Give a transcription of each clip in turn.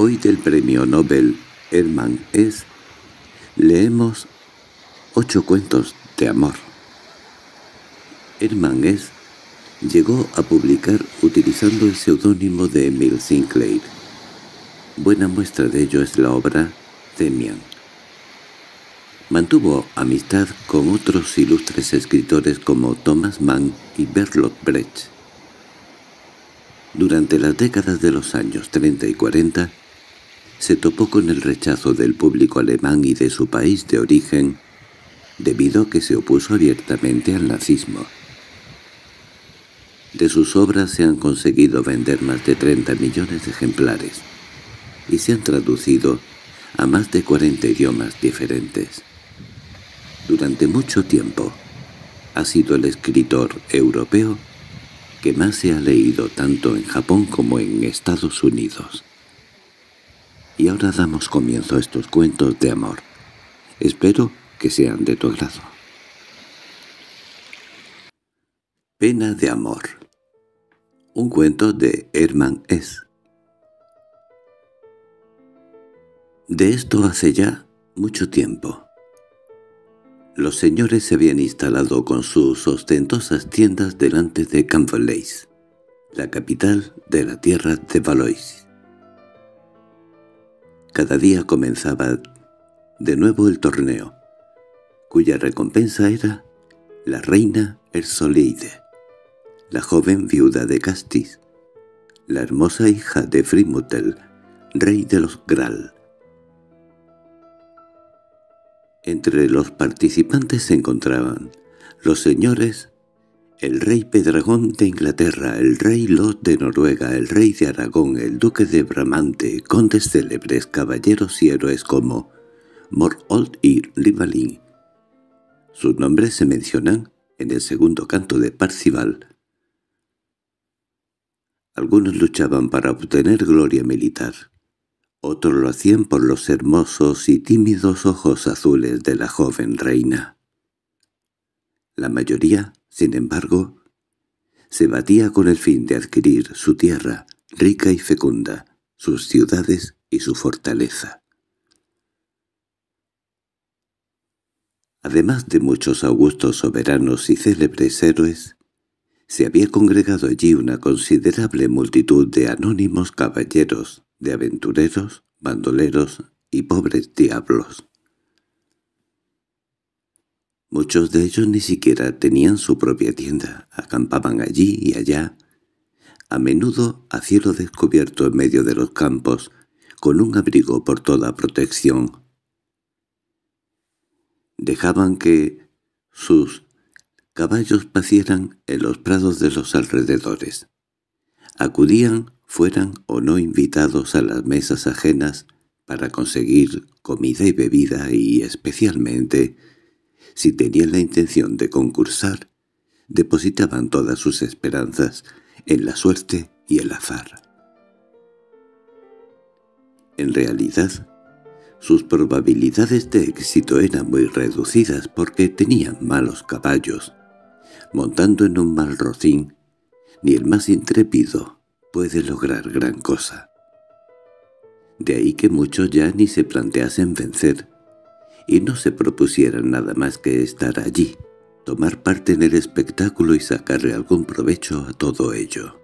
hoy del premio Nobel Hermann es leemos ocho cuentos de amor. Hermann S. llegó a publicar utilizando el seudónimo de Emil Sinclair. Buena muestra de ello es la obra Demian. Mantuvo amistad con otros ilustres escritores como Thomas Mann y Bertolt Brecht. Durante las décadas de los años 30 y 40, se topó con el rechazo del público alemán y de su país de origen, debido a que se opuso abiertamente al nazismo. De sus obras se han conseguido vender más de 30 millones de ejemplares y se han traducido a más de 40 idiomas diferentes. Durante mucho tiempo ha sido el escritor europeo que más se ha leído tanto en Japón como en Estados Unidos. Y ahora damos comienzo a estos cuentos de amor. Espero que sean de tu agrado. Pena de amor Un cuento de Herman S. De esto hace ya mucho tiempo. Los señores se habían instalado con sus ostentosas tiendas delante de Camphelace, la capital de la tierra de Valois. Cada día comenzaba de nuevo el torneo, cuya recompensa era la reina Ersoleide, la joven viuda de Castis, la hermosa hija de Frimutel, rey de los Gral. Entre los participantes se encontraban los señores el rey Pedragón de Inglaterra, el rey Lot de Noruega, el rey de Aragón, el duque de Bramante, condes célebres, caballeros y héroes como Morold y Rivalin. Sus nombres se mencionan en el segundo canto de Parcival. Algunos luchaban para obtener gloria militar, otros lo hacían por los hermosos y tímidos ojos azules de la joven reina. La mayoría sin embargo, se batía con el fin de adquirir su tierra, rica y fecunda, sus ciudades y su fortaleza. Además de muchos augustos soberanos y célebres héroes, se había congregado allí una considerable multitud de anónimos caballeros, de aventureros, bandoleros y pobres diablos. Muchos de ellos ni siquiera tenían su propia tienda, acampaban allí y allá, a menudo a cielo descubierto en medio de los campos, con un abrigo por toda protección. Dejaban que sus caballos pacieran en los prados de los alrededores. Acudían, fueran o no invitados a las mesas ajenas, para conseguir comida y bebida y, especialmente, si tenían la intención de concursar, depositaban todas sus esperanzas en la suerte y el azar. En realidad, sus probabilidades de éxito eran muy reducidas porque tenían malos caballos. Montando en un mal rocín, ni el más intrépido puede lograr gran cosa. De ahí que muchos ya ni se planteasen vencer, y no se propusieran nada más que estar allí, tomar parte en el espectáculo y sacarle algún provecho a todo ello.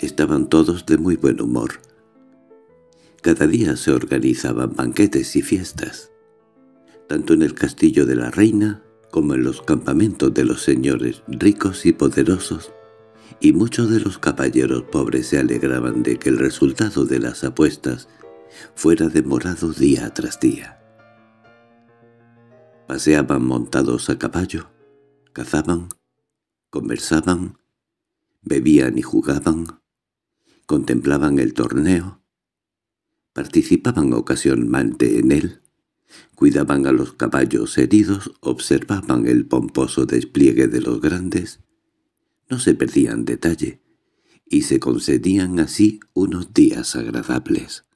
Estaban todos de muy buen humor. Cada día se organizaban banquetes y fiestas, tanto en el castillo de la reina como en los campamentos de los señores ricos y poderosos, y muchos de los caballeros pobres se alegraban de que el resultado de las apuestas fuera demorado día tras día. Paseaban montados a caballo, cazaban, conversaban, bebían y jugaban, contemplaban el torneo, participaban ocasionalmente en él, cuidaban a los caballos heridos, observaban el pomposo despliegue de los grandes, no se perdían detalle, y se concedían así unos días agradables.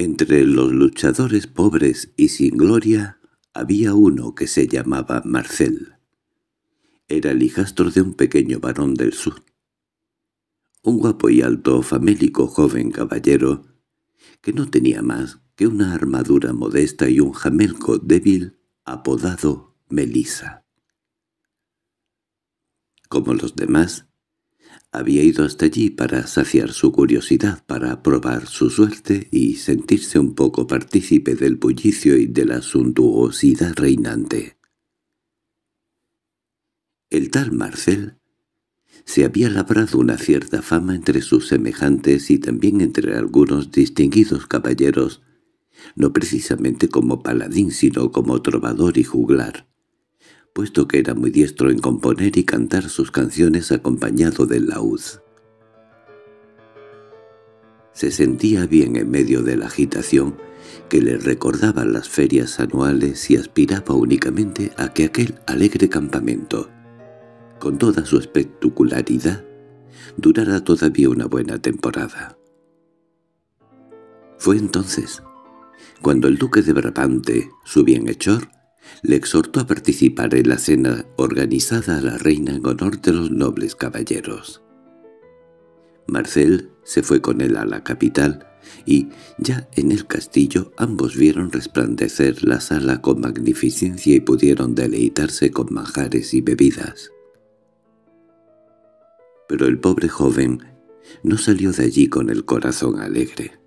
Entre los luchadores pobres y sin gloria había uno que se llamaba Marcel. Era el hijastro de un pequeño varón del sur. Un guapo y alto famélico joven caballero, que no tenía más que una armadura modesta y un jamelco débil apodado Melisa. Como los demás, había ido hasta allí para saciar su curiosidad, para probar su suerte y sentirse un poco partícipe del bullicio y de la suntuosidad reinante. El tal Marcel se había labrado una cierta fama entre sus semejantes y también entre algunos distinguidos caballeros, no precisamente como paladín sino como trovador y juglar puesto que era muy diestro en componer y cantar sus canciones acompañado del laúd. Se sentía bien en medio de la agitación que le recordaba las ferias anuales y aspiraba únicamente a que aquel alegre campamento, con toda su espectacularidad, durara todavía una buena temporada. Fue entonces cuando el duque de Brabante, su bienhechor, le exhortó a participar en la cena organizada a la reina en honor de los nobles caballeros. Marcel se fue con él a la capital y, ya en el castillo, ambos vieron resplandecer la sala con magnificencia y pudieron deleitarse con manjares y bebidas. Pero el pobre joven no salió de allí con el corazón alegre.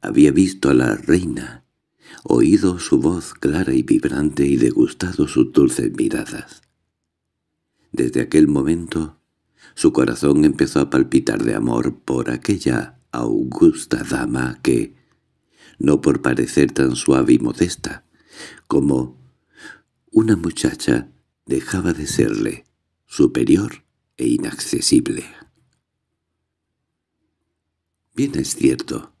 Había visto a la reina oído su voz clara y vibrante y degustado sus dulces miradas. Desde aquel momento, su corazón empezó a palpitar de amor por aquella augusta dama que, no por parecer tan suave y modesta, como una muchacha dejaba de serle superior e inaccesible. Bien es cierto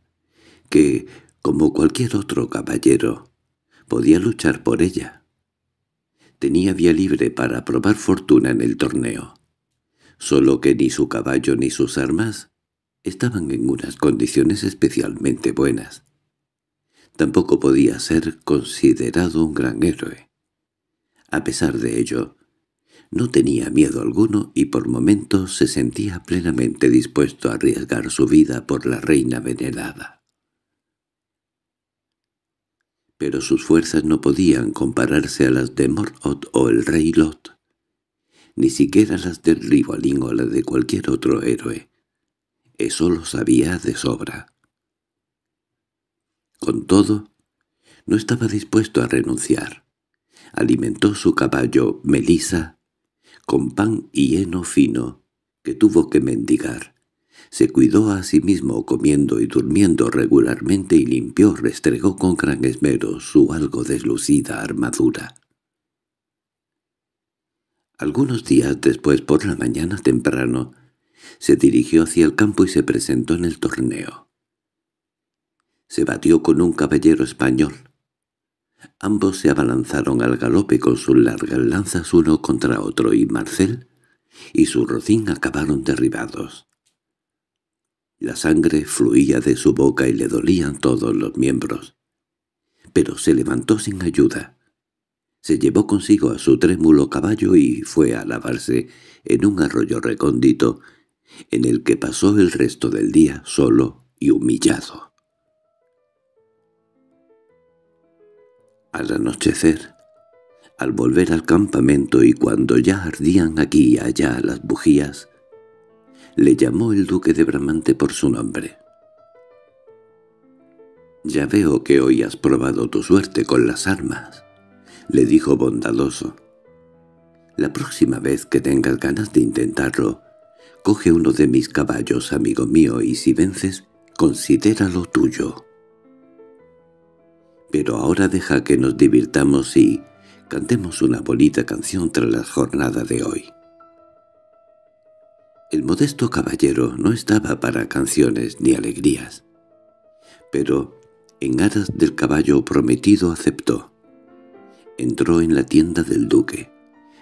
que como cualquier otro caballero, podía luchar por ella. Tenía vía libre para probar fortuna en el torneo. Solo que ni su caballo ni sus armas estaban en unas condiciones especialmente buenas. Tampoco podía ser considerado un gran héroe. A pesar de ello, no tenía miedo alguno y por momentos se sentía plenamente dispuesto a arriesgar su vida por la reina venerada pero sus fuerzas no podían compararse a las de Morot o el rey Lot, ni siquiera las del Rivalín o las de cualquier otro héroe. Eso lo sabía de sobra. Con todo, no estaba dispuesto a renunciar. Alimentó su caballo Melisa con pan y heno fino que tuvo que mendigar se cuidó a sí mismo comiendo y durmiendo regularmente y limpió, restregó con gran esmero su algo deslucida armadura. Algunos días después, por la mañana temprano, se dirigió hacia el campo y se presentó en el torneo. Se batió con un caballero español. Ambos se abalanzaron al galope con sus largas lanzas uno contra otro y Marcel y su rodín acabaron derribados. La sangre fluía de su boca y le dolían todos los miembros. Pero se levantó sin ayuda. Se llevó consigo a su trémulo caballo y fue a lavarse en un arroyo recóndito, en el que pasó el resto del día solo y humillado. Al anochecer, al volver al campamento y cuando ya ardían aquí y allá las bujías, le llamó el duque de Bramante por su nombre. «Ya veo que hoy has probado tu suerte con las armas», le dijo bondadoso. «La próxima vez que tengas ganas de intentarlo, coge uno de mis caballos, amigo mío, y si vences, considéralo tuyo. Pero ahora deja que nos divirtamos y cantemos una bonita canción tras la jornada de hoy». El modesto caballero no estaba para canciones ni alegrías, pero en aras del caballo prometido aceptó. Entró en la tienda del duque,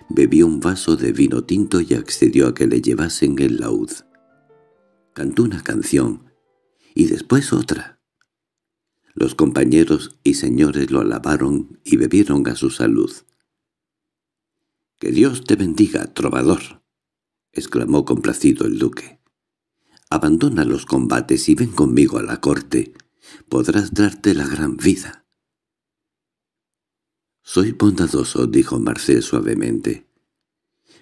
bebió un vaso de vino tinto y accedió a que le llevasen el laúd. Cantó una canción, y después otra. Los compañeros y señores lo alabaron y bebieron a su salud. —¡Que Dios te bendiga, trovador! —exclamó complacido el duque. —Abandona los combates y ven conmigo a la corte. Podrás darte la gran vida. —Soy bondadoso —dijo Marcel suavemente—,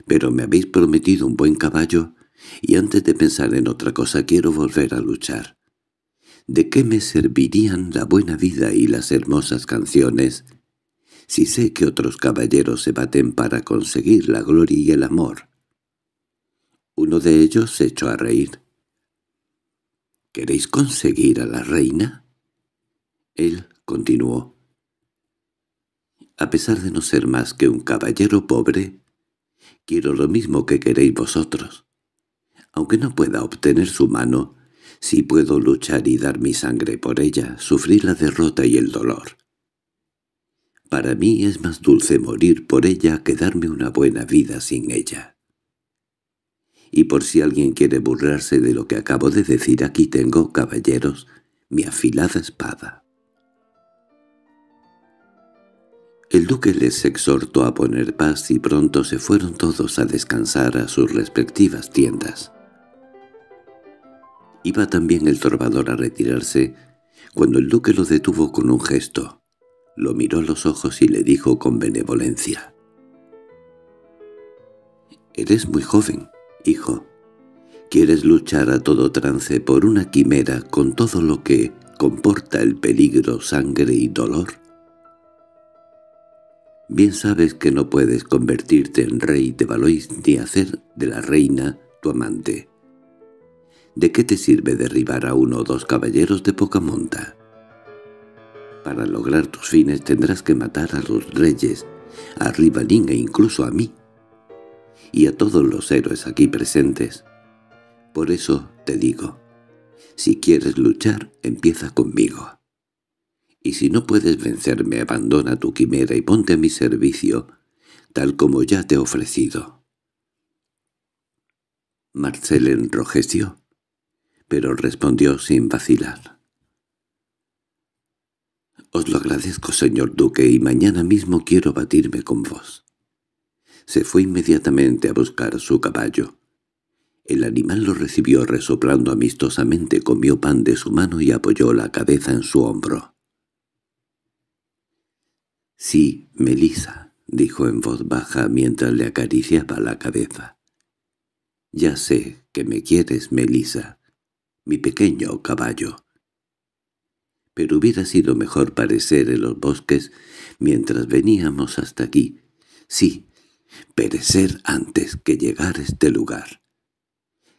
pero me habéis prometido un buen caballo y antes de pensar en otra cosa quiero volver a luchar. ¿De qué me servirían la buena vida y las hermosas canciones si sé que otros caballeros se baten para conseguir la gloria y el amor? Uno de ellos se echó a reír. —¿Queréis conseguir a la reina? Él continuó. —A pesar de no ser más que un caballero pobre, quiero lo mismo que queréis vosotros. Aunque no pueda obtener su mano, sí puedo luchar y dar mi sangre por ella, sufrir la derrota y el dolor. Para mí es más dulce morir por ella que darme una buena vida sin ella y por si alguien quiere burlarse de lo que acabo de decir aquí tengo, caballeros, mi afilada espada. El duque les exhortó a poner paz y pronto se fueron todos a descansar a sus respectivas tiendas. Iba también el trovador a retirarse, cuando el duque lo detuvo con un gesto. Lo miró a los ojos y le dijo con benevolencia. «Eres muy joven, hijo. Quieres luchar a todo trance por una quimera con todo lo que comporta el peligro, sangre y dolor. Bien sabes que no puedes convertirte en rey de Valois ni hacer de la reina tu amante. ¿De qué te sirve derribar a uno o dos caballeros de poca monta? Para lograr tus fines tendrás que matar a los reyes, a Rivalín e incluso a mí, y a todos los héroes aquí presentes. Por eso te digo, si quieres luchar, empieza conmigo. Y si no puedes vencerme, abandona tu quimera y ponte a mi servicio, tal como ya te he ofrecido. Marcel enrojeció, pero respondió sin vacilar. Os lo agradezco, señor duque, y mañana mismo quiero batirme con vos se fue inmediatamente a buscar su caballo. El animal lo recibió resoplando amistosamente, comió pan de su mano y apoyó la cabeza en su hombro. —Sí, Melisa —dijo en voz baja mientras le acariciaba la cabeza. —Ya sé que me quieres, Melisa, mi pequeño caballo. Pero hubiera sido mejor parecer en los bosques mientras veníamos hasta aquí. Sí, perecer antes que llegar a este lugar.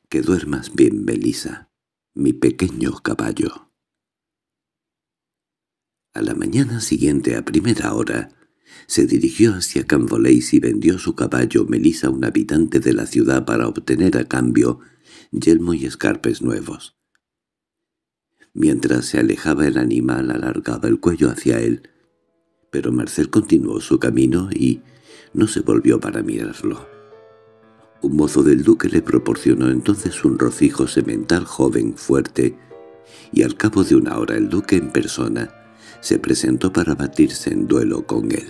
Que duermas bien, Melisa, mi pequeño caballo. A la mañana siguiente, a primera hora, se dirigió hacia Camboleis y vendió su caballo Melisa a un habitante de la ciudad para obtener a cambio yelmo y escarpes nuevos. Mientras se alejaba el animal alargaba el cuello hacia él, pero Marcel continuó su camino y, no se volvió para mirarlo. Un mozo del duque le proporcionó entonces un rocijo semental joven fuerte, y al cabo de una hora el duque en persona se presentó para batirse en duelo con él.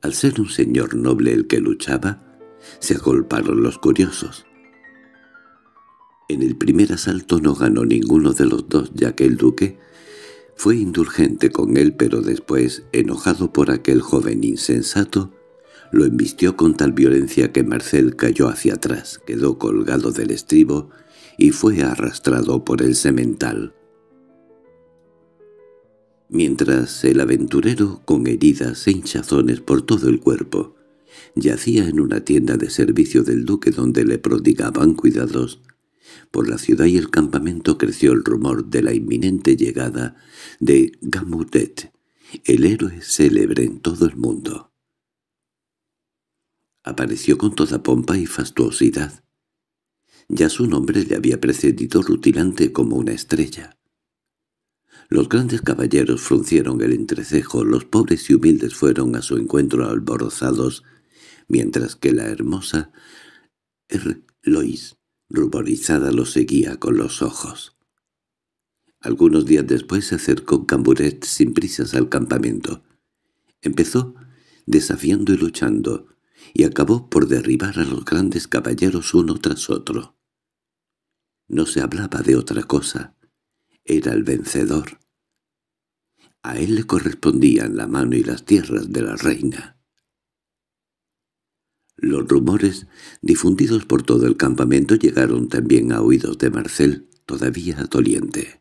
Al ser un señor noble el que luchaba, se agolparon los curiosos. En el primer asalto no ganó ninguno de los dos, ya que el duque fue indulgente con él, pero después, enojado por aquel joven insensato, lo embistió con tal violencia que Marcel cayó hacia atrás, quedó colgado del estribo y fue arrastrado por el semental. Mientras el aventurero, con heridas e hinchazones por todo el cuerpo, yacía en una tienda de servicio del duque donde le prodigaban cuidados, por la ciudad y el campamento creció el rumor de la inminente llegada de Gamutet, el héroe célebre en todo el mundo. Apareció con toda pompa y fastuosidad. Ya su nombre le había precedido rutilante como una estrella. Los grandes caballeros fruncieron el entrecejo, los pobres y humildes fueron a su encuentro alborozados, mientras que la hermosa R. Lois ruborizada lo seguía con los ojos. Algunos días después se acercó Camburet sin prisas al campamento. Empezó desafiando y luchando, y acabó por derribar a los grandes caballeros uno tras otro. No se hablaba de otra cosa. Era el vencedor. A él le correspondían la mano y las tierras de la reina. Los rumores, difundidos por todo el campamento, llegaron también a oídos de Marcel, todavía doliente.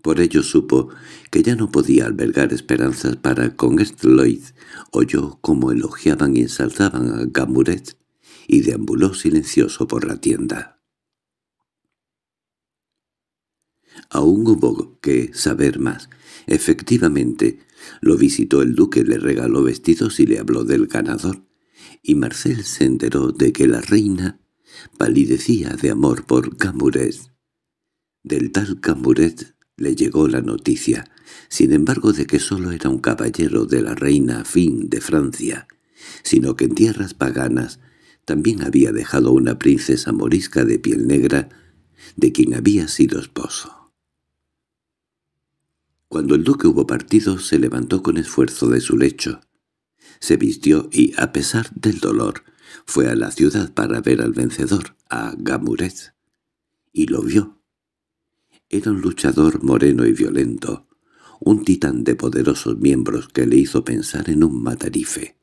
Por ello supo que ya no podía albergar esperanzas para con Esteloid, Oyó cómo elogiaban y ensalzaban a Gamuret y deambuló silencioso por la tienda. Aún hubo que saber más. Efectivamente, lo visitó el duque, le regaló vestidos y le habló del ganador, y Marcel se enteró de que la reina palidecía de amor por Camuret. Del tal Camuret le llegó la noticia, sin embargo de que solo era un caballero de la reina fin de Francia, sino que en tierras paganas también había dejado una princesa morisca de piel negra de quien había sido esposo. Cuando el duque hubo partido, se levantó con esfuerzo de su lecho. Se vistió y, a pesar del dolor, fue a la ciudad para ver al vencedor, a Gamurez, y lo vio. Era un luchador moreno y violento, un titán de poderosos miembros que le hizo pensar en un matarife.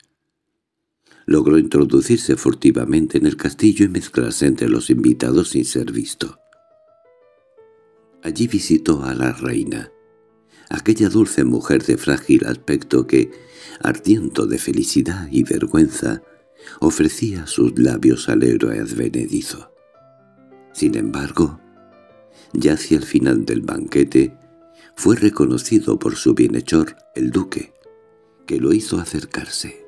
Logró introducirse furtivamente en el castillo y mezclarse entre los invitados sin ser visto. Allí visitó a la reina, aquella dulce mujer de frágil aspecto que, ardiendo de felicidad y vergüenza, ofrecía sus labios al héroe advenedizo. Sin embargo, ya hacia el final del banquete, fue reconocido por su bienhechor, el duque, que lo hizo acercarse.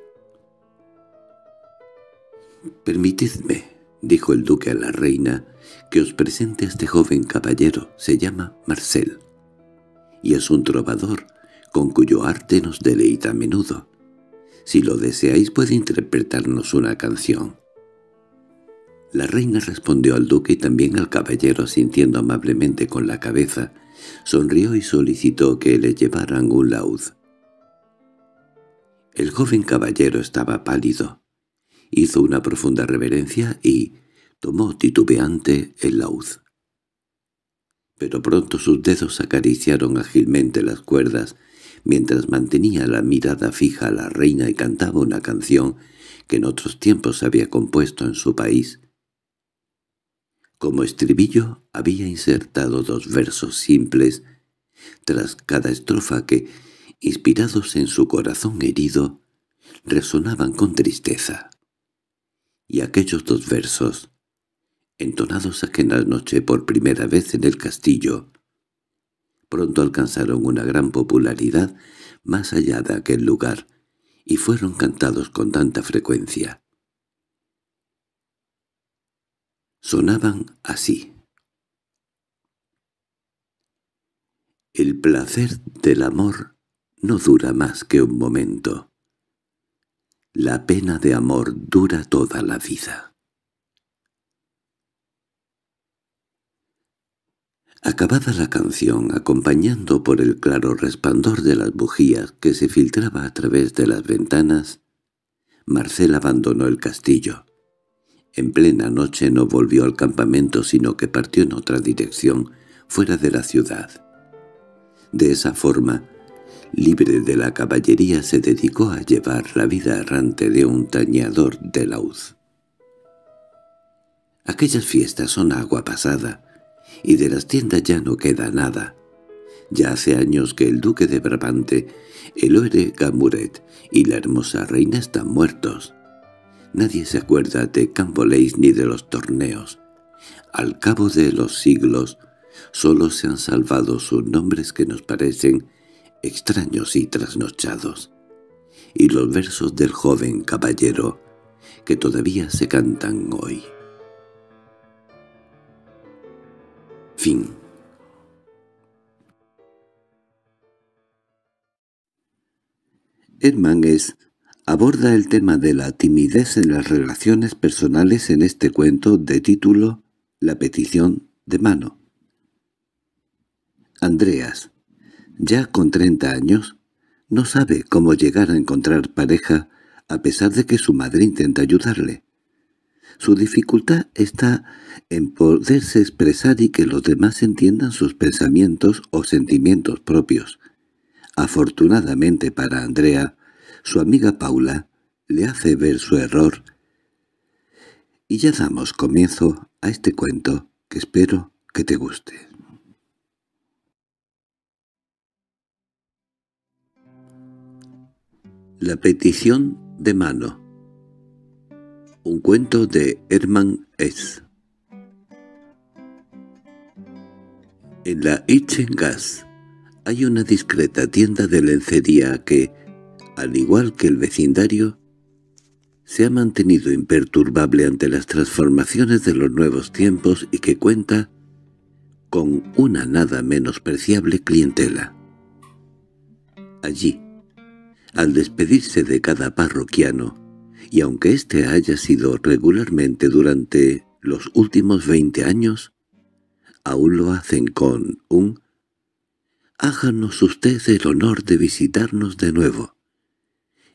«Permitidme», dijo el duque a la reina, «que os presente a este joven caballero, se llama Marcel» y es un trovador, con cuyo arte nos deleita a menudo. Si lo deseáis puede interpretarnos una canción. La reina respondió al duque y también al caballero sintiendo amablemente con la cabeza. Sonrió y solicitó que le llevaran un laúd. El joven caballero estaba pálido. Hizo una profunda reverencia y tomó titubeante el laúd pero pronto sus dedos acariciaron ágilmente las cuerdas, mientras mantenía la mirada fija a la reina y cantaba una canción que en otros tiempos había compuesto en su país. Como estribillo había insertado dos versos simples, tras cada estrofa que, inspirados en su corazón herido, resonaban con tristeza. Y aquellos dos versos entonados aquella noche por primera vez en el castillo. Pronto alcanzaron una gran popularidad más allá de aquel lugar, y fueron cantados con tanta frecuencia. Sonaban así. El placer del amor no dura más que un momento. La pena de amor dura toda la vida. Acabada la canción, acompañando por el claro resplandor de las bujías que se filtraba a través de las ventanas, Marcel abandonó el castillo. En plena noche no volvió al campamento, sino que partió en otra dirección, fuera de la ciudad. De esa forma, libre de la caballería, se dedicó a llevar la vida errante de un tañador de lauz. Aquellas fiestas son agua pasada, y de las tiendas ya no queda nada. Ya hace años que el duque de Brabante, el Oere Gamuret y la hermosa reina están muertos. Nadie se acuerda de Camboleis ni de los torneos. Al cabo de los siglos, solo se han salvado sus nombres que nos parecen extraños y trasnochados. Y los versos del joven caballero, que todavía se cantan hoy. Fin. Herman es aborda el tema de la timidez en las relaciones personales en este cuento de título La petición de mano. Andreas, ya con 30 años, no sabe cómo llegar a encontrar pareja a pesar de que su madre intenta ayudarle. Su dificultad está en poderse expresar y que los demás entiendan sus pensamientos o sentimientos propios. Afortunadamente para Andrea, su amiga Paula le hace ver su error. Y ya damos comienzo a este cuento que espero que te guste. La petición de mano un cuento de Hermann S. En la Itchengas hay una discreta tienda de lencería que, al igual que el vecindario, se ha mantenido imperturbable ante las transformaciones de los nuevos tiempos y que cuenta con una nada menospreciable clientela. Allí, al despedirse de cada parroquiano, y aunque éste haya sido regularmente durante los últimos veinte años, aún lo hacen con un «Háganos usted el honor de visitarnos de nuevo».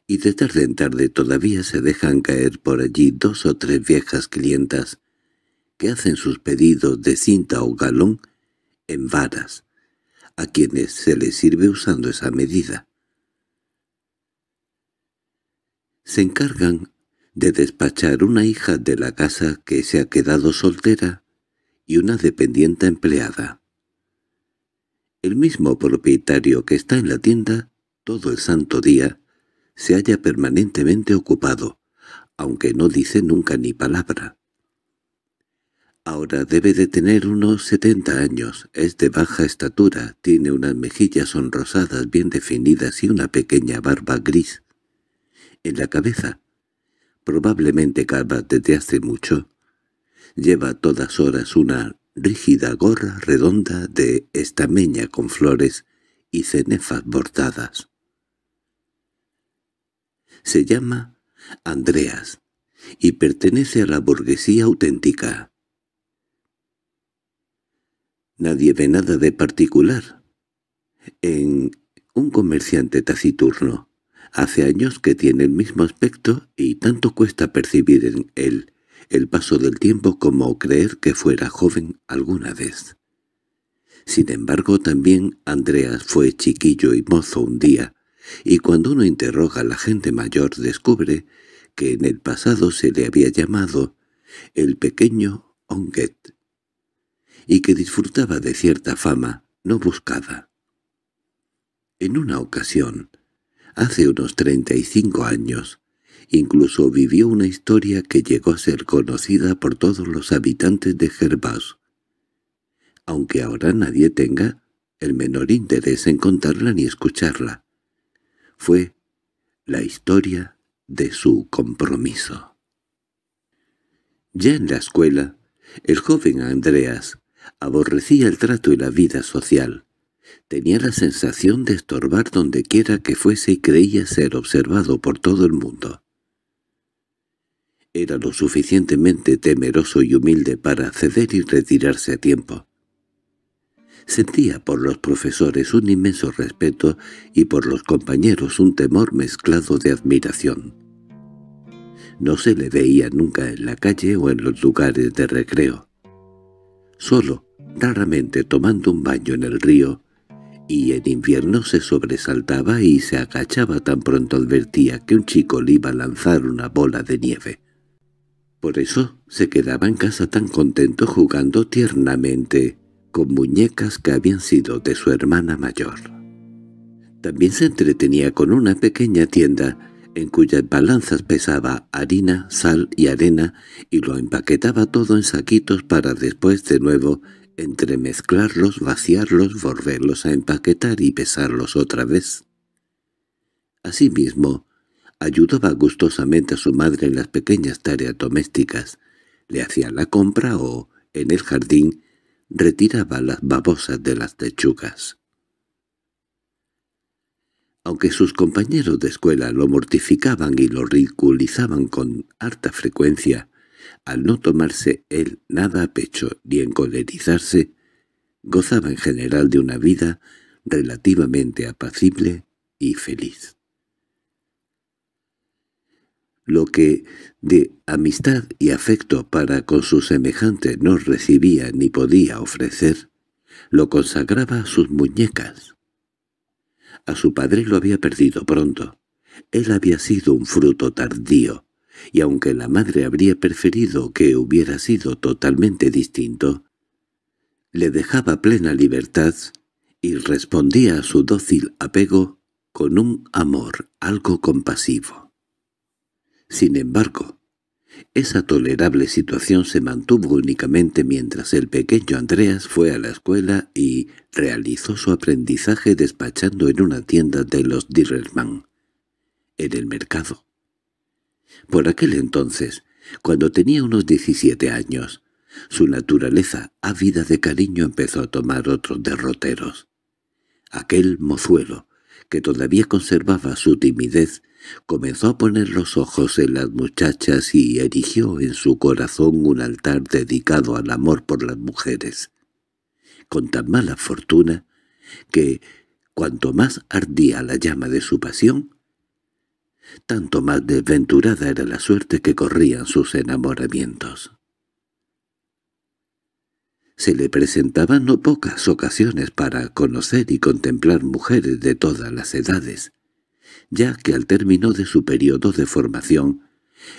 Y de tarde en tarde todavía se dejan caer por allí dos o tres viejas clientas que hacen sus pedidos de cinta o galón en varas, a quienes se les sirve usando esa medida. se encargan de despachar una hija de la casa que se ha quedado soltera y una dependiente empleada. El mismo propietario que está en la tienda todo el santo día se halla permanentemente ocupado, aunque no dice nunca ni palabra. Ahora debe de tener unos setenta años, es de baja estatura, tiene unas mejillas sonrosadas bien definidas y una pequeña barba gris, en la cabeza. Probablemente calva desde hace mucho. Lleva todas horas una rígida gorra redonda de estameña con flores y cenefas bordadas. Se llama Andreas y pertenece a la burguesía auténtica. Nadie ve nada de particular en un comerciante taciturno, Hace años que tiene el mismo aspecto y tanto cuesta percibir en él el paso del tiempo como creer que fuera joven alguna vez. Sin embargo, también Andreas fue chiquillo y mozo un día, y cuando uno interroga a la gente mayor descubre que en el pasado se le había llamado el pequeño Onget, y que disfrutaba de cierta fama no buscada. En una ocasión, hace unos 35 años. Incluso vivió una historia que llegó a ser conocida por todos los habitantes de Herbaus, Aunque ahora nadie tenga el menor interés en contarla ni escucharla. Fue la historia de su compromiso. Ya en la escuela, el joven Andreas aborrecía el trato y la vida social. Tenía la sensación de estorbar dondequiera que fuese y creía ser observado por todo el mundo. Era lo suficientemente temeroso y humilde para ceder y retirarse a tiempo. Sentía por los profesores un inmenso respeto y por los compañeros un temor mezclado de admiración. No se le veía nunca en la calle o en los lugares de recreo. Solo, raramente tomando un baño en el río, y en invierno se sobresaltaba y se agachaba tan pronto advertía que un chico le iba a lanzar una bola de nieve. Por eso se quedaba en casa tan contento jugando tiernamente con muñecas que habían sido de su hermana mayor. También se entretenía con una pequeña tienda en cuyas balanzas pesaba harina, sal y arena y lo empaquetaba todo en saquitos para después de nuevo entremezclarlos, vaciarlos, volverlos a empaquetar y pesarlos otra vez. Asimismo, ayudaba gustosamente a su madre en las pequeñas tareas domésticas, le hacía la compra o, en el jardín, retiraba las babosas de las techugas. Aunque sus compañeros de escuela lo mortificaban y lo ridiculizaban con harta frecuencia, al no tomarse él nada a pecho ni encolerizarse, gozaba en general de una vida relativamente apacible y feliz. Lo que de amistad y afecto para con su semejante no recibía ni podía ofrecer, lo consagraba a sus muñecas. A su padre lo había perdido pronto. Él había sido un fruto tardío, y aunque la madre habría preferido que hubiera sido totalmente distinto, le dejaba plena libertad y respondía a su dócil apego con un amor algo compasivo. Sin embargo, esa tolerable situación se mantuvo únicamente mientras el pequeño Andreas fue a la escuela y realizó su aprendizaje despachando en una tienda de los Direrman, en el mercado. Por aquel entonces, cuando tenía unos diecisiete años, su naturaleza ávida de cariño empezó a tomar otros derroteros. Aquel mozuelo, que todavía conservaba su timidez, comenzó a poner los ojos en las muchachas y erigió en su corazón un altar dedicado al amor por las mujeres. Con tan mala fortuna que, cuanto más ardía la llama de su pasión, tanto más desventurada era la suerte que corrían sus enamoramientos. Se le presentaban no pocas ocasiones para conocer y contemplar mujeres de todas las edades, ya que al término de su periodo de formación,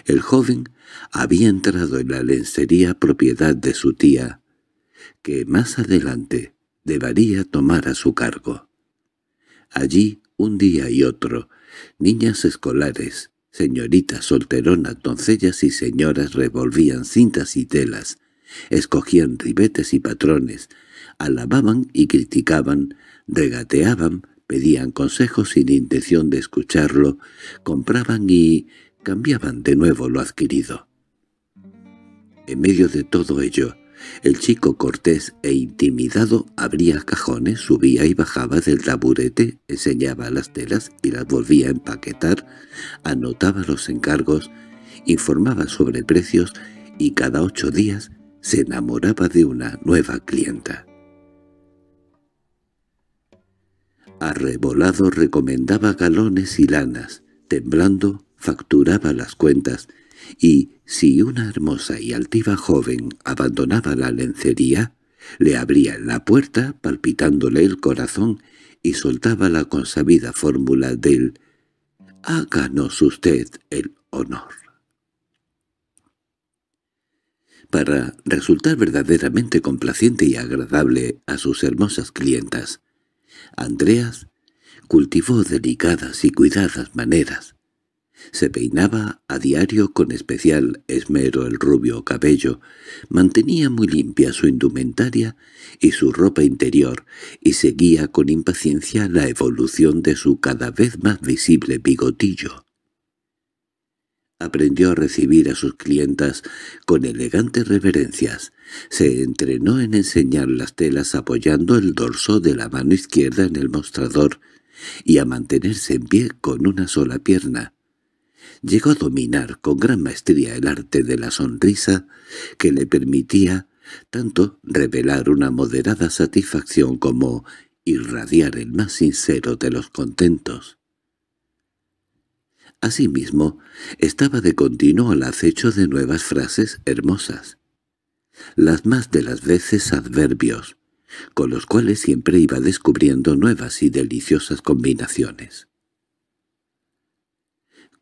el joven había entrado en la lencería propiedad de su tía, que más adelante debería tomar a su cargo. Allí, un día y otro, Niñas escolares, señoritas solteronas, doncellas y señoras revolvían cintas y telas, escogían ribetes y patrones, alababan y criticaban, regateaban, pedían consejos sin intención de escucharlo, compraban y cambiaban de nuevo lo adquirido. En medio de todo ello, el chico cortés e intimidado abría cajones, subía y bajaba del taburete, enseñaba las telas y las volvía a empaquetar, anotaba los encargos, informaba sobre precios y cada ocho días se enamoraba de una nueva clienta. Arrebolado recomendaba galones y lanas, temblando facturaba las cuentas y si una hermosa y altiva joven abandonaba la lencería, le abría la puerta palpitándole el corazón y soltaba la consabida fórmula del «Háganos usted el honor». Para resultar verdaderamente complaciente y agradable a sus hermosas clientas, Andreas cultivó delicadas y cuidadas maneras, se peinaba a diario con especial esmero el rubio cabello, mantenía muy limpia su indumentaria y su ropa interior, y seguía con impaciencia la evolución de su cada vez más visible bigotillo. Aprendió a recibir a sus clientas con elegantes reverencias. Se entrenó en enseñar las telas apoyando el dorso de la mano izquierda en el mostrador y a mantenerse en pie con una sola pierna llegó a dominar con gran maestría el arte de la sonrisa que le permitía tanto revelar una moderada satisfacción como irradiar el más sincero de los contentos. Asimismo, estaba de continuo al acecho de nuevas frases hermosas, las más de las veces adverbios, con los cuales siempre iba descubriendo nuevas y deliciosas combinaciones.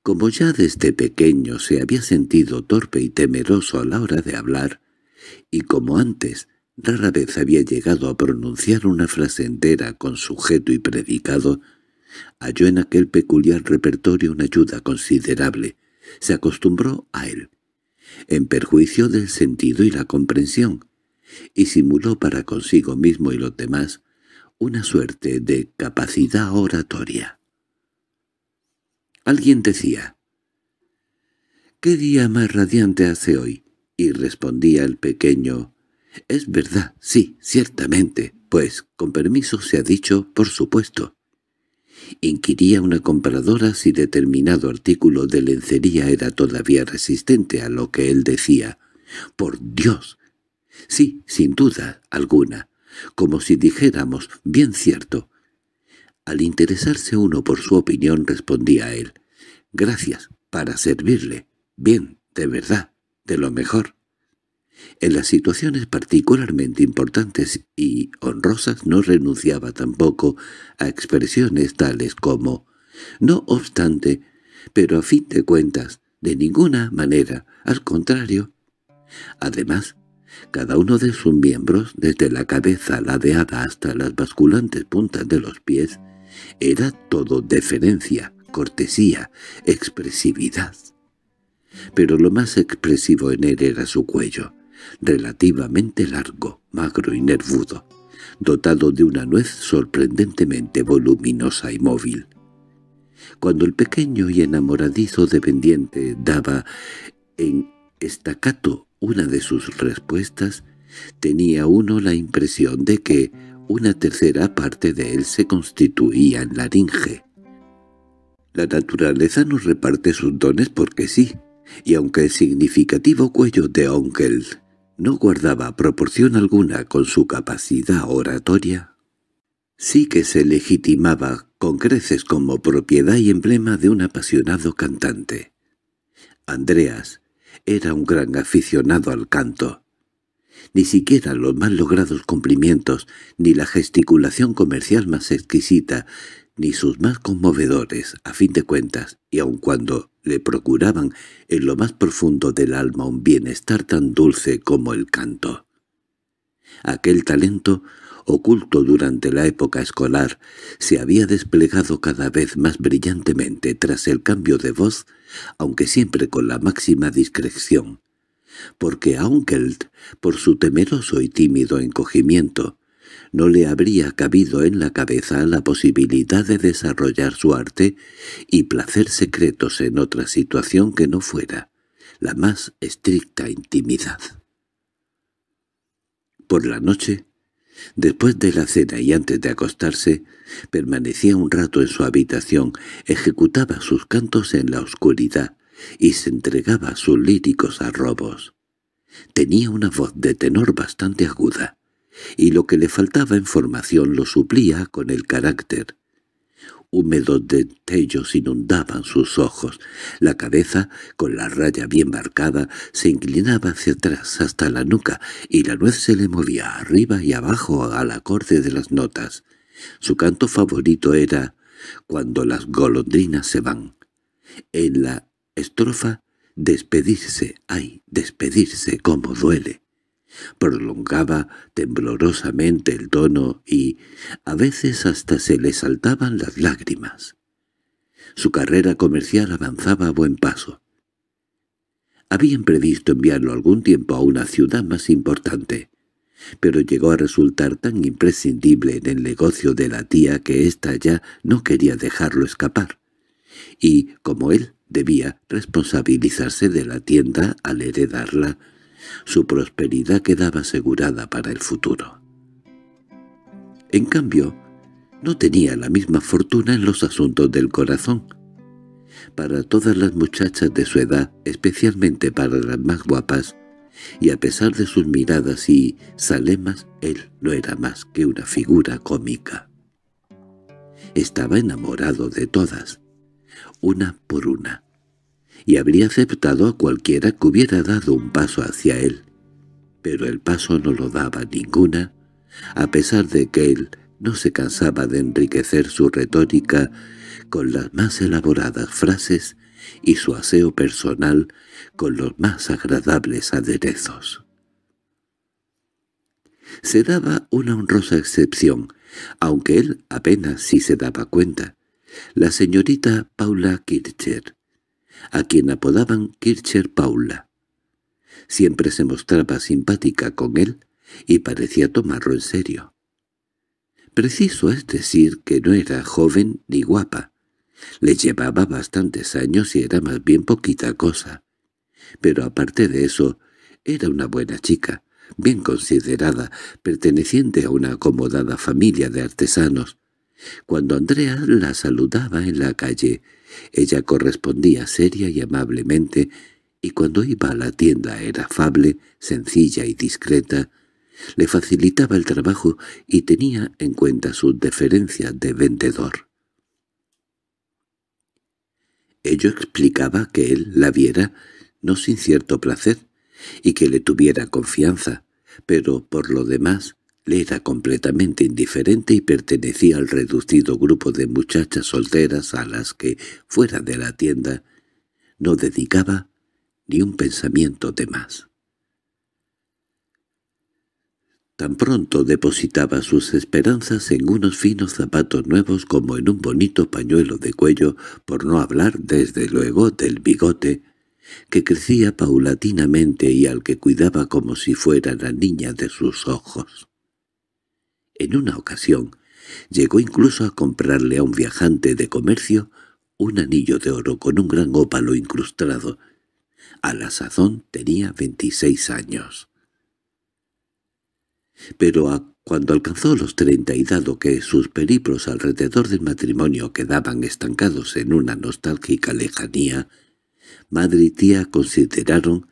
Como ya desde pequeño se había sentido torpe y temeroso a la hora de hablar, y como antes rara vez había llegado a pronunciar una frase entera con sujeto y predicado, halló en aquel peculiar repertorio una ayuda considerable. Se acostumbró a él, en perjuicio del sentido y la comprensión, y simuló para consigo mismo y los demás una suerte de capacidad oratoria. Alguien decía, «¿Qué día más radiante hace hoy?» Y respondía el pequeño, «Es verdad, sí, ciertamente, pues, con permiso se ha dicho, por supuesto». Inquiría una compradora si determinado artículo de lencería era todavía resistente a lo que él decía. «¡Por Dios! Sí, sin duda alguna, como si dijéramos, bien cierto». Al interesarse uno por su opinión respondía él, Gracias, para servirle. Bien, de verdad, de lo mejor. En las situaciones particularmente importantes y honrosas no renunciaba tampoco a expresiones tales como «no obstante», pero a fin de cuentas, de ninguna manera, al contrario. Además, cada uno de sus miembros, desde la cabeza ladeada hasta las basculantes puntas de los pies, era todo deferencia, cortesía, expresividad. Pero lo más expresivo en él era su cuello, relativamente largo, magro y nervudo, dotado de una nuez sorprendentemente voluminosa y móvil. Cuando el pequeño y enamoradizo dependiente daba en estacato una de sus respuestas, tenía uno la impresión de que una tercera parte de él se constituía en laringe. La naturaleza nos reparte sus dones porque sí, y aunque el significativo cuello de Onkel no guardaba proporción alguna con su capacidad oratoria, sí que se legitimaba con creces como propiedad y emblema de un apasionado cantante. Andreas era un gran aficionado al canto. Ni siquiera los mal logrados cumplimientos, ni la gesticulación comercial más exquisita, ni sus más conmovedores, a fin de cuentas, y aun cuando le procuraban en lo más profundo del alma un bienestar tan dulce como el canto. Aquel talento, oculto durante la época escolar, se había desplegado cada vez más brillantemente tras el cambio de voz, aunque siempre con la máxima discreción, porque Aunkeld, por su temeroso y tímido encogimiento, no le habría cabido en la cabeza la posibilidad de desarrollar su arte y placer secretos en otra situación que no fuera la más estricta intimidad. Por la noche, después de la cena y antes de acostarse, permanecía un rato en su habitación, ejecutaba sus cantos en la oscuridad y se entregaba a sus líricos arrobos. Tenía una voz de tenor bastante aguda, y lo que le faltaba en formación lo suplía con el carácter. Húmedos dentellos inundaban sus ojos. La cabeza, con la raya bien marcada, se inclinaba hacia atrás hasta la nuca, y la nuez se le movía arriba y abajo al acorde de las notas. Su canto favorito era «Cuando las golondrinas se van». En la estrofa «Despedirse, ay, despedirse, cómo duele» prolongaba temblorosamente el tono y a veces hasta se le saltaban las lágrimas. Su carrera comercial avanzaba a buen paso. Habían previsto enviarlo algún tiempo a una ciudad más importante, pero llegó a resultar tan imprescindible en el negocio de la tía que ésta ya no quería dejarlo escapar. Y, como él debía responsabilizarse de la tienda al heredarla, su prosperidad quedaba asegurada para el futuro. En cambio, no tenía la misma fortuna en los asuntos del corazón. Para todas las muchachas de su edad, especialmente para las más guapas, y a pesar de sus miradas y salemas, él no era más que una figura cómica. Estaba enamorado de todas, una por una, y habría aceptado a cualquiera que hubiera dado un paso hacia él. Pero el paso no lo daba ninguna, a pesar de que él no se cansaba de enriquecer su retórica con las más elaboradas frases y su aseo personal con los más agradables aderezos. Se daba una honrosa excepción, aunque él apenas si sí se daba cuenta. La señorita Paula Kircher, a quien apodaban Kircher Paula. Siempre se mostraba simpática con él y parecía tomarlo en serio. Preciso es decir que no era joven ni guapa. Le llevaba bastantes años y era más bien poquita cosa. Pero aparte de eso, era una buena chica, bien considerada, perteneciente a una acomodada familia de artesanos. Cuando Andrea la saludaba en la calle, ella correspondía seria y amablemente, y cuando iba a la tienda era afable, sencilla y discreta, le facilitaba el trabajo y tenía en cuenta sus deferencias de vendedor. Ello explicaba que él la viera no sin cierto placer y que le tuviera confianza, pero por lo demás le era completamente indiferente y pertenecía al reducido grupo de muchachas solteras a las que, fuera de la tienda, no dedicaba ni un pensamiento de más. Tan pronto depositaba sus esperanzas en unos finos zapatos nuevos como en un bonito pañuelo de cuello, por no hablar desde luego del bigote, que crecía paulatinamente y al que cuidaba como si fuera la niña de sus ojos. En una ocasión, llegó incluso a comprarle a un viajante de comercio un anillo de oro con un gran ópalo incrustado. A la sazón tenía veintiséis años. Pero a cuando alcanzó los treinta y dado que sus periplos alrededor del matrimonio quedaban estancados en una nostálgica lejanía, madre y tía consideraron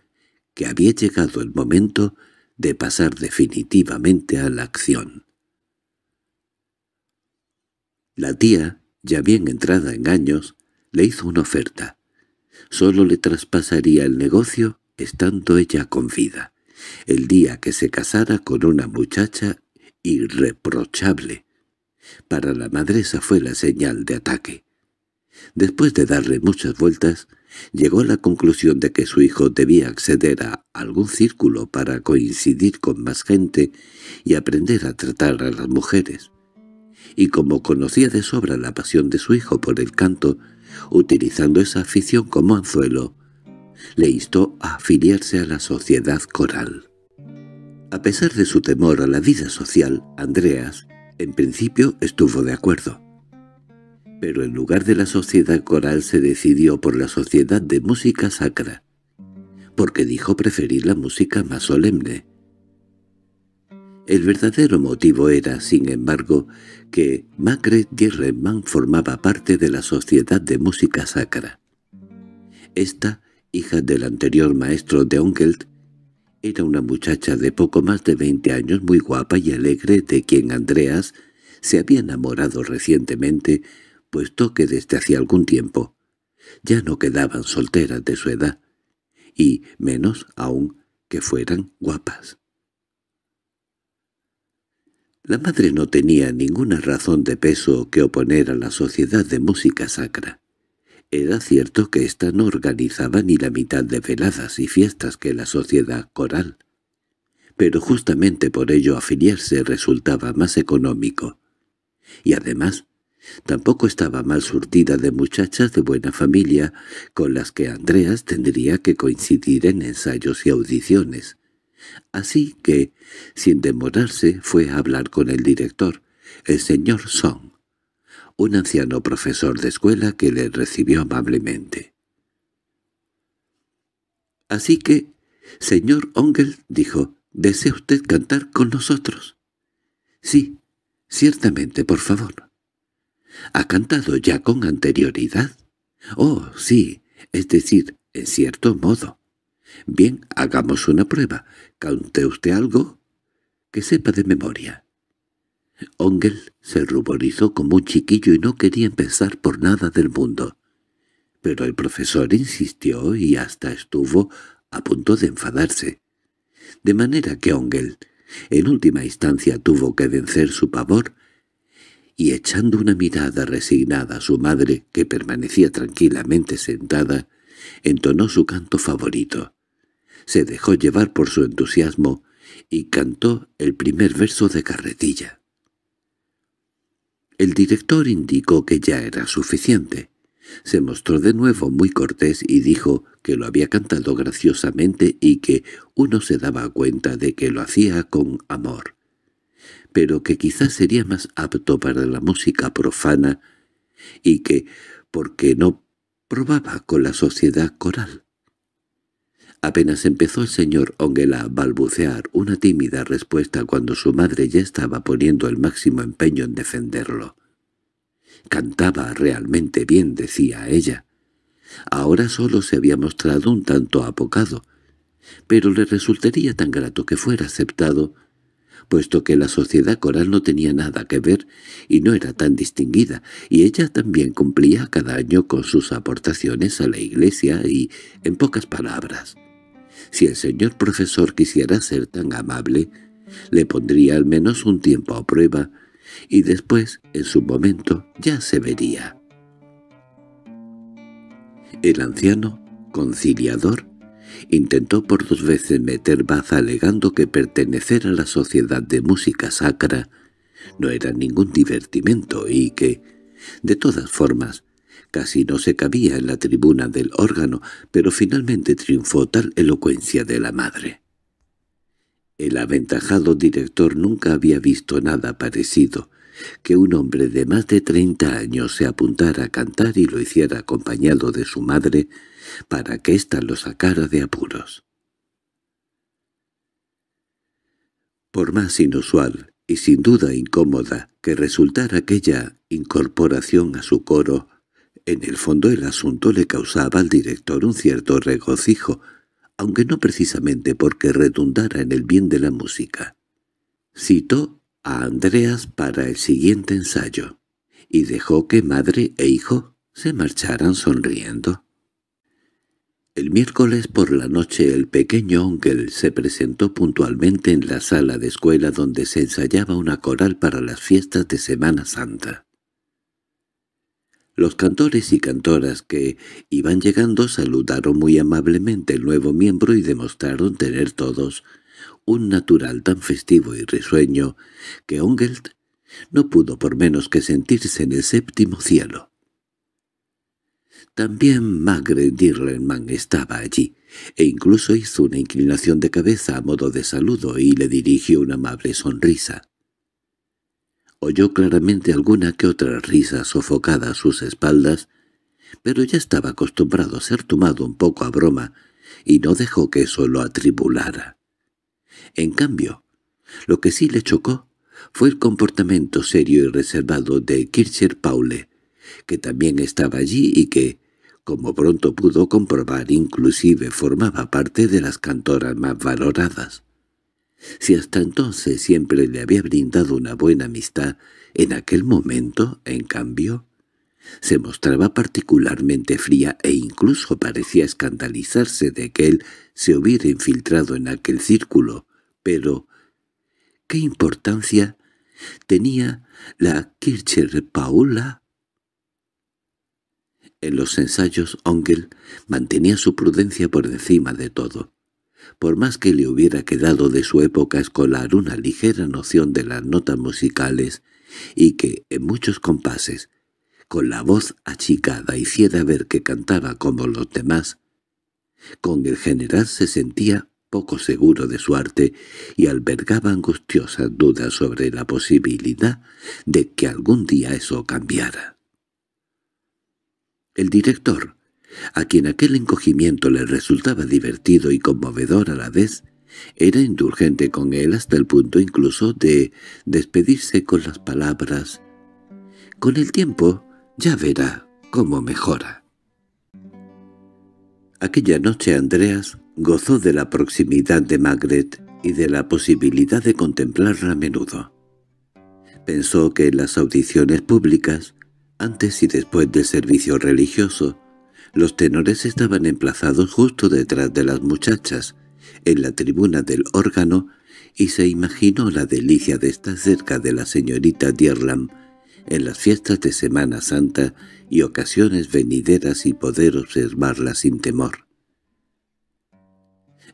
que había llegado el momento de pasar definitivamente a la acción. La tía, ya bien entrada en años, le hizo una oferta. Solo le traspasaría el negocio estando ella con vida, el día que se casara con una muchacha irreprochable. Para la madre esa fue la señal de ataque. Después de darle muchas vueltas, llegó a la conclusión de que su hijo debía acceder a algún círculo para coincidir con más gente y aprender a tratar a las mujeres y como conocía de sobra la pasión de su hijo por el canto, utilizando esa afición como anzuelo, le instó a afiliarse a la sociedad coral. A pesar de su temor a la vida social, Andreas, en principio, estuvo de acuerdo. Pero en lugar de la sociedad coral se decidió por la sociedad de música sacra, porque dijo preferir la música más solemne. El verdadero motivo era, sin embargo, que Magret Dierrenman formaba parte de la Sociedad de Música Sacra. Esta, hija del anterior maestro de Ongelt, era una muchacha de poco más de veinte años muy guapa y alegre de quien Andreas se había enamorado recientemente, puesto que desde hacía algún tiempo ya no quedaban solteras de su edad, y menos aún que fueran guapas. La madre no tenía ninguna razón de peso que oponer a la sociedad de música sacra. Era cierto que ésta no organizaba ni la mitad de veladas y fiestas que la sociedad coral, pero justamente por ello afiliarse resultaba más económico. Y además, tampoco estaba mal surtida de muchachas de buena familia con las que Andreas tendría que coincidir en ensayos y audiciones. Así que, sin demorarse, fue a hablar con el director, el señor Song, un anciano profesor de escuela que le recibió amablemente. Así que, señor Ongel, dijo, ¿desea usted cantar con nosotros? Sí, ciertamente, por favor. ¿Ha cantado ya con anterioridad? Oh, sí, es decir, en cierto modo. Bien, hagamos una prueba. ¿Cante usted algo? Que sepa de memoria. Ongel se ruborizó como un chiquillo y no quería empezar por nada del mundo. Pero el profesor insistió y hasta estuvo a punto de enfadarse. De manera que Ongel, en última instancia, tuvo que vencer su pavor y echando una mirada resignada a su madre, que permanecía tranquilamente sentada, entonó su canto favorito se dejó llevar por su entusiasmo y cantó el primer verso de carretilla. El director indicó que ya era suficiente. Se mostró de nuevo muy cortés y dijo que lo había cantado graciosamente y que uno se daba cuenta de que lo hacía con amor, pero que quizás sería más apto para la música profana y que, porque no probaba con la sociedad coral. Apenas empezó el señor Ongel a balbucear una tímida respuesta cuando su madre ya estaba poniendo el máximo empeño en defenderlo. Cantaba realmente bien, decía ella. Ahora solo se había mostrado un tanto apocado, pero le resultaría tan grato que fuera aceptado, puesto que la sociedad coral no tenía nada que ver y no era tan distinguida, y ella también cumplía cada año con sus aportaciones a la iglesia y, en pocas palabras, si el señor profesor quisiera ser tan amable, le pondría al menos un tiempo a prueba, y después, en su momento, ya se vería. El anciano, conciliador, intentó por dos veces meter baza alegando que pertenecer a la sociedad de música sacra no era ningún divertimento y que, de todas formas, Casi no se cabía en la tribuna del órgano, pero finalmente triunfó tal elocuencia de la madre. El aventajado director nunca había visto nada parecido. Que un hombre de más de treinta años se apuntara a cantar y lo hiciera acompañado de su madre para que ésta lo sacara de apuros. Por más inusual y sin duda incómoda que resultara aquella incorporación a su coro, en el fondo el asunto le causaba al director un cierto regocijo, aunque no precisamente porque redundara en el bien de la música. Citó a Andreas para el siguiente ensayo y dejó que madre e hijo se marcharan sonriendo. El miércoles por la noche el pequeño Onkel se presentó puntualmente en la sala de escuela donde se ensayaba una coral para las fiestas de Semana Santa. Los cantores y cantoras que iban llegando saludaron muy amablemente el nuevo miembro y demostraron tener todos un natural tan festivo y risueño que Ongelt no pudo por menos que sentirse en el séptimo cielo. También Magre Dirlerman estaba allí, e incluso hizo una inclinación de cabeza a modo de saludo y le dirigió una amable sonrisa. Oyó claramente alguna que otra risa sofocada a sus espaldas, pero ya estaba acostumbrado a ser tomado un poco a broma y no dejó que eso lo atribulara. En cambio, lo que sí le chocó fue el comportamiento serio y reservado de Kircher Paule, que también estaba allí y que, como pronto pudo comprobar, inclusive formaba parte de las cantoras más valoradas. Si hasta entonces siempre le había brindado una buena amistad, en aquel momento, en cambio, se mostraba particularmente fría e incluso parecía escandalizarse de que él se hubiera infiltrado en aquel círculo, pero ¿qué importancia tenía la Kircher Paula? En los ensayos Ongel mantenía su prudencia por encima de todo. Por más que le hubiera quedado de su época escolar una ligera noción de las notas musicales, y que, en muchos compases, con la voz achicada hiciera ver que cantaba como los demás, con el general se sentía poco seguro de su arte y albergaba angustiosas dudas sobre la posibilidad de que algún día eso cambiara. El director, a quien aquel encogimiento le resultaba divertido y conmovedor a la vez, era indulgente con él hasta el punto incluso de despedirse con las palabras «Con el tiempo ya verá cómo mejora». Aquella noche Andreas gozó de la proximidad de Magret y de la posibilidad de contemplarla a menudo. Pensó que en las audiciones públicas, antes y después del servicio religioso, los tenores estaban emplazados justo detrás de las muchachas, en la tribuna del órgano, y se imaginó la delicia de estar cerca de la señorita Dierlam en las fiestas de Semana Santa y ocasiones venideras y poder observarla sin temor.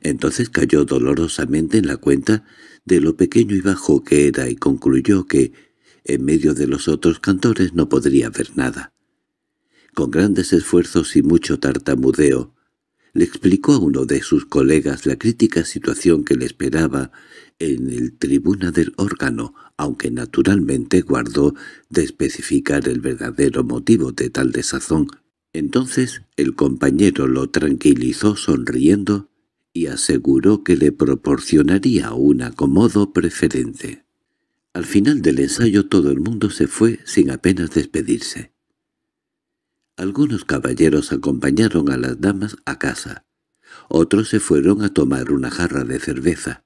Entonces cayó dolorosamente en la cuenta de lo pequeño y bajo que era y concluyó que, en medio de los otros cantores, no podría ver nada. Con grandes esfuerzos y mucho tartamudeo, le explicó a uno de sus colegas la crítica situación que le esperaba en el tribuna del órgano, aunque naturalmente guardó de especificar el verdadero motivo de tal desazón. Entonces el compañero lo tranquilizó sonriendo y aseguró que le proporcionaría un acomodo preferente. Al final del ensayo todo el mundo se fue sin apenas despedirse. Algunos caballeros acompañaron a las damas a casa. Otros se fueron a tomar una jarra de cerveza.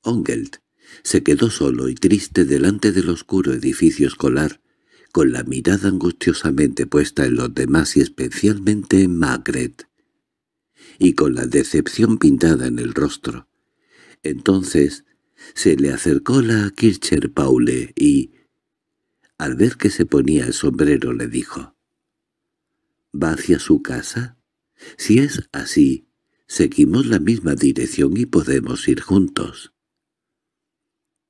Ongelt se quedó solo y triste delante del oscuro edificio escolar, con la mirada angustiosamente puesta en los demás y especialmente en Magret, y con la decepción pintada en el rostro. Entonces se le acercó la Kircher Paule y, al ver que se ponía el sombrero, le dijo va hacia su casa? Si es así, seguimos la misma dirección y podemos ir juntos.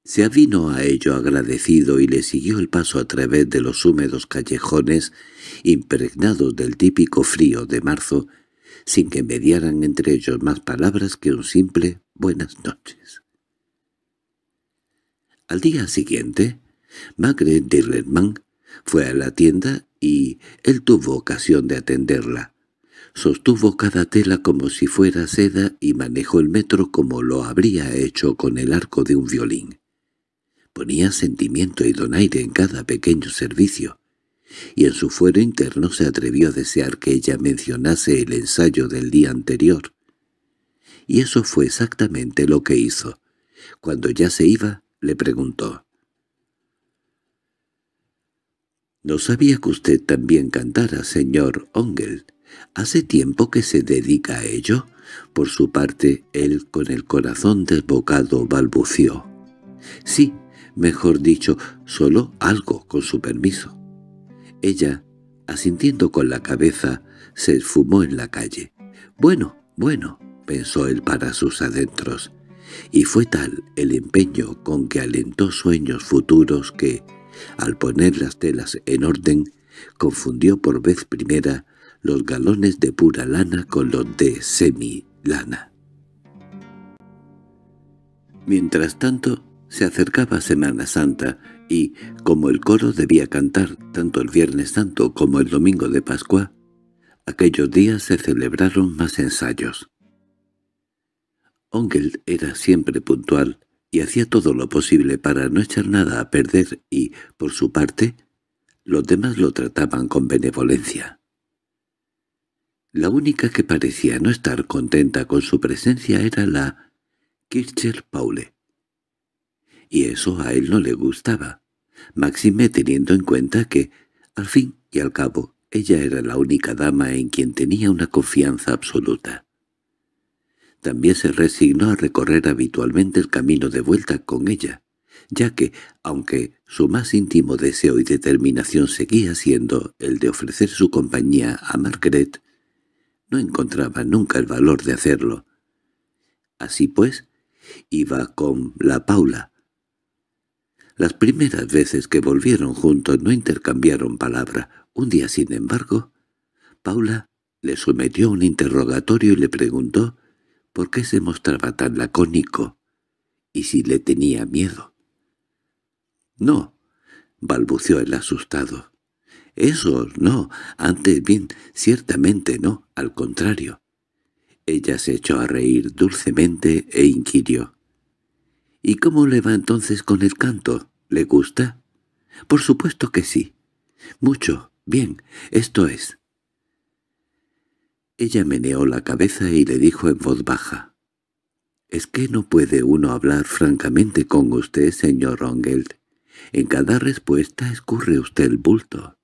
Se avino a ello agradecido y le siguió el paso a través de los húmedos callejones impregnados del típico frío de marzo, sin que mediaran entre ellos más palabras que un simple «buenas noches». Al día siguiente, Magre Dillerman fue a la tienda y él tuvo ocasión de atenderla. Sostuvo cada tela como si fuera seda y manejó el metro como lo habría hecho con el arco de un violín. Ponía sentimiento y donaire en cada pequeño servicio, y en su fuero interno se atrevió a desear que ella mencionase el ensayo del día anterior. Y eso fue exactamente lo que hizo. Cuando ya se iba, le preguntó. No sabía que usted también cantara, señor Ongel. ¿Hace tiempo que se dedica a ello? Por su parte, él con el corazón desbocado balbució. Sí, mejor dicho, solo algo con su permiso. Ella, asintiendo con la cabeza, se esfumó en la calle. Bueno, bueno, pensó él para sus adentros, y fue tal el empeño con que alentó sueños futuros que, al poner las telas en orden, confundió por vez primera los galones de pura lana con los de semi-lana. Mientras tanto, se acercaba Semana Santa y, como el coro debía cantar tanto el Viernes Santo como el Domingo de Pascua, aquellos días se celebraron más ensayos. Ongel era siempre puntual hacía todo lo posible para no echar nada a perder y, por su parte, los demás lo trataban con benevolencia. La única que parecía no estar contenta con su presencia era la Kircher Paule. Y eso a él no le gustaba, máxime teniendo en cuenta que, al fin y al cabo, ella era la única dama en quien tenía una confianza absoluta. También se resignó a recorrer habitualmente el camino de vuelta con ella, ya que, aunque su más íntimo deseo y determinación seguía siendo el de ofrecer su compañía a Margaret, no encontraba nunca el valor de hacerlo. Así pues, iba con la Paula. Las primeras veces que volvieron juntos no intercambiaron palabra. Un día, sin embargo, Paula le sometió un interrogatorio y le preguntó ¿Por qué se mostraba tan lacónico? ¿Y si le tenía miedo? —No —balbuceó el asustado—. Eso no, antes bien, ciertamente no, al contrario. Ella se echó a reír dulcemente e inquirió. —¿Y cómo le va entonces con el canto? ¿Le gusta? —Por supuesto que sí. —Mucho. Bien, esto es. Ella meneó la cabeza y le dijo en voz baja. —Es que no puede uno hablar francamente con usted, señor Rongel. En cada respuesta escurre usted el bulto.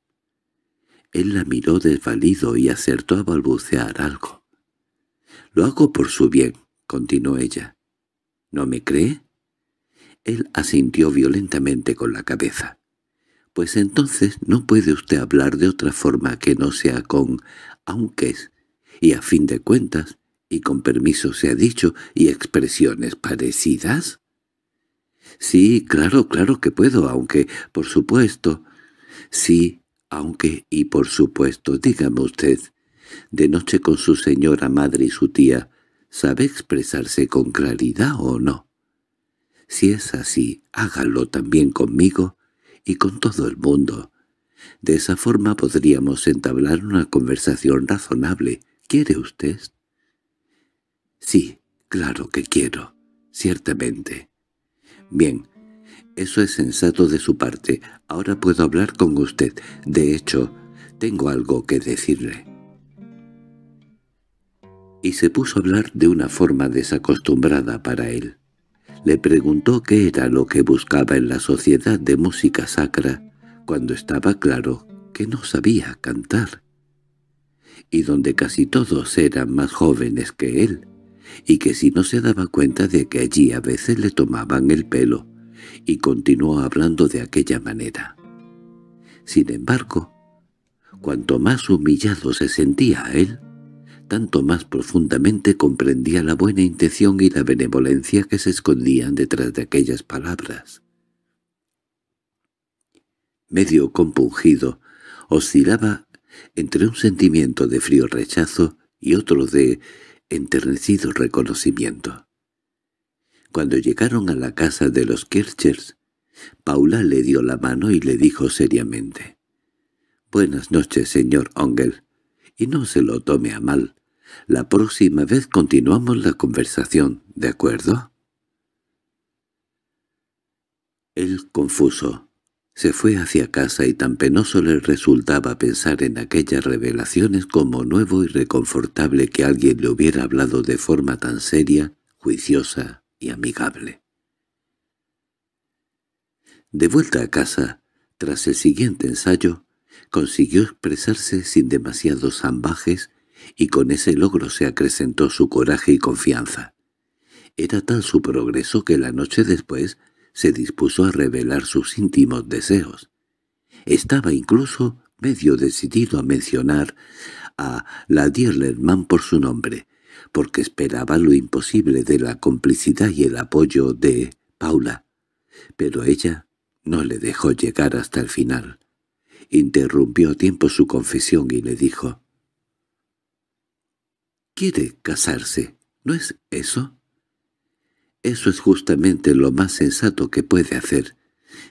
Él la miró desvalido y acertó a balbucear algo. —Lo hago por su bien —continuó ella. —¿No me cree? Él asintió violentamente con la cabeza. —Pues entonces no puede usted hablar de otra forma que no sea con «aunque es», y a fin de cuentas, y con permiso se ha dicho, y expresiones parecidas? Sí, claro, claro que puedo, aunque, por supuesto. Sí, aunque y por supuesto, dígame usted. De noche con su señora madre y su tía, ¿sabe expresarse con claridad o no? Si es así, hágalo también conmigo y con todo el mundo. De esa forma podríamos entablar una conversación razonable, ¿Quiere usted? Sí, claro que quiero, ciertamente. Bien, eso es sensato de su parte. Ahora puedo hablar con usted. De hecho, tengo algo que decirle. Y se puso a hablar de una forma desacostumbrada para él. Le preguntó qué era lo que buscaba en la sociedad de música sacra, cuando estaba claro que no sabía cantar y donde casi todos eran más jóvenes que él, y que si no se daba cuenta de que allí a veces le tomaban el pelo, y continuó hablando de aquella manera. Sin embargo, cuanto más humillado se sentía a él, tanto más profundamente comprendía la buena intención y la benevolencia que se escondían detrás de aquellas palabras. Medio compungido, oscilaba entre un sentimiento de frío rechazo y otro de enternecido reconocimiento. Cuando llegaron a la casa de los Kirchers, Paula le dio la mano y le dijo seriamente, «Buenas noches, señor Ongel, y no se lo tome a mal. La próxima vez continuamos la conversación, ¿de acuerdo?» Él, confuso, se fue hacia casa y tan penoso le resultaba pensar en aquellas revelaciones como nuevo y reconfortable que alguien le hubiera hablado de forma tan seria, juiciosa y amigable. De vuelta a casa, tras el siguiente ensayo, consiguió expresarse sin demasiados zambajes y con ese logro se acrecentó su coraje y confianza. Era tal su progreso que la noche después se dispuso a revelar sus íntimos deseos. Estaba incluso medio decidido a mencionar a la Dierlerman por su nombre, porque esperaba lo imposible de la complicidad y el apoyo de Paula. Pero ella no le dejó llegar hasta el final. Interrumpió a tiempo su confesión y le dijo, «¿Quiere casarse, no es eso?» Eso es justamente lo más sensato que puede hacer.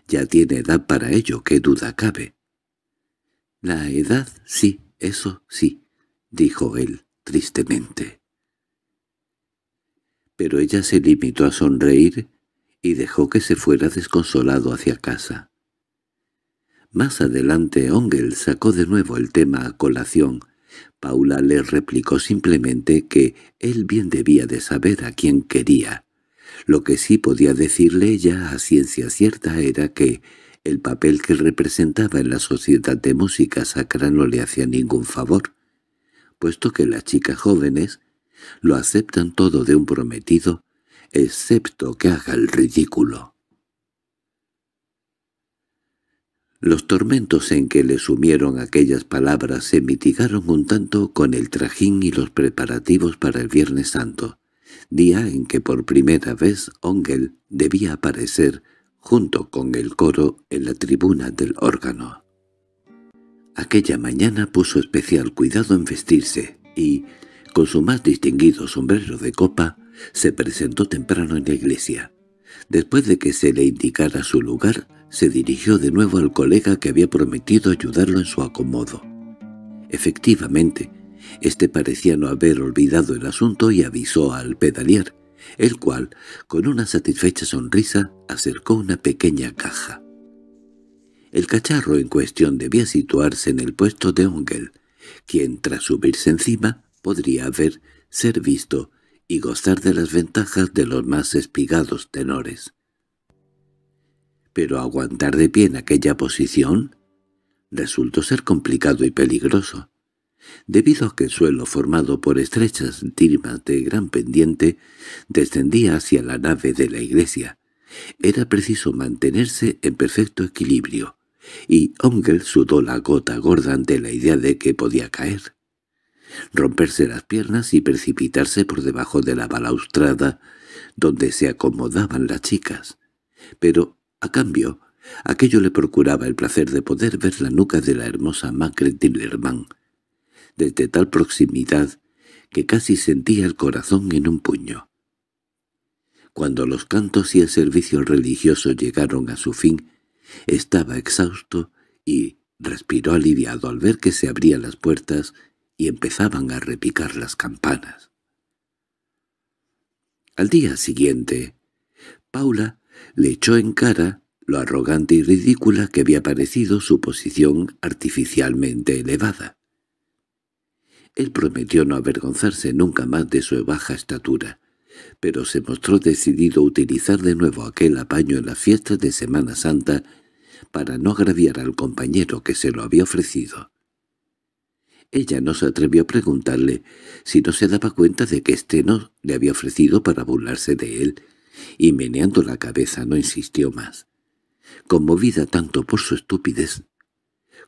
Ya tiene edad para ello, qué duda cabe. —La edad, sí, eso sí —dijo él tristemente. Pero ella se limitó a sonreír y dejó que se fuera desconsolado hacia casa. Más adelante Ongel sacó de nuevo el tema a colación. Paula le replicó simplemente que él bien debía de saber a quién quería. Lo que sí podía decirle ya a ciencia cierta era que el papel que representaba en la Sociedad de Música Sacra no le hacía ningún favor, puesto que las chicas jóvenes lo aceptan todo de un prometido, excepto que haga el ridículo. Los tormentos en que le sumieron aquellas palabras se mitigaron un tanto con el trajín y los preparativos para el Viernes Santo día en que por primera vez Ongel debía aparecer junto con el coro en la tribuna del órgano. Aquella mañana puso especial cuidado en vestirse y, con su más distinguido sombrero de copa, se presentó temprano en la iglesia. Después de que se le indicara su lugar, se dirigió de nuevo al colega que había prometido ayudarlo en su acomodo. Efectivamente, este parecía no haber olvidado el asunto y avisó al pedalier, el cual, con una satisfecha sonrisa, acercó una pequeña caja. El cacharro en cuestión debía situarse en el puesto de Ungel, quien tras subirse encima podría haber ser visto y gozar de las ventajas de los más espigados tenores. Pero aguantar de pie en aquella posición resultó ser complicado y peligroso, Debido a que el suelo formado por estrechas tiras de gran pendiente descendía hacia la nave de la iglesia, era preciso mantenerse en perfecto equilibrio, y Ongel sudó la gota gorda ante la idea de que podía caer. Romperse las piernas y precipitarse por debajo de la balaustrada donde se acomodaban las chicas. Pero, a cambio, aquello le procuraba el placer de poder ver la nuca de la hermosa Macre Lerman desde tal proximidad que casi sentía el corazón en un puño. Cuando los cantos y el servicio religioso llegaron a su fin, estaba exhausto y respiró aliviado al ver que se abrían las puertas y empezaban a repicar las campanas. Al día siguiente, Paula le echó en cara lo arrogante y ridícula que había parecido su posición artificialmente elevada. Él prometió no avergonzarse nunca más de su baja estatura, pero se mostró decidido a utilizar de nuevo aquel apaño en las fiestas de Semana Santa para no agraviar al compañero que se lo había ofrecido. Ella no se atrevió a preguntarle si no se daba cuenta de que este no le había ofrecido para burlarse de él, y meneando la cabeza no insistió más, conmovida tanto por su estupidez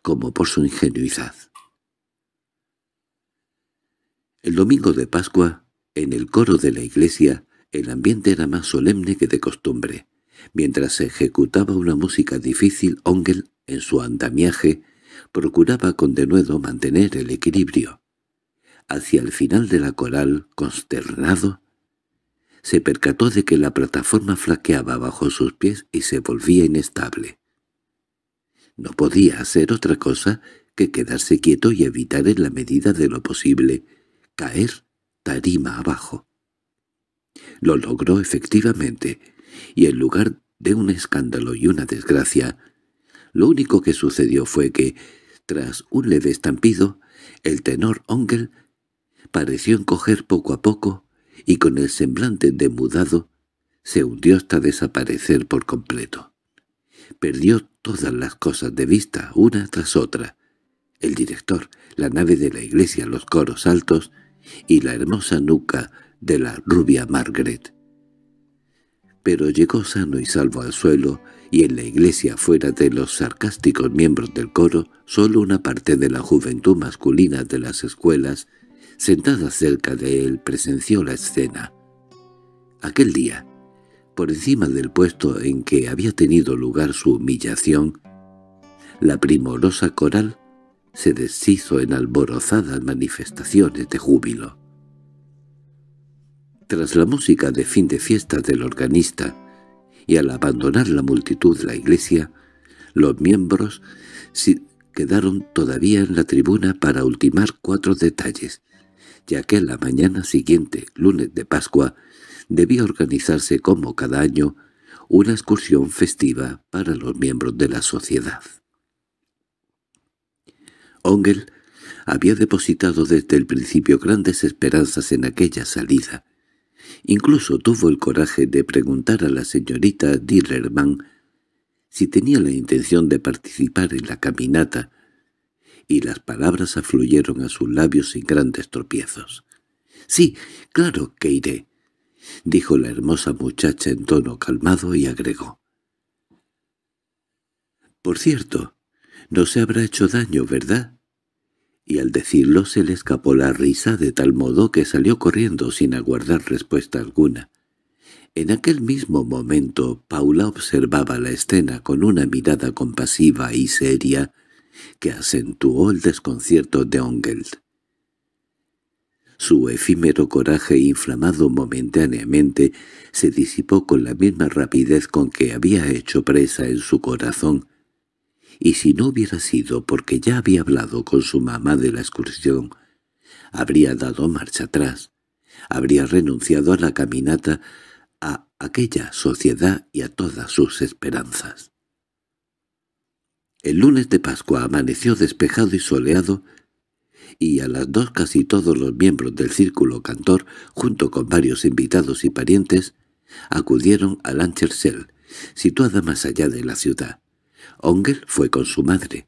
como por su ingenuidad. El domingo de Pascua, en el coro de la iglesia, el ambiente era más solemne que de costumbre. Mientras se ejecutaba una música difícil, Ongel, en su andamiaje, procuraba con denuedo mantener el equilibrio. Hacia el final de la coral, consternado, se percató de que la plataforma flaqueaba bajo sus pies y se volvía inestable. No podía hacer otra cosa que quedarse quieto y evitar en la medida de lo posible caer tarima abajo. Lo logró efectivamente, y en lugar de un escándalo y una desgracia, lo único que sucedió fue que, tras un leve estampido, el tenor Ongel pareció encoger poco a poco y con el semblante demudado se hundió hasta desaparecer por completo. Perdió todas las cosas de vista, una tras otra. El director, la nave de la iglesia, los coros altos, y la hermosa nuca de la rubia Margaret. Pero llegó sano y salvo al suelo, y en la iglesia fuera de los sarcásticos miembros del coro, solo una parte de la juventud masculina de las escuelas, sentada cerca de él, presenció la escena. Aquel día, por encima del puesto en que había tenido lugar su humillación, la primorosa coral se deshizo en alborozadas manifestaciones de júbilo. Tras la música de fin de fiesta del organista, y al abandonar la multitud la iglesia, los miembros quedaron todavía en la tribuna para ultimar cuatro detalles, ya que la mañana siguiente, lunes de Pascua, debía organizarse como cada año una excursión festiva para los miembros de la sociedad. Ongel había depositado desde el principio grandes esperanzas en aquella salida. Incluso tuvo el coraje de preguntar a la señorita Dillerman si tenía la intención de participar en la caminata, y las palabras afluyeron a sus labios sin grandes tropiezos. «Sí, claro que iré», dijo la hermosa muchacha en tono calmado y agregó. «Por cierto, no se habrá hecho daño, ¿verdad? Y al decirlo se le escapó la risa de tal modo que salió corriendo sin aguardar respuesta alguna. En aquel mismo momento Paula observaba la escena con una mirada compasiva y seria que acentuó el desconcierto de Ongeld. Su efímero coraje inflamado momentáneamente se disipó con la misma rapidez con que había hecho presa en su corazón y si no hubiera sido porque ya había hablado con su mamá de la excursión, habría dado marcha atrás, habría renunciado a la caminata, a aquella sociedad y a todas sus esperanzas. El lunes de Pascua amaneció despejado y soleado, y a las dos casi todos los miembros del círculo cantor, junto con varios invitados y parientes, acudieron a Lanchersell, situada más allá de la ciudad. Ongel fue con su madre.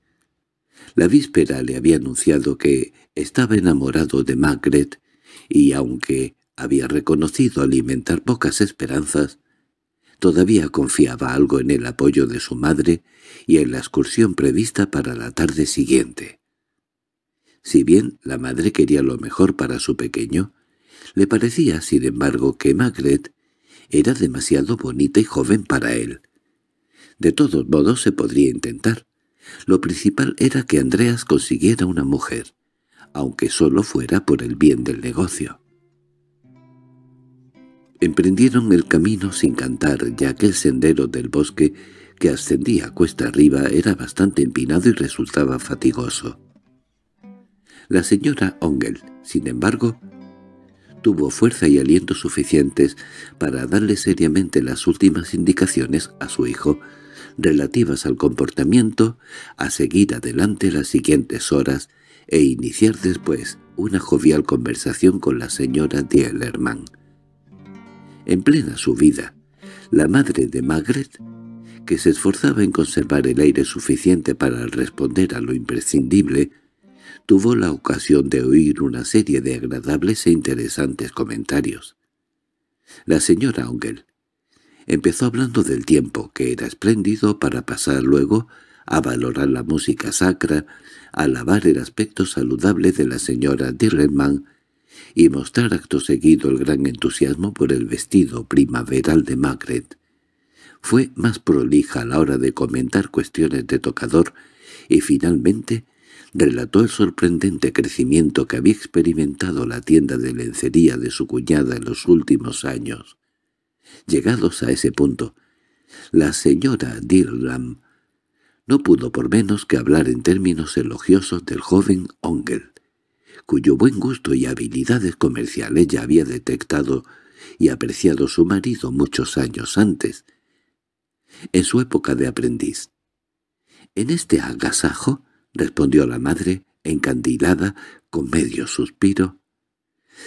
La víspera le había anunciado que estaba enamorado de Magret y aunque había reconocido alimentar pocas esperanzas, todavía confiaba algo en el apoyo de su madre y en la excursión prevista para la tarde siguiente. Si bien la madre quería lo mejor para su pequeño, le parecía, sin embargo, que Magret era demasiado bonita y joven para él, de todos modos se podría intentar. Lo principal era que Andreas consiguiera una mujer, aunque solo fuera por el bien del negocio. Emprendieron el camino sin cantar, ya que el sendero del bosque que ascendía cuesta arriba era bastante empinado y resultaba fatigoso. La señora Ongel, sin embargo, tuvo fuerza y aliento suficientes para darle seriamente las últimas indicaciones a su hijo relativas al comportamiento, a seguir adelante las siguientes horas e iniciar después una jovial conversación con la señora Dielerman. En plena subida, la madre de Margaret, que se esforzaba en conservar el aire suficiente para responder a lo imprescindible, tuvo la ocasión de oír una serie de agradables e interesantes comentarios. La señora Ongel, Empezó hablando del tiempo, que era espléndido, para pasar luego a valorar la música sacra, alabar el aspecto saludable de la señora Dirrenman y mostrar acto seguido el gran entusiasmo por el vestido primaveral de Magret. Fue más prolija a la hora de comentar cuestiones de tocador y finalmente relató el sorprendente crecimiento que había experimentado la tienda de lencería de su cuñada en los últimos años. Llegados a ese punto, la señora Dirlam no pudo por menos que hablar en términos elogiosos del joven Ongel, cuyo buen gusto y habilidades comerciales ya había detectado y apreciado su marido muchos años antes, en su época de aprendiz. —En este agasajo —respondió la madre, encandilada, con medio suspiro—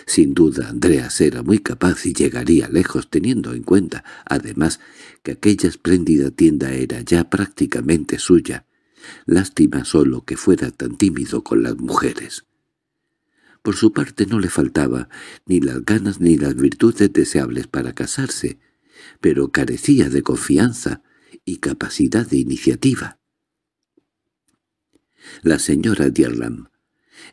sin duda Andreas era muy capaz y llegaría lejos teniendo en cuenta, además, que aquella espléndida tienda era ya prácticamente suya. Lástima solo que fuera tan tímido con las mujeres. Por su parte no le faltaba ni las ganas ni las virtudes deseables para casarse, pero carecía de confianza y capacidad de iniciativa. La señora Dierlam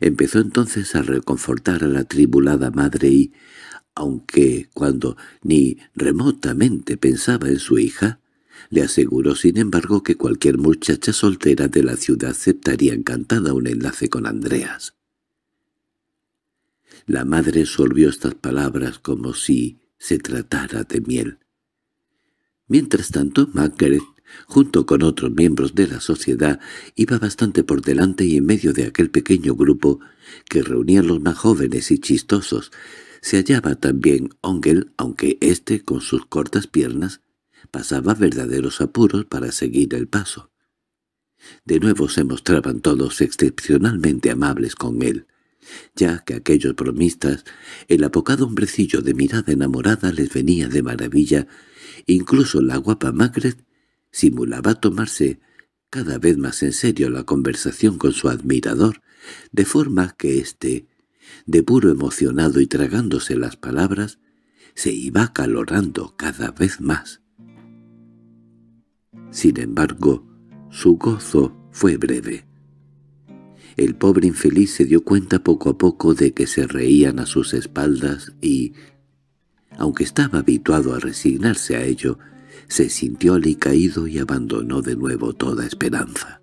Empezó entonces a reconfortar a la tribulada madre y, aunque cuando ni remotamente pensaba en su hija, le aseguró sin embargo que cualquier muchacha soltera de la ciudad aceptaría encantada un enlace con Andreas. La madre solvió estas palabras como si se tratara de miel. Mientras tanto, Margaret junto con otros miembros de la sociedad, iba bastante por delante y en medio de aquel pequeño grupo que reunía los más jóvenes y chistosos, se hallaba también Ongel, aunque éste, con sus cortas piernas, pasaba verdaderos apuros para seguir el paso. De nuevo se mostraban todos excepcionalmente amables con él, ya que aquellos promistas, el apocado hombrecillo de mirada enamorada les venía de maravilla, incluso la guapa Magret simulaba tomarse cada vez más en serio la conversación con su admirador, de forma que éste, de puro emocionado y tragándose las palabras, se iba calorando cada vez más. Sin embargo, su gozo fue breve. El pobre infeliz se dio cuenta poco a poco de que se reían a sus espaldas y, aunque estaba habituado a resignarse a ello, se sintió alicaído y abandonó de nuevo toda esperanza.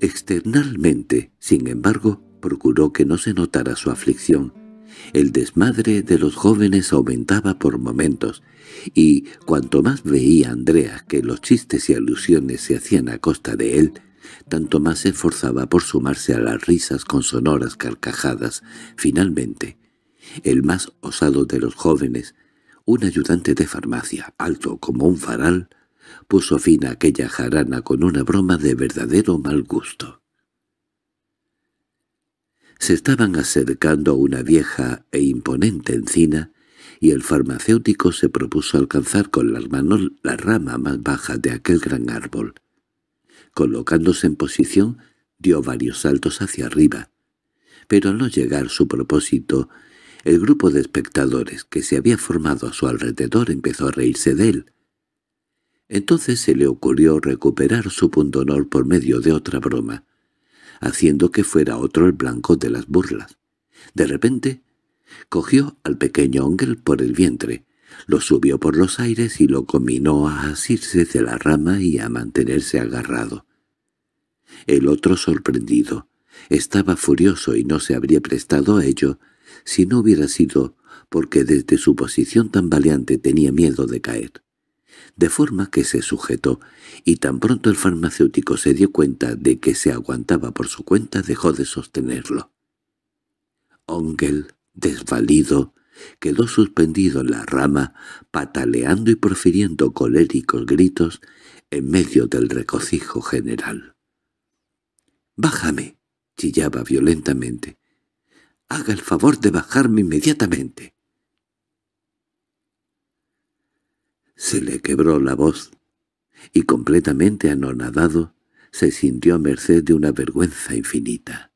Externalmente, sin embargo, procuró que no se notara su aflicción. El desmadre de los jóvenes aumentaba por momentos, y cuanto más veía Andrea que los chistes y alusiones se hacían a costa de él, tanto más se esforzaba por sumarse a las risas con sonoras carcajadas. Finalmente, el más osado de los jóvenes, un ayudante de farmacia, alto como un faral, puso fin a aquella jarana con una broma de verdadero mal gusto. Se estaban acercando a una vieja e imponente encina y el farmacéutico se propuso alcanzar con las manos la rama más baja de aquel gran árbol. Colocándose en posición, dio varios saltos hacia arriba, pero al no llegar su propósito el grupo de espectadores que se había formado a su alrededor empezó a reírse de él. Entonces se le ocurrió recuperar su honor por medio de otra broma, haciendo que fuera otro el blanco de las burlas. De repente, cogió al pequeño Ongel por el vientre, lo subió por los aires y lo combinó a asirse de la rama y a mantenerse agarrado. El otro sorprendido. Estaba furioso y no se habría prestado a ello si no hubiera sido porque desde su posición tan valiente tenía miedo de caer. De forma que se sujetó, y tan pronto el farmacéutico se dio cuenta de que se aguantaba por su cuenta dejó de sostenerlo. Ongel, desvalido, quedó suspendido en la rama, pataleando y profiriendo coléricos gritos en medio del recocijo general. —¡Bájame! —chillaba violentamente. Haga el favor de bajarme inmediatamente. Se le quebró la voz, y completamente anonadado, se sintió a merced de una vergüenza infinita.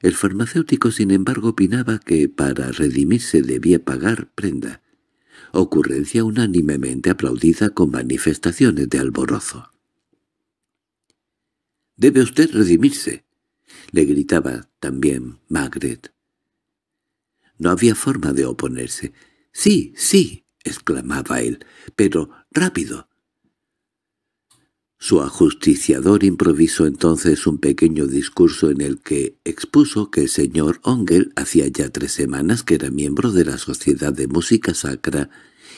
El farmacéutico, sin embargo, opinaba que para redimirse debía pagar prenda, ocurrencia unánimemente aplaudida con manifestaciones de alborozo. —¡Debe usted redimirse! —le gritaba también Magret. No había forma de oponerse. —¡Sí, sí! —exclamaba él. —Pero rápido. Su ajusticiador improvisó entonces un pequeño discurso en el que expuso que el señor Ongel hacía ya tres semanas que era miembro de la Sociedad de Música Sacra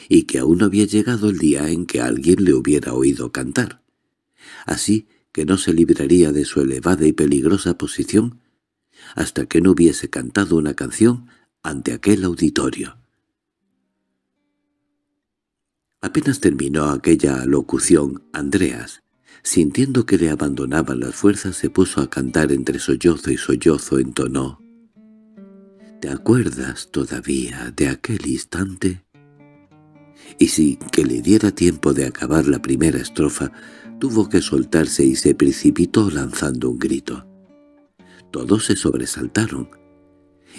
y que aún no había llegado el día en que alguien le hubiera oído cantar. Así que no se libraría de su elevada y peligrosa posición hasta que no hubiese cantado una canción ante aquel auditorio. Apenas terminó aquella locución, Andreas, sintiendo que le abandonaban las fuerzas, se puso a cantar entre sollozo y sollozo entonó. ¿Te acuerdas todavía de aquel instante? Y sin que le diera tiempo de acabar la primera estrofa, tuvo que soltarse y se precipitó lanzando un grito. Todos se sobresaltaron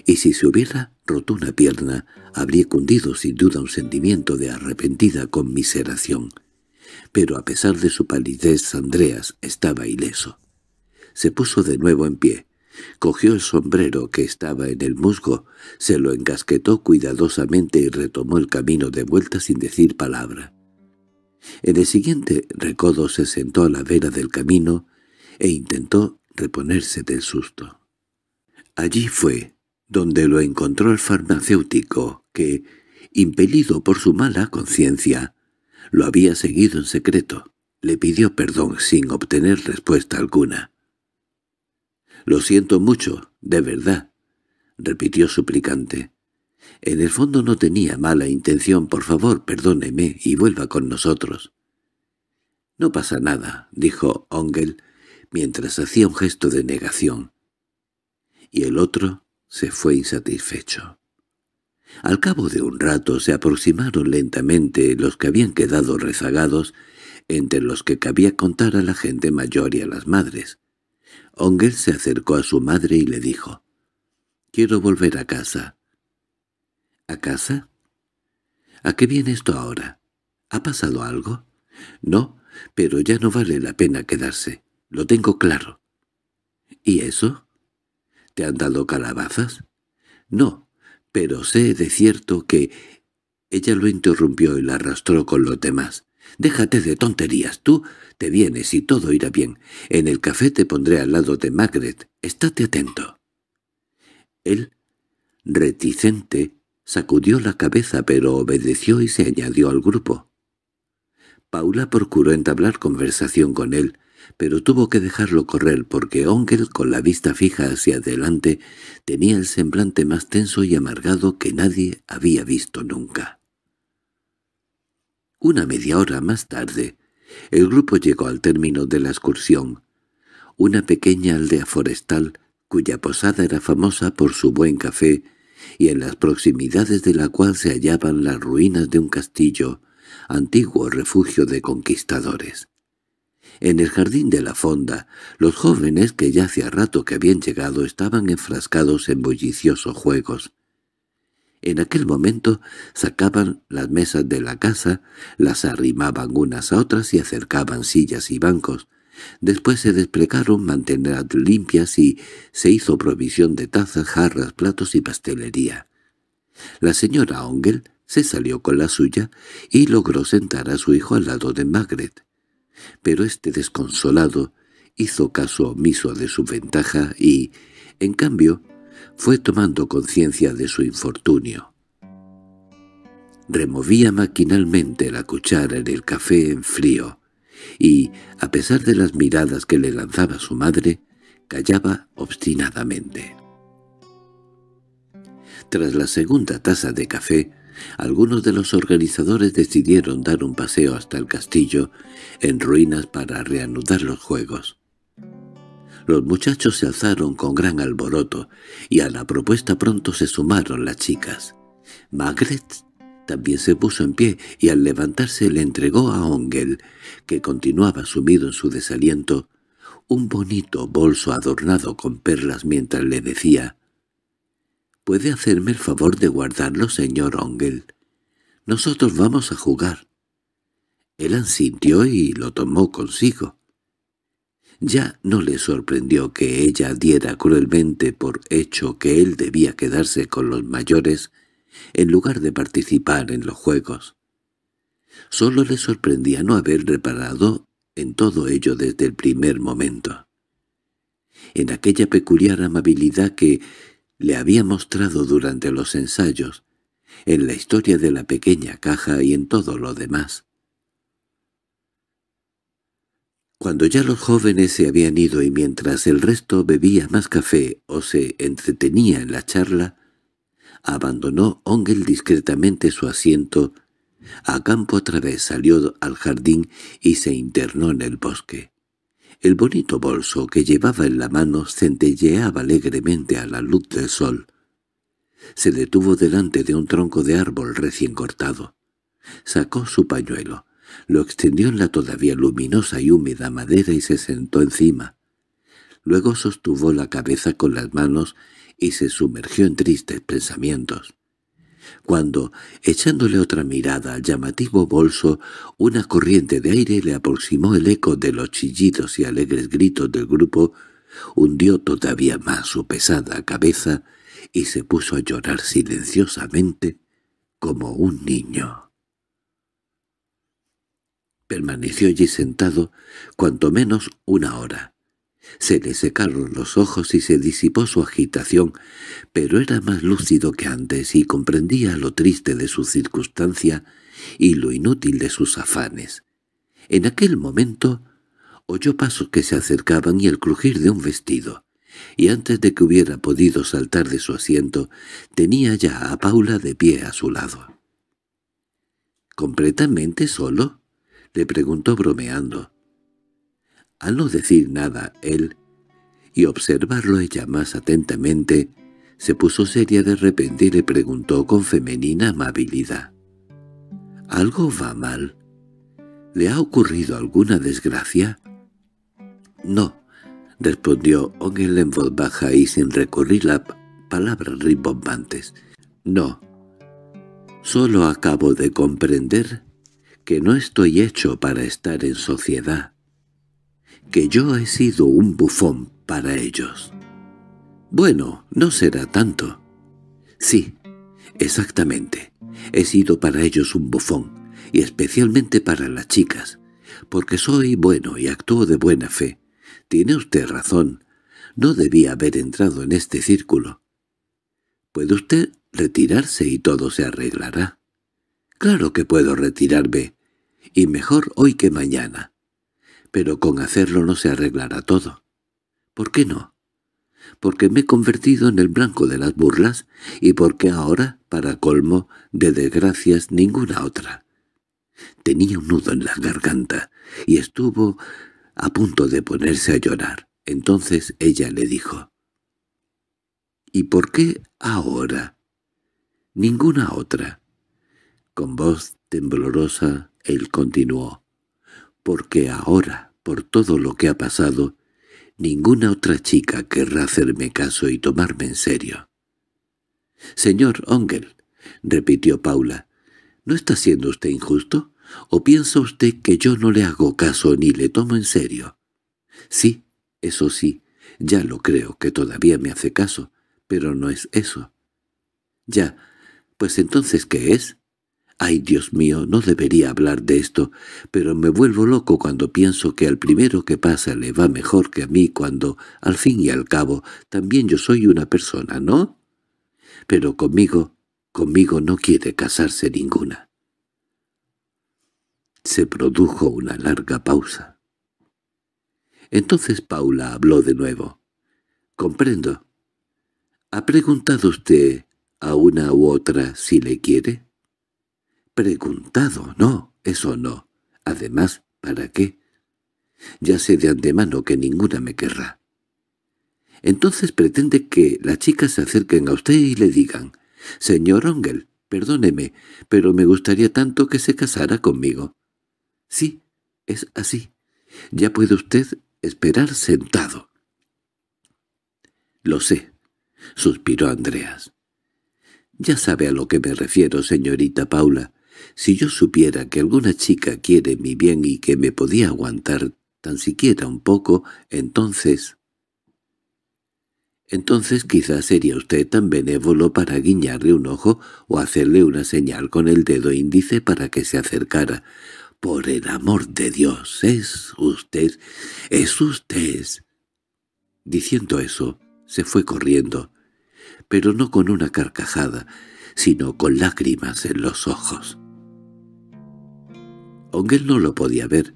y si se hubiera roto una pierna, habría cundido sin duda un sentimiento de arrepentida conmiseración. Pero a pesar de su palidez, Andreas estaba ileso. Se puso de nuevo en pie. Cogió el sombrero que estaba en el musgo, se lo encasquetó cuidadosamente y retomó el camino de vuelta sin decir palabra. En el siguiente recodo se sentó a la vera del camino e intentó reponerse del susto. Allí fue, donde lo encontró el farmacéutico, que, impelido por su mala conciencia, lo había seguido en secreto. Le pidió perdón sin obtener respuesta alguna. «Lo siento mucho, de verdad», repitió suplicante. «En el fondo no tenía mala intención, por favor, perdóneme y vuelva con nosotros». «No pasa nada», dijo Ongel, mientras hacía un gesto de negación. Y el otro se fue insatisfecho. Al cabo de un rato se aproximaron lentamente los que habían quedado rezagados, entre los que cabía contar a la gente mayor y a las madres. Ongel se acercó a su madre y le dijo, «Quiero volver a casa». «¿A casa? ¿A qué viene esto ahora? ¿Ha pasado algo?» «No, pero ya no vale la pena quedarse. Lo tengo claro». «¿Y eso?» ¿Te han dado calabazas? No, pero sé de cierto que... Ella lo interrumpió y la arrastró con los demás. «Déjate de tonterías, tú te vienes y todo irá bien. En el café te pondré al lado de Margaret. Estate atento». Él, reticente, sacudió la cabeza pero obedeció y se añadió al grupo. Paula procuró entablar conversación con él, pero tuvo que dejarlo correr porque Onkel, con la vista fija hacia adelante, tenía el semblante más tenso y amargado que nadie había visto nunca. Una media hora más tarde, el grupo llegó al término de la excursión, una pequeña aldea forestal cuya posada era famosa por su buen café y en las proximidades de la cual se hallaban las ruinas de un castillo, antiguo refugio de conquistadores. En el jardín de la fonda, los jóvenes que ya hacía rato que habían llegado estaban enfrascados en bulliciosos juegos. En aquel momento sacaban las mesas de la casa, las arrimaban unas a otras y acercaban sillas y bancos. Después se desplegaron mantenerlas limpias y se hizo provisión de tazas, jarras, platos y pastelería. La señora Ongel se salió con la suya y logró sentar a su hijo al lado de Magret. Pero este desconsolado hizo caso omiso de su ventaja y, en cambio, fue tomando conciencia de su infortunio. Removía maquinalmente la cuchara en el café en frío, y, a pesar de las miradas que le lanzaba su madre, callaba obstinadamente. Tras la segunda taza de café, algunos de los organizadores decidieron dar un paseo hasta el castillo, en ruinas para reanudar los juegos. Los muchachos se alzaron con gran alboroto, y a la propuesta pronto se sumaron las chicas. Magret también se puso en pie y al levantarse le entregó a Ongel, que continuaba sumido en su desaliento, un bonito bolso adornado con perlas mientras le decía —¿Puede hacerme el favor de guardarlo, señor Ongel? Nosotros vamos a jugar. Él asintió y lo tomó consigo. Ya no le sorprendió que ella diera cruelmente por hecho que él debía quedarse con los mayores en lugar de participar en los juegos. Solo le sorprendía no haber reparado en todo ello desde el primer momento. En aquella peculiar amabilidad que le había mostrado durante los ensayos, en la historia de la pequeña caja y en todo lo demás. Cuando ya los jóvenes se habían ido y mientras el resto bebía más café o se entretenía en la charla, abandonó Ongel discretamente su asiento, a campo otra vez salió al jardín y se internó en el bosque. El bonito bolso que llevaba en la mano centelleaba alegremente a la luz del sol. Se detuvo delante de un tronco de árbol recién cortado. Sacó su pañuelo, lo extendió en la todavía luminosa y húmeda madera y se sentó encima. Luego sostuvo la cabeza con las manos y se sumergió en tristes pensamientos cuando, echándole otra mirada al llamativo bolso, una corriente de aire le aproximó el eco de los chillidos y alegres gritos del grupo, hundió todavía más su pesada cabeza y se puso a llorar silenciosamente como un niño. Permaneció allí sentado cuanto menos una hora, se le secaron los ojos y se disipó su agitación, pero era más lúcido que antes y comprendía lo triste de su circunstancia y lo inútil de sus afanes. En aquel momento oyó pasos que se acercaban y el crujir de un vestido, y antes de que hubiera podido saltar de su asiento, tenía ya a Paula de pie a su lado. —¿Completamente solo? —le preguntó bromeando. Al no decir nada él, y observarlo ella más atentamente, se puso seria de repente y le preguntó con femenina amabilidad. —¿Algo va mal? ¿Le ha ocurrido alguna desgracia? —No —respondió Ongel en voz baja y sin recurrir a palabras rimbombantes—. No. Solo acabo de comprender que no estoy hecho para estar en sociedad que yo he sido un bufón para ellos. Bueno, no será tanto. Sí, exactamente. He sido para ellos un bufón, y especialmente para las chicas, porque soy bueno y actúo de buena fe. Tiene usted razón. No debía haber entrado en este círculo. Puede usted retirarse y todo se arreglará. Claro que puedo retirarme, y mejor hoy que mañana. Pero con hacerlo no se arreglará todo. ¿Por qué no? Porque me he convertido en el blanco de las burlas y porque ahora, para colmo, de desgracias ninguna otra. Tenía un nudo en la garganta y estuvo a punto de ponerse a llorar. Entonces ella le dijo, —¿Y por qué ahora? —Ninguna otra. Con voz temblorosa él continuó, —porque ahora por todo lo que ha pasado, ninguna otra chica querrá hacerme caso y tomarme en serio. —Señor Ongel —repitió Paula—, ¿no está siendo usted injusto? ¿O piensa usted que yo no le hago caso ni le tomo en serio? —Sí, eso sí, ya lo creo que todavía me hace caso, pero no es eso. —Ya, pues entonces ¿qué es? Ay, Dios mío, no debería hablar de esto, pero me vuelvo loco cuando pienso que al primero que pasa le va mejor que a mí cuando, al fin y al cabo, también yo soy una persona, ¿no? Pero conmigo, conmigo no quiere casarse ninguna. Se produjo una larga pausa. Entonces Paula habló de nuevo. —Comprendo. —¿Ha preguntado usted a una u otra si le quiere? preguntado. No, eso no. Además, ¿para qué? Ya sé de antemano que ninguna me querrá. Entonces pretende que las chicas se acerquen a usted y le digan, «Señor Ongel, perdóneme, pero me gustaría tanto que se casara conmigo». Sí, es así. Ya puede usted esperar sentado. —Lo sé —suspiró Andreas. —Ya sabe a lo que me refiero, señorita Paula. Si yo supiera que alguna chica quiere mi bien y que me podía aguantar tan siquiera un poco, entonces... Entonces quizás sería usted tan benévolo para guiñarle un ojo o hacerle una señal con el dedo índice para que se acercara. Por el amor de Dios, es usted, es usted. Diciendo eso, se fue corriendo, pero no con una carcajada, sino con lágrimas en los ojos. Ongel no lo podía ver,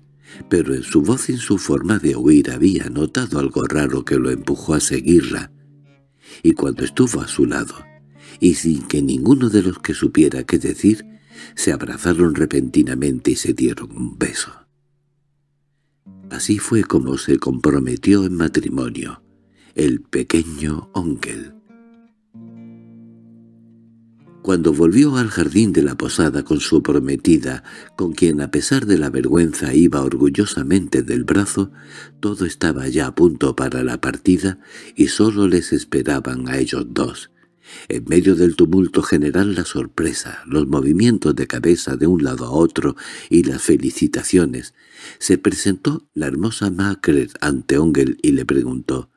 pero en su voz y en su forma de oír había notado algo raro que lo empujó a seguirla. Y cuando estuvo a su lado, y sin que ninguno de los que supiera qué decir, se abrazaron repentinamente y se dieron un beso. Así fue como se comprometió en matrimonio el pequeño Ongel. Cuando volvió al jardín de la posada con su prometida, con quien a pesar de la vergüenza iba orgullosamente del brazo, todo estaba ya a punto para la partida y solo les esperaban a ellos dos. En medio del tumulto general la sorpresa, los movimientos de cabeza de un lado a otro y las felicitaciones, se presentó la hermosa Macred ante Ongel y le preguntó,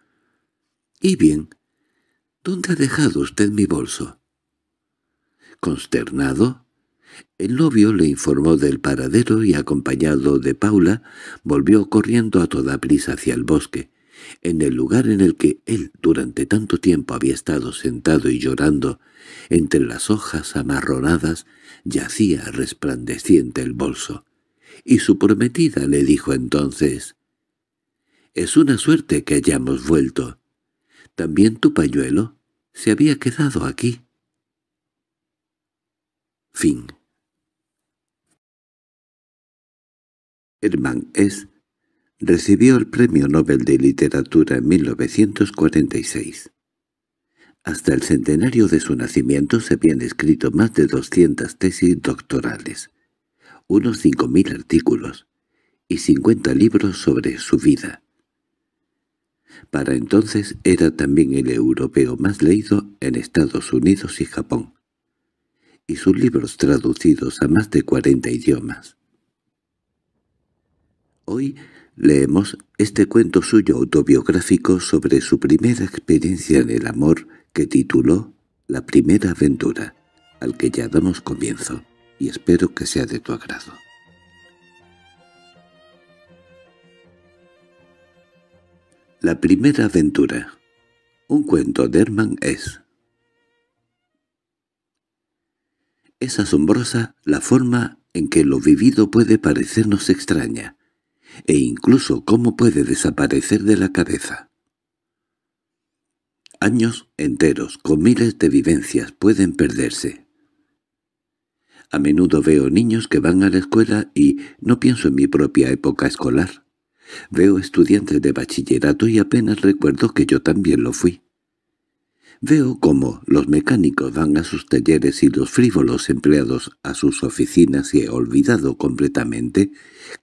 «¿Y bien? ¿Dónde ha dejado usted mi bolso?» Consternado, el novio le informó del paradero y acompañado de Paula volvió corriendo a toda prisa hacia el bosque. En el lugar en el que él durante tanto tiempo había estado sentado y llorando, entre las hojas amarronadas, yacía resplandeciente el bolso. Y su prometida le dijo entonces, «Es una suerte que hayamos vuelto. También tu pañuelo se había quedado aquí». Fin. Herman S. recibió el Premio Nobel de Literatura en 1946. Hasta el centenario de su nacimiento se habían escrito más de 200 tesis doctorales, unos 5.000 artículos y 50 libros sobre su vida. Para entonces era también el europeo más leído en Estados Unidos y Japón y sus libros traducidos a más de 40 idiomas. Hoy leemos este cuento suyo autobiográfico sobre su primera experiencia en el amor que tituló La primera aventura, al que ya damos comienzo, y espero que sea de tu agrado. La primera aventura Un cuento de Herman S. Es asombrosa la forma en que lo vivido puede parecernos extraña, e incluso cómo puede desaparecer de la cabeza. Años enteros, con miles de vivencias, pueden perderse. A menudo veo niños que van a la escuela y no pienso en mi propia época escolar. Veo estudiantes de bachillerato y apenas recuerdo que yo también lo fui. Veo cómo los mecánicos van a sus talleres y los frívolos empleados a sus oficinas y he olvidado completamente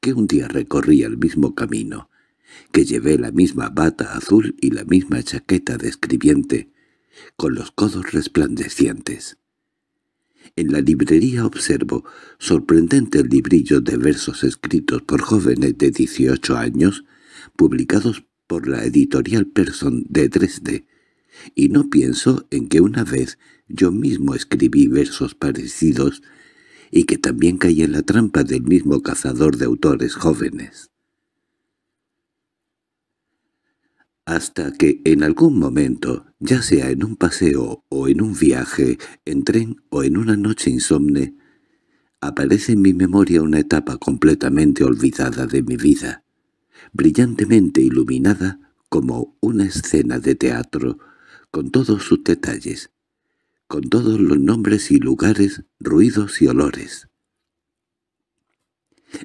que un día recorría el mismo camino, que llevé la misma bata azul y la misma chaqueta de escribiente, con los codos resplandecientes. En la librería observo sorprendente el librillo de versos escritos por jóvenes de 18 años, publicados por la editorial Person de Dresde, y no pienso en que una vez yo mismo escribí versos parecidos y que también caí en la trampa del mismo cazador de autores jóvenes. Hasta que en algún momento, ya sea en un paseo o en un viaje, en tren o en una noche insomne, aparece en mi memoria una etapa completamente olvidada de mi vida, brillantemente iluminada como una escena de teatro con todos sus detalles, con todos los nombres y lugares, ruidos y olores.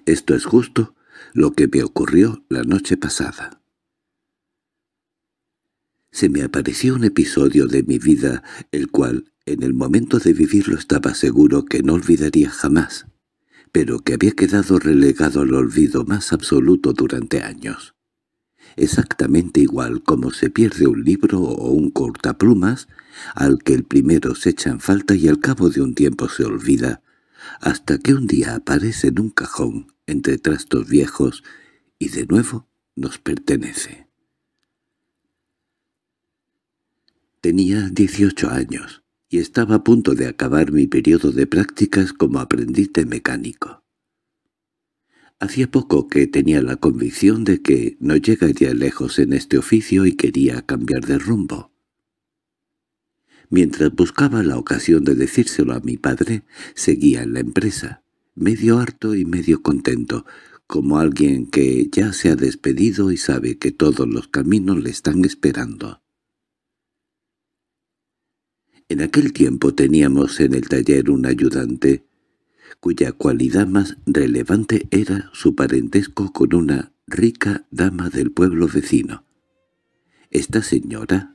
Esto es justo lo que me ocurrió la noche pasada. Se me apareció un episodio de mi vida, el cual, en el momento de vivirlo estaba seguro que no olvidaría jamás, pero que había quedado relegado al olvido más absoluto durante años exactamente igual como se pierde un libro o un cortaplumas, al que el primero se echa en falta y al cabo de un tiempo se olvida, hasta que un día aparece en un cajón entre trastos viejos y de nuevo nos pertenece. Tenía 18 años y estaba a punto de acabar mi periodo de prácticas como aprendiz de mecánico. Hacía poco que tenía la convicción de que no llegaría lejos en este oficio y quería cambiar de rumbo. Mientras buscaba la ocasión de decírselo a mi padre, seguía en la empresa, medio harto y medio contento, como alguien que ya se ha despedido y sabe que todos los caminos le están esperando. En aquel tiempo teníamos en el taller un ayudante, cuya cualidad más relevante era su parentesco con una rica dama del pueblo vecino. Esta señora,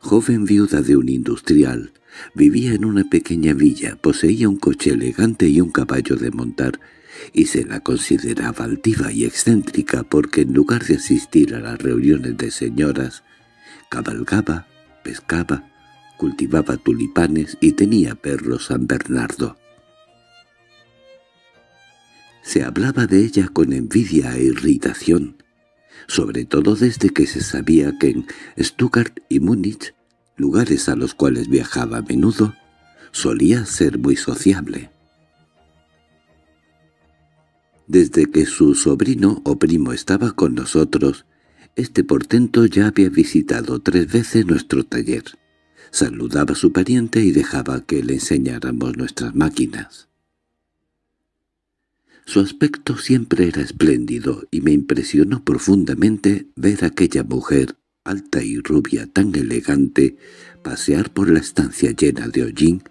joven viuda de un industrial, vivía en una pequeña villa, poseía un coche elegante y un caballo de montar, y se la consideraba altiva y excéntrica porque en lugar de asistir a las reuniones de señoras, cabalgaba, pescaba, cultivaba tulipanes y tenía perros San Bernardo. Se hablaba de ella con envidia e irritación, sobre todo desde que se sabía que en Stuttgart y Múnich, lugares a los cuales viajaba a menudo, solía ser muy sociable. Desde que su sobrino o primo estaba con nosotros, este portento ya había visitado tres veces nuestro taller. Saludaba a su pariente y dejaba que le enseñáramos nuestras máquinas. Su aspecto siempre era espléndido y me impresionó profundamente ver a aquella mujer, alta y rubia tan elegante, pasear por la estancia llena de hollín,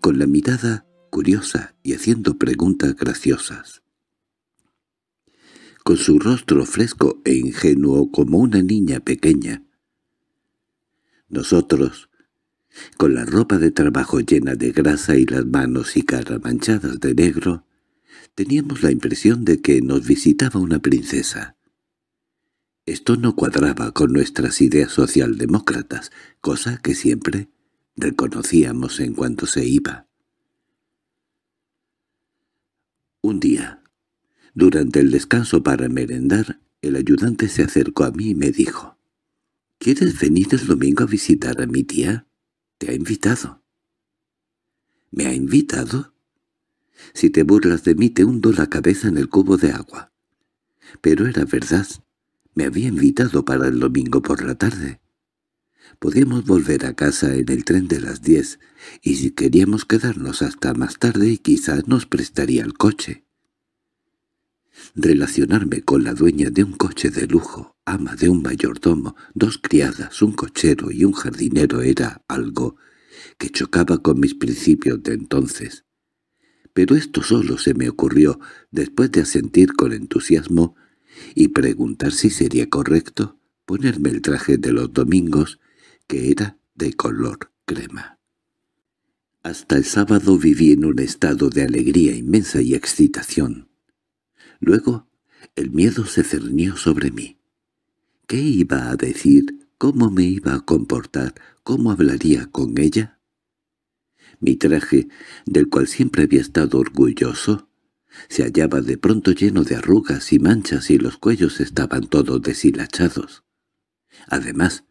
con la mirada curiosa y haciendo preguntas graciosas. Con su rostro fresco e ingenuo como una niña pequeña. Nosotros, con la ropa de trabajo llena de grasa y las manos y cara manchadas de negro, Teníamos la impresión de que nos visitaba una princesa. Esto no cuadraba con nuestras ideas socialdemócratas, cosa que siempre reconocíamos en cuanto se iba. Un día, durante el descanso para merendar, el ayudante se acercó a mí y me dijo, «¿Quieres venir el domingo a visitar a mi tía? Te ha invitado». «¿Me ha invitado?» Si te burlas de mí te hundo la cabeza en el cubo de agua. Pero era verdad. Me había invitado para el domingo por la tarde. Podíamos volver a casa en el tren de las diez, y si queríamos quedarnos hasta más tarde quizás nos prestaría el coche. Relacionarme con la dueña de un coche de lujo, ama de un mayordomo, dos criadas, un cochero y un jardinero era algo que chocaba con mis principios de entonces. Pero esto solo se me ocurrió después de asentir con entusiasmo y preguntar si sería correcto ponerme el traje de los domingos, que era de color crema. Hasta el sábado viví en un estado de alegría inmensa y excitación. Luego el miedo se cernió sobre mí. ¿Qué iba a decir? ¿Cómo me iba a comportar? ¿Cómo hablaría con ella? Mi traje, del cual siempre había estado orgulloso, se hallaba de pronto lleno de arrugas y manchas y los cuellos estaban todos deshilachados. Además,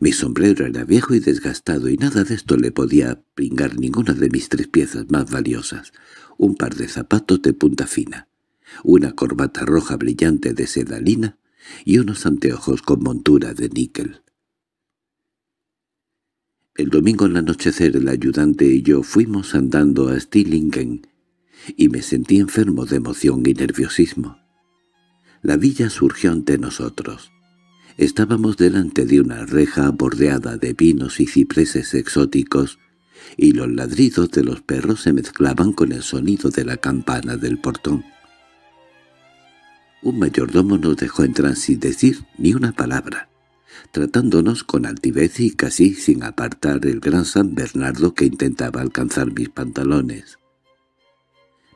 mi sombrero era viejo y desgastado y nada de esto le podía pringar ninguna de mis tres piezas más valiosas, un par de zapatos de punta fina, una corbata roja brillante de sedalina y unos anteojos con montura de níquel. El domingo al anochecer el ayudante y yo fuimos andando a Stillingen y me sentí enfermo de emoción y nerviosismo. La villa surgió ante nosotros. Estábamos delante de una reja bordeada de vinos y cipreses exóticos, y los ladridos de los perros se mezclaban con el sonido de la campana del portón. Un mayordomo nos dejó entrar sin decir ni una palabra tratándonos con altivez y casi sin apartar el gran San Bernardo que intentaba alcanzar mis pantalones.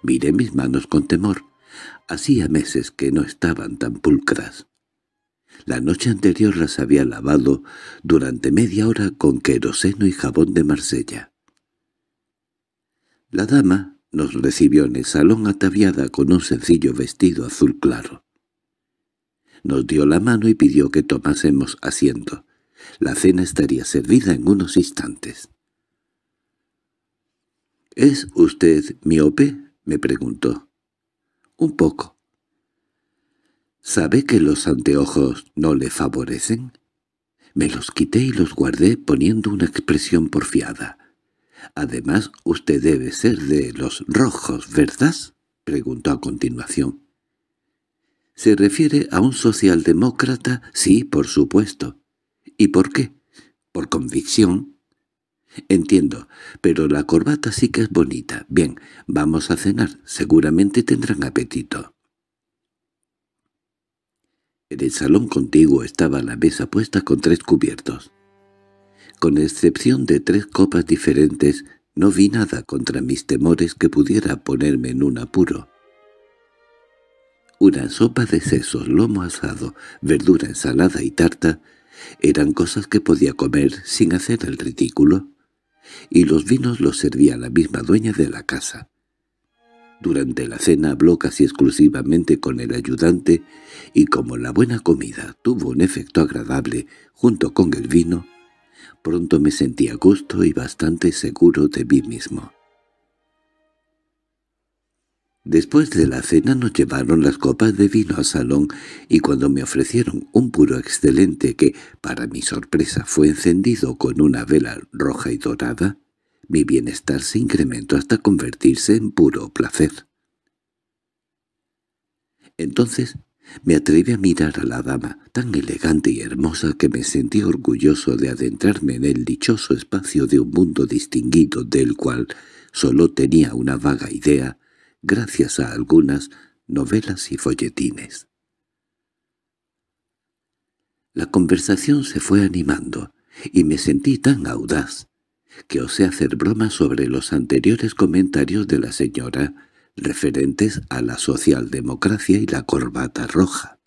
Miré mis manos con temor. Hacía meses que no estaban tan pulcras. La noche anterior las había lavado durante media hora con queroseno y jabón de Marsella. La dama nos recibió en el salón ataviada con un sencillo vestido azul claro. Nos dio la mano y pidió que tomásemos asiento. La cena estaría servida en unos instantes. —¿Es usted miope? —me preguntó. —Un poco. —¿Sabe que los anteojos no le favorecen? Me los quité y los guardé poniendo una expresión porfiada. —Además, usted debe ser de los rojos, ¿verdad? —preguntó a continuación. ¿Se refiere a un socialdemócrata? Sí, por supuesto. ¿Y por qué? ¿Por convicción? Entiendo, pero la corbata sí que es bonita. Bien, vamos a cenar. Seguramente tendrán apetito. En el salón contiguo estaba la mesa puesta con tres cubiertos. Con excepción de tres copas diferentes, no vi nada contra mis temores que pudiera ponerme en un apuro una sopa de sesos, lomo asado, verdura, ensalada y tarta, eran cosas que podía comer sin hacer el ridículo, y los vinos los servía la misma dueña de la casa. Durante la cena habló casi exclusivamente con el ayudante, y como la buena comida tuvo un efecto agradable junto con el vino, pronto me sentí a gusto y bastante seguro de mí mismo. Después de la cena nos llevaron las copas de vino al salón y cuando me ofrecieron un puro excelente que, para mi sorpresa, fue encendido con una vela roja y dorada, mi bienestar se incrementó hasta convertirse en puro placer. Entonces me atreví a mirar a la dama, tan elegante y hermosa que me sentí orgulloso de adentrarme en el dichoso espacio de un mundo distinguido del cual solo tenía una vaga idea gracias a algunas novelas y folletines. La conversación se fue animando, y me sentí tan audaz que osé hacer broma sobre los anteriores comentarios de la señora referentes a la socialdemocracia y la corbata roja.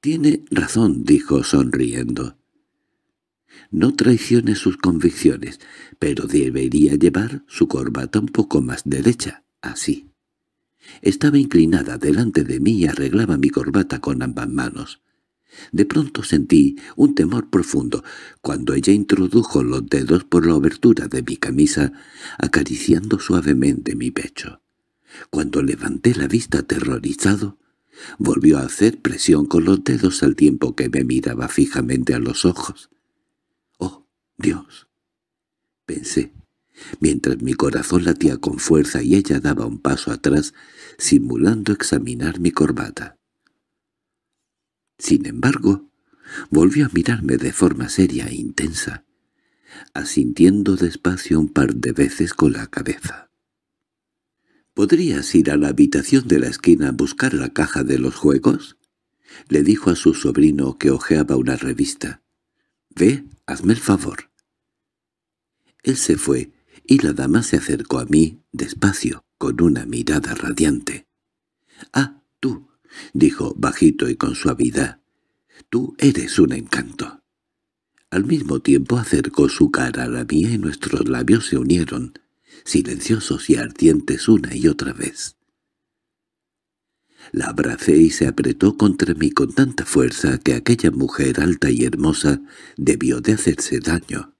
«Tiene razón», dijo sonriendo. No traicione sus convicciones, pero debería llevar su corbata un poco más derecha, así. Estaba inclinada delante de mí y arreglaba mi corbata con ambas manos. De pronto sentí un temor profundo cuando ella introdujo los dedos por la abertura de mi camisa, acariciando suavemente mi pecho. Cuando levanté la vista aterrorizado, volvió a hacer presión con los dedos al tiempo que me miraba fijamente a los ojos. Dios. Pensé, mientras mi corazón latía con fuerza y ella daba un paso atrás, simulando examinar mi corbata. Sin embargo, volvió a mirarme de forma seria e intensa, asintiendo despacio un par de veces con la cabeza. —¿Podrías ir a la habitación de la esquina a buscar la caja de los juegos? —le dijo a su sobrino que hojeaba una revista. «Ve, hazme el favor». Él se fue, y la dama se acercó a mí, despacio, con una mirada radiante. «Ah, tú», dijo bajito y con suavidad, «tú eres un encanto». Al mismo tiempo acercó su cara a la mía y nuestros labios se unieron, silenciosos y ardientes una y otra vez. La abracé y se apretó contra mí con tanta fuerza que aquella mujer alta y hermosa debió de hacerse daño.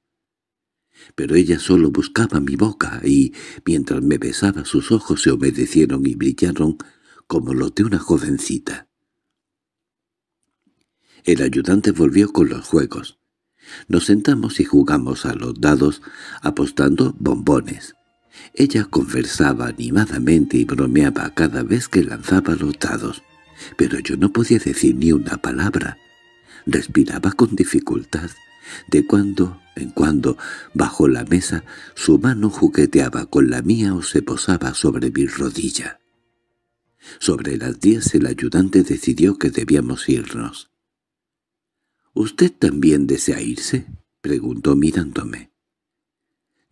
Pero ella solo buscaba mi boca y, mientras me besaba, sus ojos se humedecieron y brillaron como los de una jovencita. El ayudante volvió con los juegos. Nos sentamos y jugamos a los dados, apostando bombones. Ella conversaba animadamente y bromeaba cada vez que lanzaba los dados, pero yo no podía decir ni una palabra. Respiraba con dificultad. De cuando en cuando, bajo la mesa, su mano jugueteaba con la mía o se posaba sobre mi rodilla. Sobre las diez el ayudante decidió que debíamos irnos. —¿Usted también desea irse? —preguntó mirándome.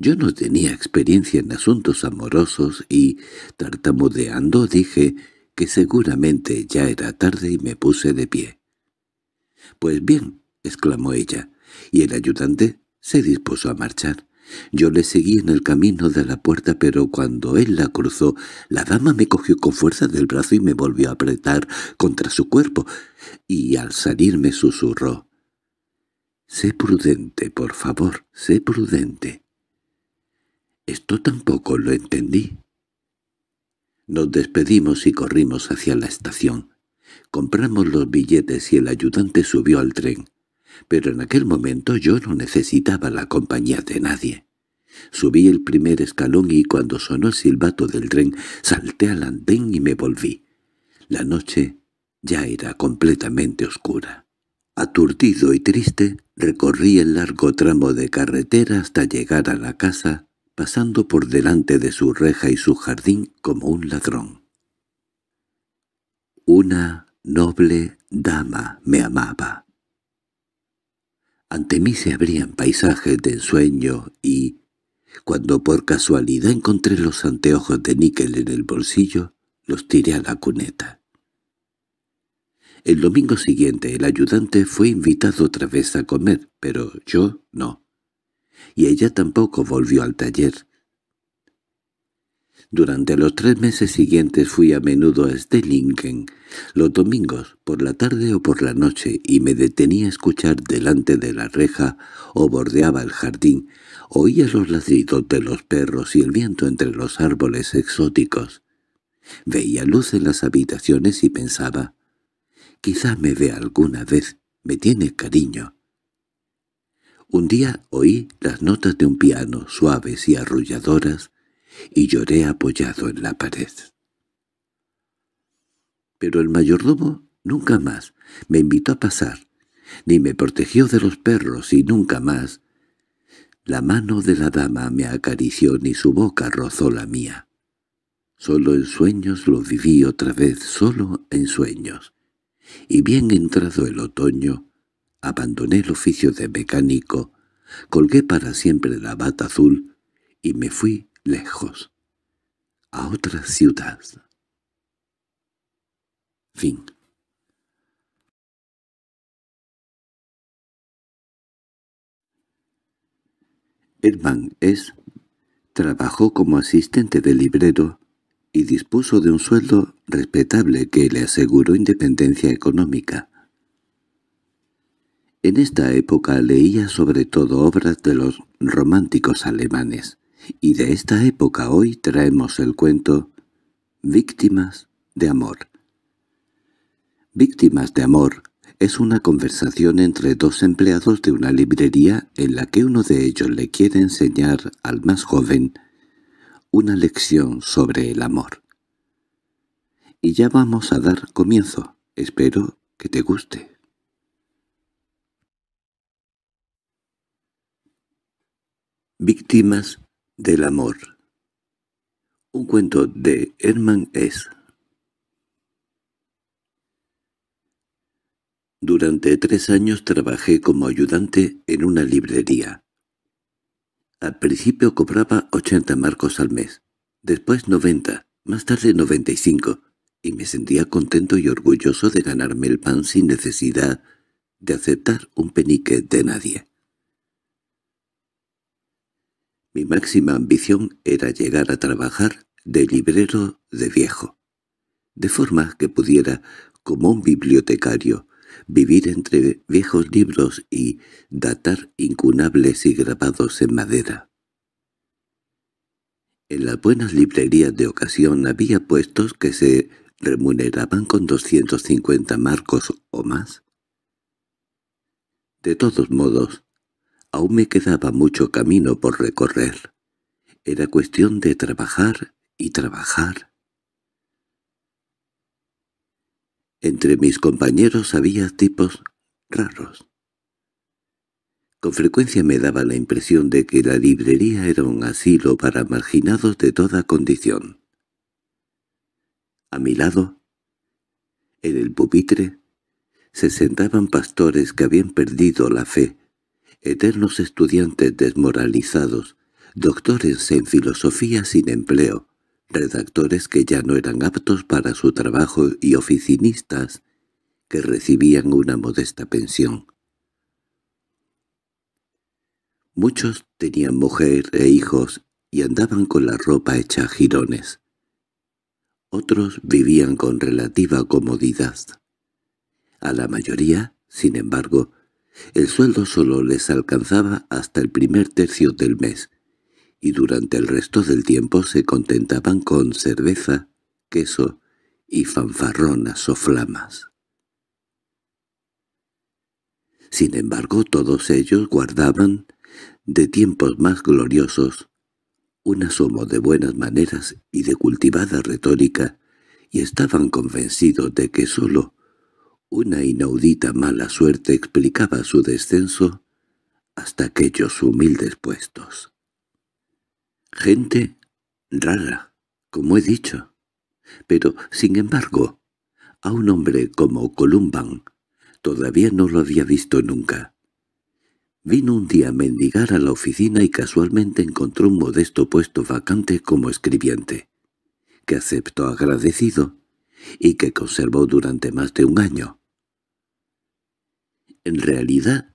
Yo no tenía experiencia en asuntos amorosos y, tartamudeando, dije que seguramente ya era tarde y me puse de pie. —Pues bien —exclamó ella, y el ayudante se dispuso a marchar. Yo le seguí en el camino de la puerta, pero cuando él la cruzó, la dama me cogió con fuerza del brazo y me volvió a apretar contra su cuerpo, y al salir me susurró. —Sé prudente, por favor, sé prudente. Esto tampoco lo entendí. Nos despedimos y corrimos hacia la estación. Compramos los billetes y el ayudante subió al tren. Pero en aquel momento yo no necesitaba la compañía de nadie. Subí el primer escalón y cuando sonó el silbato del tren salté al andén y me volví. La noche ya era completamente oscura. Aturdido y triste, recorrí el largo tramo de carretera hasta llegar a la casa pasando por delante de su reja y su jardín como un ladrón. Una noble dama me amaba. Ante mí se abrían paisajes de ensueño y, cuando por casualidad encontré los anteojos de níquel en el bolsillo, los tiré a la cuneta. El domingo siguiente el ayudante fue invitado otra vez a comer, pero yo no y ella tampoco volvió al taller. Durante los tres meses siguientes fui a menudo a Stellingen, los domingos, por la tarde o por la noche, y me detenía a escuchar delante de la reja o bordeaba el jardín. Oía los ladridos de los perros y el viento entre los árboles exóticos. Veía luz en las habitaciones y pensaba, «Quizá me vea alguna vez, me tiene cariño». Un día oí las notas de un piano suaves y arrulladoras y lloré apoyado en la pared. Pero el mayordomo nunca más me invitó a pasar, ni me protegió de los perros y nunca más. La mano de la dama me acarició ni su boca rozó la mía. Solo en sueños lo viví otra vez, solo en sueños. Y bien entrado el otoño, abandoné el oficio de mecánico, colgué para siempre la bata azul y me fui lejos, a otra ciudad. Fin. Herman S. trabajó como asistente de librero y dispuso de un sueldo respetable que le aseguró independencia económica. En esta época leía sobre todo obras de los románticos alemanes, y de esta época hoy traemos el cuento Víctimas de amor. Víctimas de amor es una conversación entre dos empleados de una librería en la que uno de ellos le quiere enseñar al más joven una lección sobre el amor. Y ya vamos a dar comienzo. Espero que te guste. Víctimas del amor. Un cuento de Herman S. Durante tres años trabajé como ayudante en una librería. Al principio cobraba 80 marcos al mes, después 90, más tarde 95, y me sentía contento y orgulloso de ganarme el pan sin necesidad de aceptar un penique de nadie. Mi máxima ambición era llegar a trabajar de librero de viejo, de forma que pudiera, como un bibliotecario, vivir entre viejos libros y datar incunables y grabados en madera. En las buenas librerías de ocasión había puestos que se remuneraban con 250 marcos o más. De todos modos, Aún me quedaba mucho camino por recorrer. Era cuestión de trabajar y trabajar. Entre mis compañeros había tipos raros. Con frecuencia me daba la impresión de que la librería era un asilo para marginados de toda condición. A mi lado, en el pupitre, se sentaban pastores que habían perdido la fe, eternos estudiantes desmoralizados, doctores en filosofía sin empleo, redactores que ya no eran aptos para su trabajo y oficinistas que recibían una modesta pensión. Muchos tenían mujer e hijos y andaban con la ropa hecha a jirones. Otros vivían con relativa comodidad. A la mayoría, sin embargo, el sueldo solo les alcanzaba hasta el primer tercio del mes, y durante el resto del tiempo se contentaban con cerveza, queso y fanfarronas o flamas. Sin embargo, todos ellos guardaban, de tiempos más gloriosos, un asomo de buenas maneras y de cultivada retórica, y estaban convencidos de que sólo una inaudita mala suerte explicaba su descenso hasta aquellos humildes puestos. Gente rara, como he dicho. Pero, sin embargo, a un hombre como Columban todavía no lo había visto nunca. Vino un día a mendigar a la oficina y casualmente encontró un modesto puesto vacante como escribiente, que aceptó agradecido y que conservó durante más de un año. En realidad,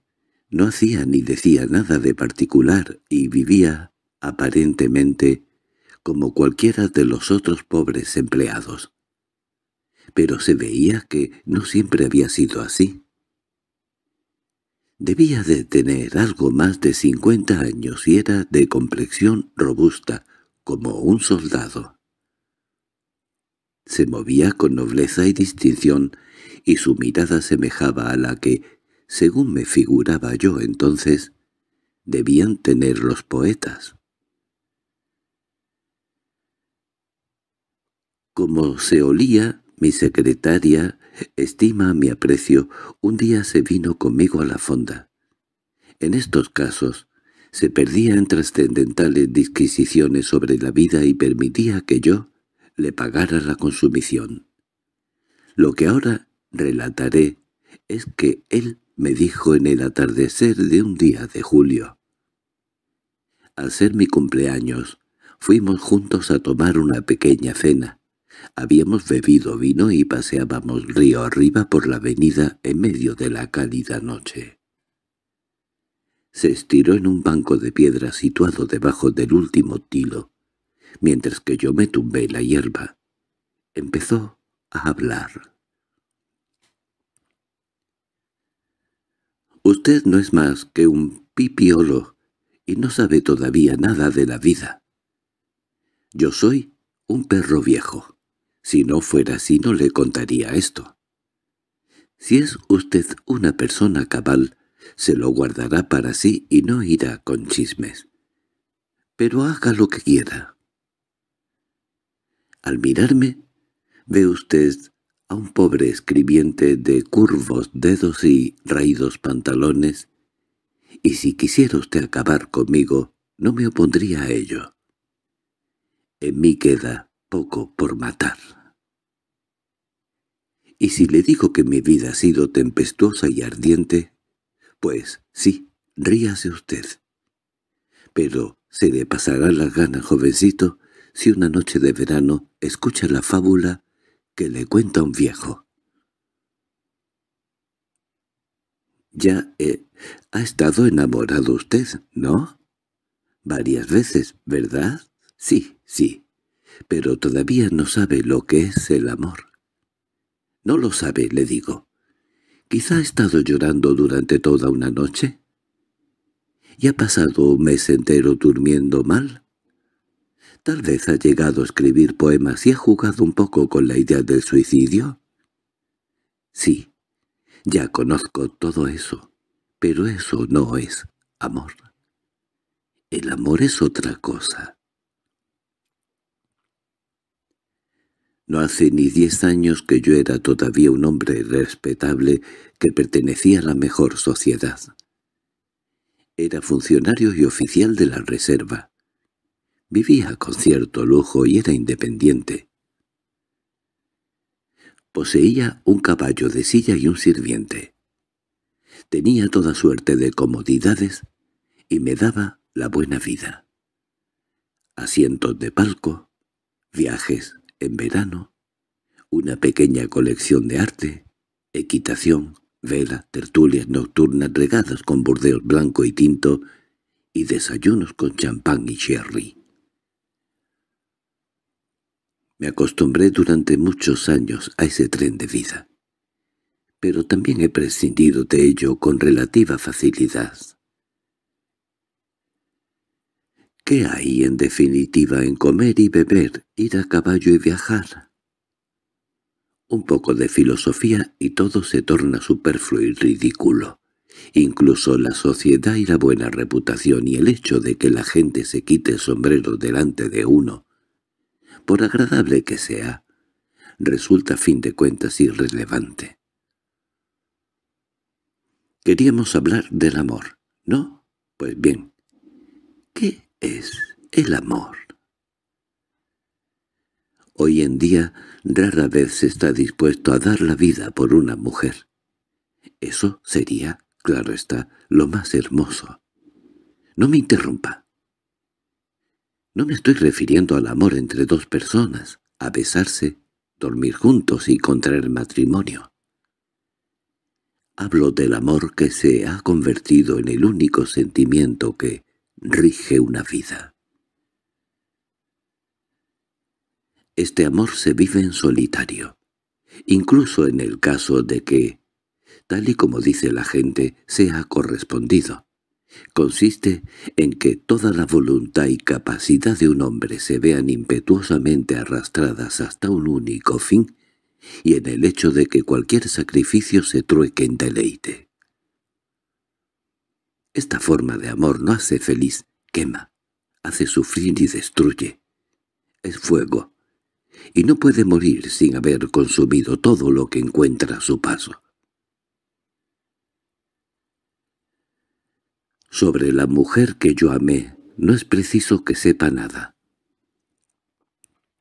no hacía ni decía nada de particular y vivía, aparentemente, como cualquiera de los otros pobres empleados. Pero se veía que no siempre había sido así. Debía de tener algo más de cincuenta años y era de complexión robusta, como un soldado. Se movía con nobleza y distinción, y su mirada semejaba a la que según me figuraba yo entonces, debían tener los poetas. Como se olía, mi secretaria, estima mi aprecio, un día se vino conmigo a la fonda. En estos casos, se perdía en trascendentales disquisiciones sobre la vida y permitía que yo le pagara la consumición. Lo que ahora relataré es que él me dijo en el atardecer de un día de julio. Al ser mi cumpleaños, fuimos juntos a tomar una pequeña cena. Habíamos bebido vino y paseábamos río arriba por la avenida en medio de la cálida noche. Se estiró en un banco de piedra situado debajo del último tilo, mientras que yo me tumbé la hierba. Empezó a hablar. Usted no es más que un pipiolo y no sabe todavía nada de la vida. Yo soy un perro viejo. Si no fuera así no le contaría esto. Si es usted una persona cabal, se lo guardará para sí y no irá con chismes. Pero haga lo que quiera. Al mirarme, ve usted a un pobre escribiente de curvos dedos y raídos pantalones, y si quisiera usted acabar conmigo, no me opondría a ello. En mí queda poco por matar. Y si le digo que mi vida ha sido tempestuosa y ardiente, pues sí, ríase usted. Pero se le pasará la gana, jovencito, si una noche de verano escucha la fábula que le cuenta un viejo. Ya eh, ha estado enamorado usted, ¿no? Varias veces, ¿verdad? Sí, sí, pero todavía no sabe lo que es el amor. No lo sabe, le digo. Quizá ha estado llorando durante toda una noche. Y ha pasado un mes entero durmiendo mal. Tal vez ha llegado a escribir poemas y ha jugado un poco con la idea del suicidio. Sí, ya conozco todo eso, pero eso no es amor. El amor es otra cosa. No hace ni diez años que yo era todavía un hombre respetable que pertenecía a la mejor sociedad. Era funcionario y oficial de la reserva. Vivía con cierto lujo y era independiente. Poseía un caballo de silla y un sirviente. Tenía toda suerte de comodidades y me daba la buena vida. Asientos de palco, viajes en verano, una pequeña colección de arte, equitación, vela, tertulias nocturnas regadas con burdeos blanco y tinto y desayunos con champán y sherry. Me acostumbré durante muchos años a ese tren de vida. Pero también he prescindido de ello con relativa facilidad. ¿Qué hay en definitiva en comer y beber, ir a caballo y viajar? Un poco de filosofía y todo se torna superfluo y ridículo. Incluso la sociedad y la buena reputación y el hecho de que la gente se quite el sombrero delante de uno por agradable que sea, resulta a fin de cuentas irrelevante. Queríamos hablar del amor, ¿no? Pues bien, ¿qué es el amor? Hoy en día rara vez se está dispuesto a dar la vida por una mujer. Eso sería, claro está, lo más hermoso. No me interrumpa. No me estoy refiriendo al amor entre dos personas, a besarse, dormir juntos y contraer matrimonio. Hablo del amor que se ha convertido en el único sentimiento que rige una vida. Este amor se vive en solitario, incluso en el caso de que, tal y como dice la gente, sea correspondido consiste en que toda la voluntad y capacidad de un hombre se vean impetuosamente arrastradas hasta un único fin y en el hecho de que cualquier sacrificio se trueque en deleite. Esta forma de amor no hace feliz, quema, hace sufrir y destruye. Es fuego, y no puede morir sin haber consumido todo lo que encuentra a su paso. Sobre la mujer que yo amé no es preciso que sepa nada.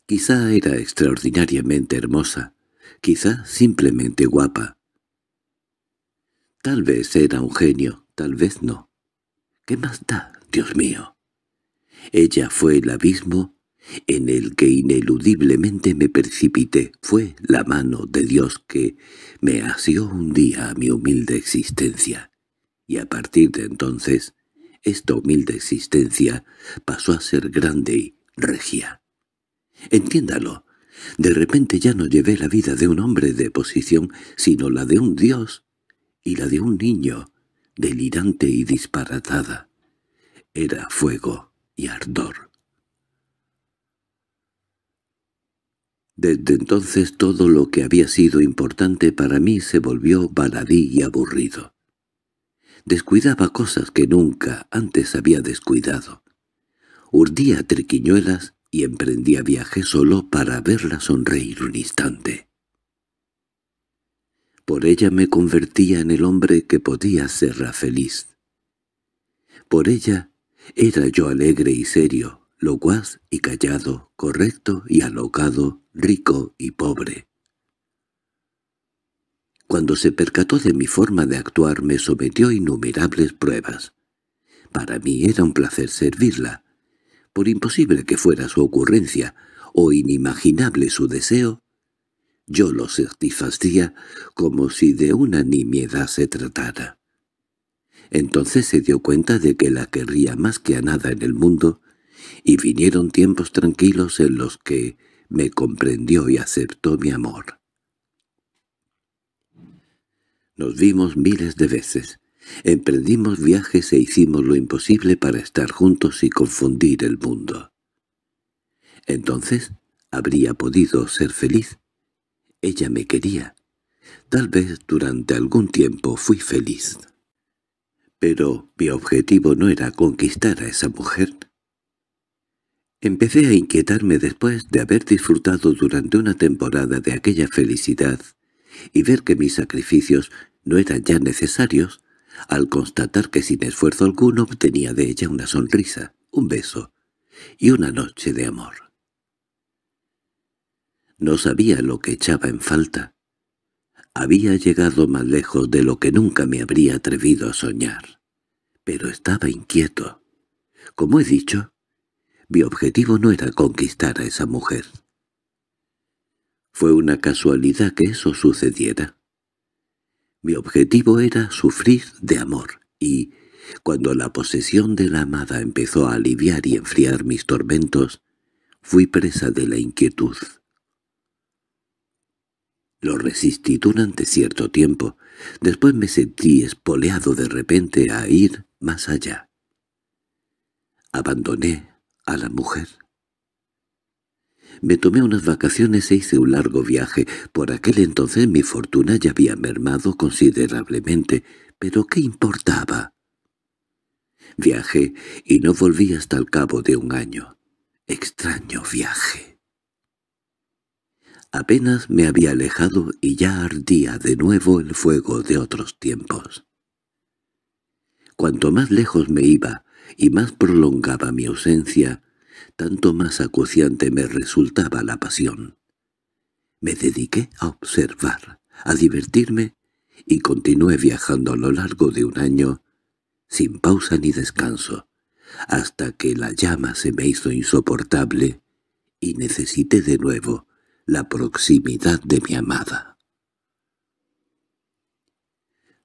Quizá era extraordinariamente hermosa, quizá simplemente guapa. Tal vez era un genio, tal vez no. ¿Qué más da, Dios mío? Ella fue el abismo en el que ineludiblemente me precipité. Fue la mano de Dios que me asió un día a mi humilde existencia y a partir de entonces esta humilde existencia pasó a ser grande y regia. Entiéndalo, de repente ya no llevé la vida de un hombre de posición, sino la de un dios y la de un niño, delirante y disparatada. Era fuego y ardor. Desde entonces todo lo que había sido importante para mí se volvió baladí y aburrido descuidaba cosas que nunca antes había descuidado. Urdía triquiñuelas y emprendía viaje solo para verla sonreír un instante. Por ella me convertía en el hombre que podía hacerla feliz. Por ella era yo alegre y serio, locuaz y callado, correcto y alocado, rico y pobre. Cuando se percató de mi forma de actuar me sometió a innumerables pruebas. Para mí era un placer servirla. Por imposible que fuera su ocurrencia o inimaginable su deseo, yo lo satisfacía como si de una nimiedad se tratara. Entonces se dio cuenta de que la querría más que a nada en el mundo, y vinieron tiempos tranquilos en los que me comprendió y aceptó mi amor. Nos vimos miles de veces. Emprendimos viajes e hicimos lo imposible para estar juntos y confundir el mundo. Entonces, ¿habría podido ser feliz? Ella me quería. Tal vez durante algún tiempo fui feliz. Pero mi objetivo no era conquistar a esa mujer. Empecé a inquietarme después de haber disfrutado durante una temporada de aquella felicidad y ver que mis sacrificios no eran ya necesarios, al constatar que sin esfuerzo alguno obtenía de ella una sonrisa, un beso y una noche de amor. No sabía lo que echaba en falta. Había llegado más lejos de lo que nunca me habría atrevido a soñar. Pero estaba inquieto. Como he dicho, mi objetivo no era conquistar a esa mujer. Fue una casualidad que eso sucediera. Mi objetivo era sufrir de amor, y, cuando la posesión de la amada empezó a aliviar y enfriar mis tormentos, fui presa de la inquietud. Lo resistí durante cierto tiempo. Después me sentí espoleado de repente a ir más allá. Abandoné a la mujer me tomé unas vacaciones e hice un largo viaje. Por aquel entonces mi fortuna ya había mermado considerablemente, pero ¿qué importaba? Viajé y no volví hasta el cabo de un año. Extraño viaje. Apenas me había alejado y ya ardía de nuevo el fuego de otros tiempos. Cuanto más lejos me iba y más prolongaba mi ausencia, tanto más acuciante me resultaba la pasión. Me dediqué a observar, a divertirme, y continué viajando a lo largo de un año, sin pausa ni descanso, hasta que la llama se me hizo insoportable y necesité de nuevo la proximidad de mi amada.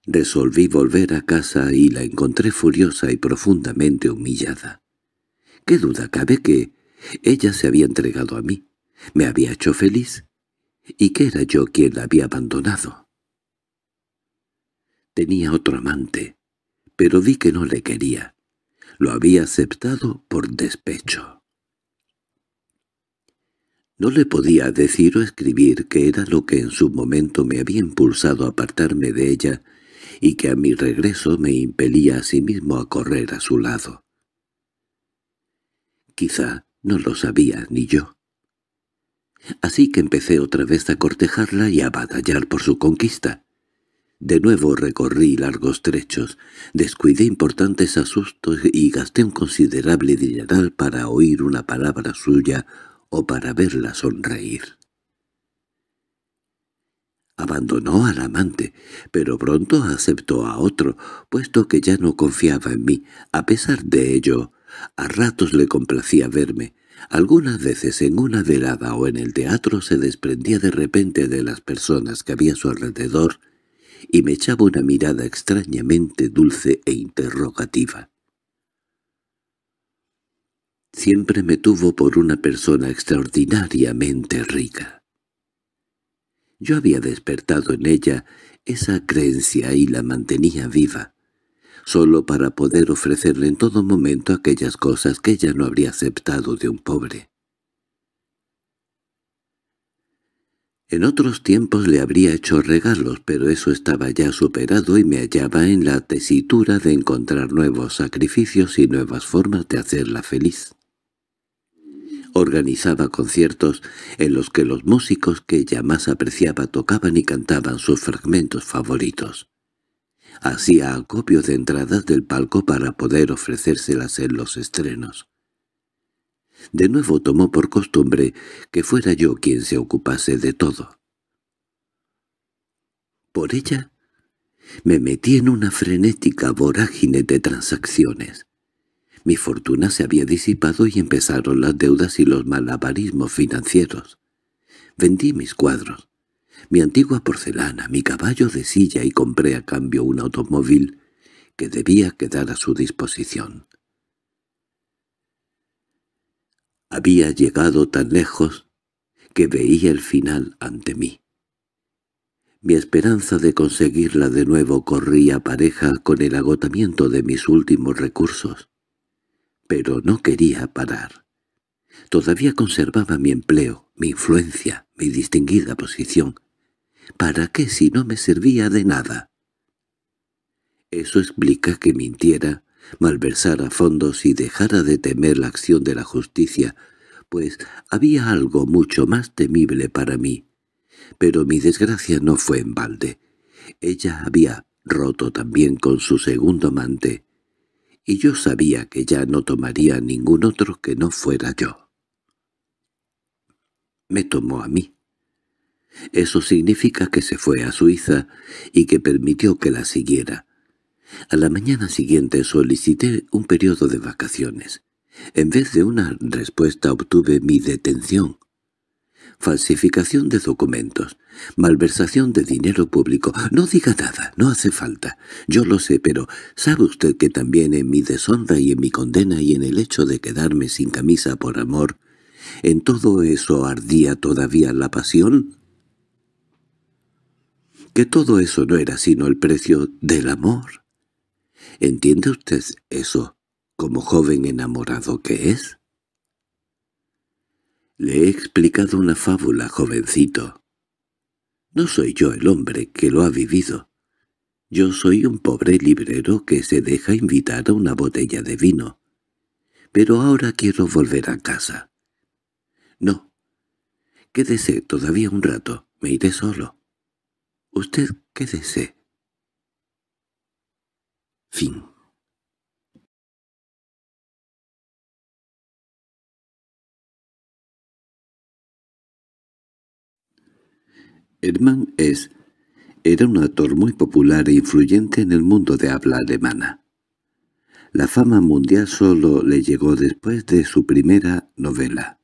Resolví volver a casa y la encontré furiosa y profundamente humillada. ¿Qué duda cabe que ella se había entregado a mí? ¿Me había hecho feliz? ¿Y que era yo quien la había abandonado? Tenía otro amante, pero vi que no le quería. Lo había aceptado por despecho. No le podía decir o escribir que era lo que en su momento me había impulsado a apartarme de ella y que a mi regreso me impelía a sí mismo a correr a su lado. Quizá no lo sabía ni yo. Así que empecé otra vez a cortejarla y a batallar por su conquista. De nuevo recorrí largos trechos, descuidé importantes asustos y gasté un considerable dineral para oír una palabra suya o para verla sonreír. Abandonó al amante, pero pronto aceptó a otro, puesto que ya no confiaba en mí. A pesar de ello, a ratos le complacía verme. Algunas veces en una velada o en el teatro se desprendía de repente de las personas que había a su alrededor y me echaba una mirada extrañamente dulce e interrogativa. Siempre me tuvo por una persona extraordinariamente rica. Yo había despertado en ella esa creencia y la mantenía viva solo para poder ofrecerle en todo momento aquellas cosas que ella no habría aceptado de un pobre. En otros tiempos le habría hecho regalos, pero eso estaba ya superado y me hallaba en la tesitura de encontrar nuevos sacrificios y nuevas formas de hacerla feliz. Organizaba conciertos en los que los músicos que ella más apreciaba tocaban y cantaban sus fragmentos favoritos hacía acopio de entradas del palco para poder ofrecérselas en los estrenos. De nuevo tomó por costumbre que fuera yo quien se ocupase de todo. Por ella me metí en una frenética vorágine de transacciones. Mi fortuna se había disipado y empezaron las deudas y los malabarismos financieros. Vendí mis cuadros, mi antigua porcelana, mi caballo de silla y compré a cambio un automóvil que debía quedar a su disposición. Había llegado tan lejos que veía el final ante mí. Mi esperanza de conseguirla de nuevo corría pareja con el agotamiento de mis últimos recursos. Pero no quería parar. Todavía conservaba mi empleo, mi influencia, mi distinguida posición. ¿Para qué si no me servía de nada? Eso explica que mintiera, malversara fondos y dejara de temer la acción de la justicia, pues había algo mucho más temible para mí. Pero mi desgracia no fue en balde. Ella había roto también con su segundo amante, y yo sabía que ya no tomaría ningún otro que no fuera yo. Me tomó a mí. Eso significa que se fue a Suiza y que permitió que la siguiera. A la mañana siguiente solicité un periodo de vacaciones. En vez de una respuesta obtuve mi detención. Falsificación de documentos. Malversación de dinero público. No diga nada, no hace falta. Yo lo sé, pero ¿sabe usted que también en mi deshonra y en mi condena y en el hecho de quedarme sin camisa por amor, en todo eso ardía todavía la pasión? que todo eso no era sino el precio del amor. ¿Entiende usted eso como joven enamorado que es? Le he explicado una fábula, jovencito. No soy yo el hombre que lo ha vivido. Yo soy un pobre librero que se deja invitar a una botella de vino. Pero ahora quiero volver a casa. No. Quédese todavía un rato, me iré solo. Usted quédese. Fin. Hermann es era un actor muy popular e influyente en el mundo de habla alemana. La fama mundial solo le llegó después de su primera novela,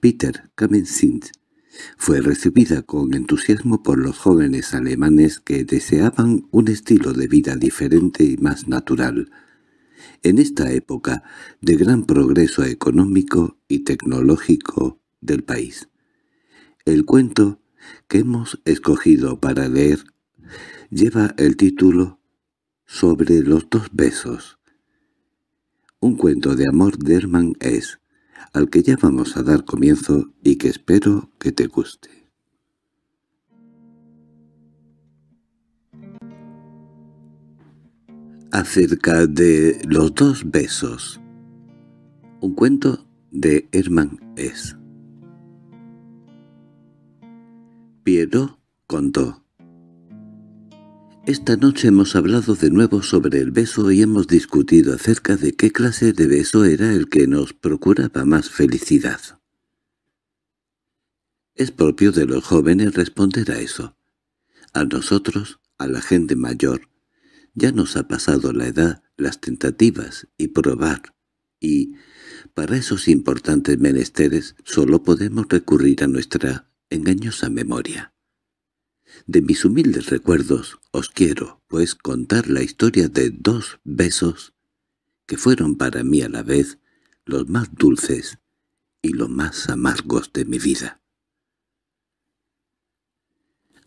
Peter fue recibida con entusiasmo por los jóvenes alemanes que deseaban un estilo de vida diferente y más natural. En esta época de gran progreso económico y tecnológico del país. El cuento que hemos escogido para leer lleva el título «Sobre los dos besos». Un cuento de amor de Herman es al que ya vamos a dar comienzo y que espero que te guste. acerca de los dos besos. Un cuento de Herman S. Piero contó esta noche hemos hablado de nuevo sobre el beso y hemos discutido acerca de qué clase de beso era el que nos procuraba más felicidad. Es propio de los jóvenes responder a eso. A nosotros, a la gente mayor, ya nos ha pasado la edad, las tentativas y probar, y, para esos importantes menesteres, solo podemos recurrir a nuestra engañosa memoria. De mis humildes recuerdos os quiero, pues, contar la historia de dos besos que fueron para mí a la vez los más dulces y los más amargos de mi vida.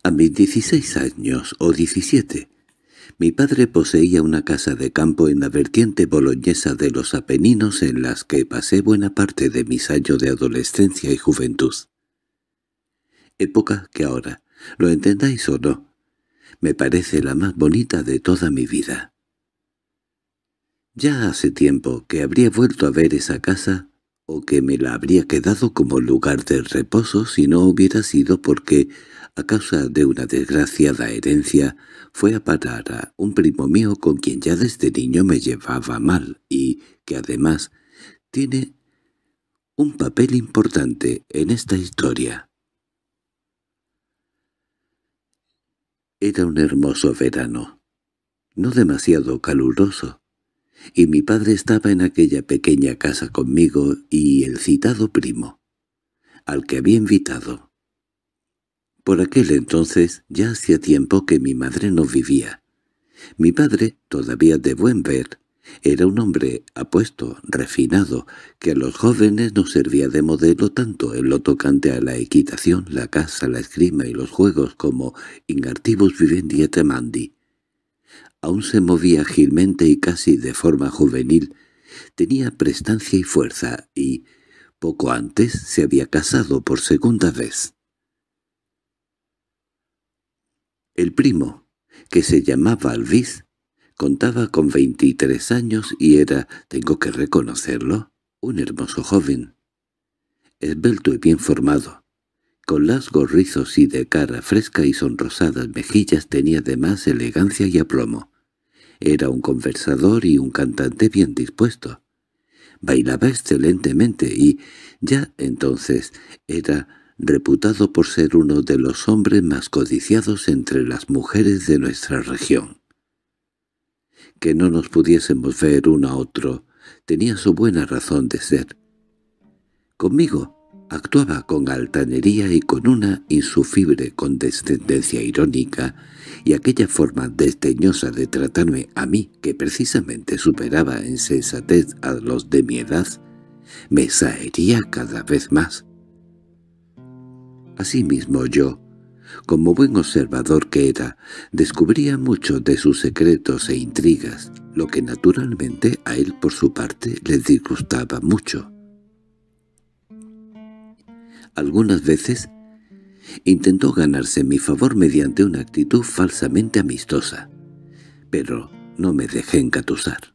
A mis 16 años o 17, mi padre poseía una casa de campo en la vertiente boloñesa de los Apeninos en las que pasé buena parte de mis años de adolescencia y juventud. Época que ahora ¿Lo entendáis o no? Me parece la más bonita de toda mi vida. Ya hace tiempo que habría vuelto a ver esa casa, o que me la habría quedado como lugar de reposo si no hubiera sido porque, a causa de una desgraciada herencia, fue a parar a un primo mío con quien ya desde niño me llevaba mal y que además tiene un papel importante en esta historia. Era un hermoso verano, no demasiado caluroso, y mi padre estaba en aquella pequeña casa conmigo y el citado primo, al que había invitado. Por aquel entonces ya hacía tiempo que mi madre no vivía. Mi padre, todavía de buen ver, era un hombre apuesto, refinado, que a los jóvenes no servía de modelo tanto en lo tocante a la equitación, la caza, la esgrima y los juegos como Vivendi et mandi. Aún se movía ágilmente y casi de forma juvenil, tenía prestancia y fuerza y, poco antes, se había casado por segunda vez. El primo, que se llamaba Alvis, Contaba con veintitrés años y era, tengo que reconocerlo, un hermoso joven. Esbelto y bien formado. Con las rizos y de cara fresca y sonrosadas mejillas tenía además elegancia y aplomo. Era un conversador y un cantante bien dispuesto. Bailaba excelentemente y, ya entonces, era reputado por ser uno de los hombres más codiciados entre las mujeres de nuestra región que no nos pudiésemos ver uno a otro, tenía su buena razón de ser. Conmigo actuaba con altanería y con una insufrible condescendencia irónica, y aquella forma desdeñosa de tratarme a mí, que precisamente superaba en sensatez a los de mi edad, me saería cada vez más. Asimismo yo, como buen observador que era, descubría mucho de sus secretos e intrigas, lo que naturalmente a él por su parte le disgustaba mucho. Algunas veces intentó ganarse mi favor mediante una actitud falsamente amistosa, pero no me dejé encatusar.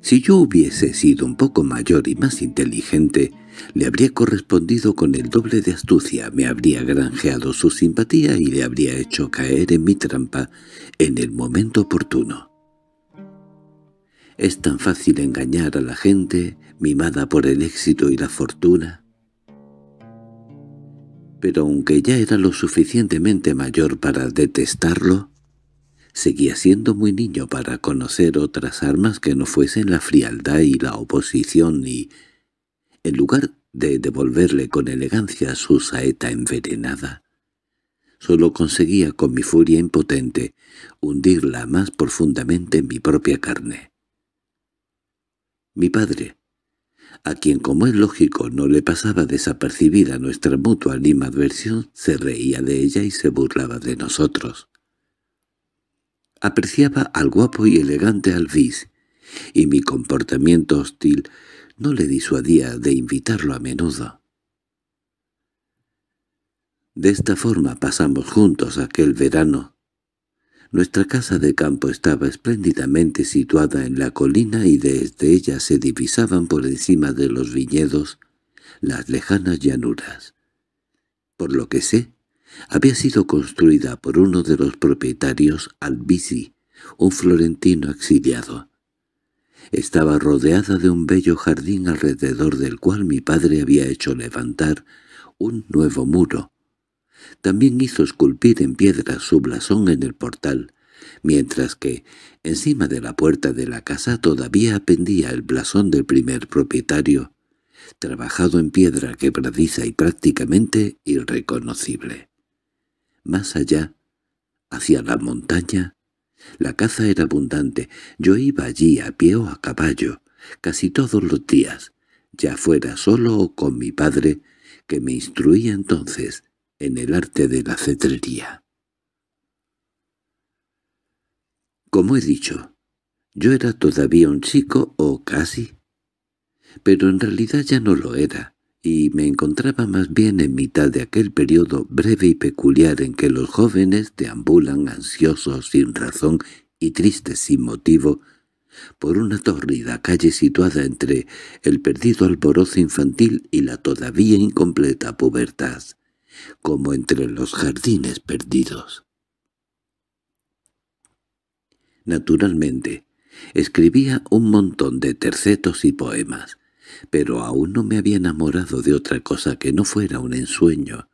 Si yo hubiese sido un poco mayor y más inteligente, le habría correspondido con el doble de astucia, me habría granjeado su simpatía y le habría hecho caer en mi trampa en el momento oportuno. Es tan fácil engañar a la gente, mimada por el éxito y la fortuna. Pero aunque ya era lo suficientemente mayor para detestarlo, seguía siendo muy niño para conocer otras armas que no fuesen la frialdad y la oposición y en lugar de devolverle con elegancia su saeta envenenada. Solo conseguía con mi furia impotente hundirla más profundamente en mi propia carne. Mi padre, a quien como es lógico no le pasaba desapercibida nuestra mutua animadversión, se reía de ella y se burlaba de nosotros. Apreciaba al guapo y elegante Alvis, y mi comportamiento hostil no le disuadía de invitarlo a menudo. De esta forma pasamos juntos aquel verano. Nuestra casa de campo estaba espléndidamente situada en la colina y desde ella se divisaban por encima de los viñedos las lejanas llanuras. Por lo que sé, había sido construida por uno de los propietarios Albisi, un florentino exiliado. Estaba rodeada de un bello jardín alrededor del cual mi padre había hecho levantar un nuevo muro. También hizo esculpir en piedra su blasón en el portal, mientras que, encima de la puerta de la casa todavía pendía el blasón del primer propietario, trabajado en piedra quebradiza y prácticamente irreconocible. Más allá, hacia la montaña, la caza era abundante. Yo iba allí a pie o a caballo, casi todos los días, ya fuera solo o con mi padre, que me instruía entonces en el arte de la cetrería. Como he dicho, yo era todavía un chico o casi, pero en realidad ya no lo era y me encontraba más bien en mitad de aquel periodo breve y peculiar en que los jóvenes deambulan ansiosos sin razón y tristes sin motivo por una tórrida calle situada entre el perdido alborozo infantil y la todavía incompleta pubertad, como entre los jardines perdidos. Naturalmente, escribía un montón de tercetos y poemas, pero aún no me había enamorado de otra cosa que no fuera un ensueño.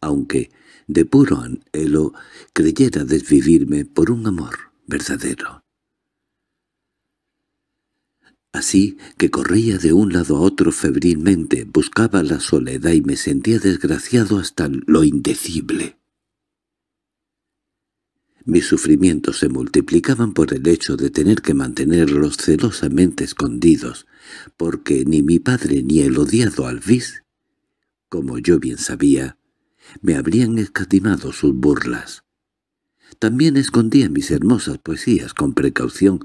Aunque, de puro anhelo, creyera desvivirme por un amor verdadero. Así que corría de un lado a otro febrilmente, buscaba la soledad y me sentía desgraciado hasta lo indecible. Mis sufrimientos se multiplicaban por el hecho de tener que mantenerlos celosamente escondidos, porque ni mi padre ni el odiado Alvis, como yo bien sabía, me habrían escatimado sus burlas. También escondía mis hermosas poesías con precaución,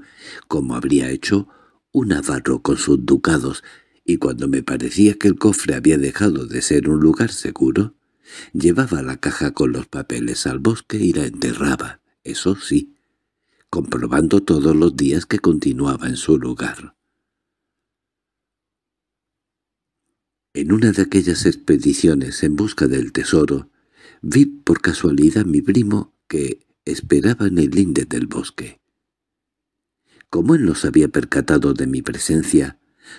como habría hecho un avaro con sus ducados, y cuando me parecía que el cofre había dejado de ser un lugar seguro, llevaba la caja con los papeles al bosque y la enterraba, eso sí, comprobando todos los días que continuaba en su lugar. En una de aquellas expediciones en busca del tesoro, vi por casualidad a mi primo que esperaba en el linde del bosque. Como él no se había percatado de mi presencia,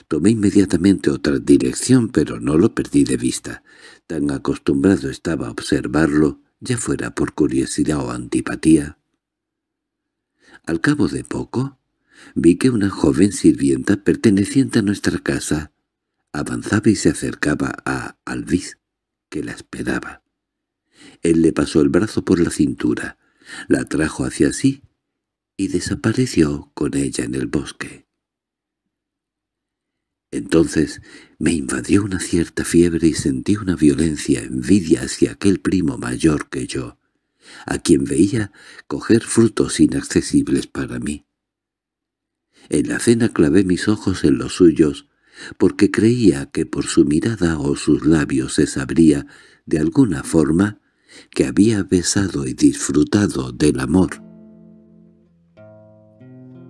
tomé inmediatamente otra dirección, pero no lo perdí de vista. Tan acostumbrado estaba a observarlo, ya fuera por curiosidad o antipatía. Al cabo de poco, vi que una joven sirvienta perteneciente a nuestra casa Avanzaba y se acercaba a Alvis, que la esperaba. Él le pasó el brazo por la cintura, la trajo hacia sí y desapareció con ella en el bosque. Entonces me invadió una cierta fiebre y sentí una violencia envidia hacia aquel primo mayor que yo, a quien veía coger frutos inaccesibles para mí. En la cena clavé mis ojos en los suyos porque creía que por su mirada o sus labios se sabría, de alguna forma, que había besado y disfrutado del amor.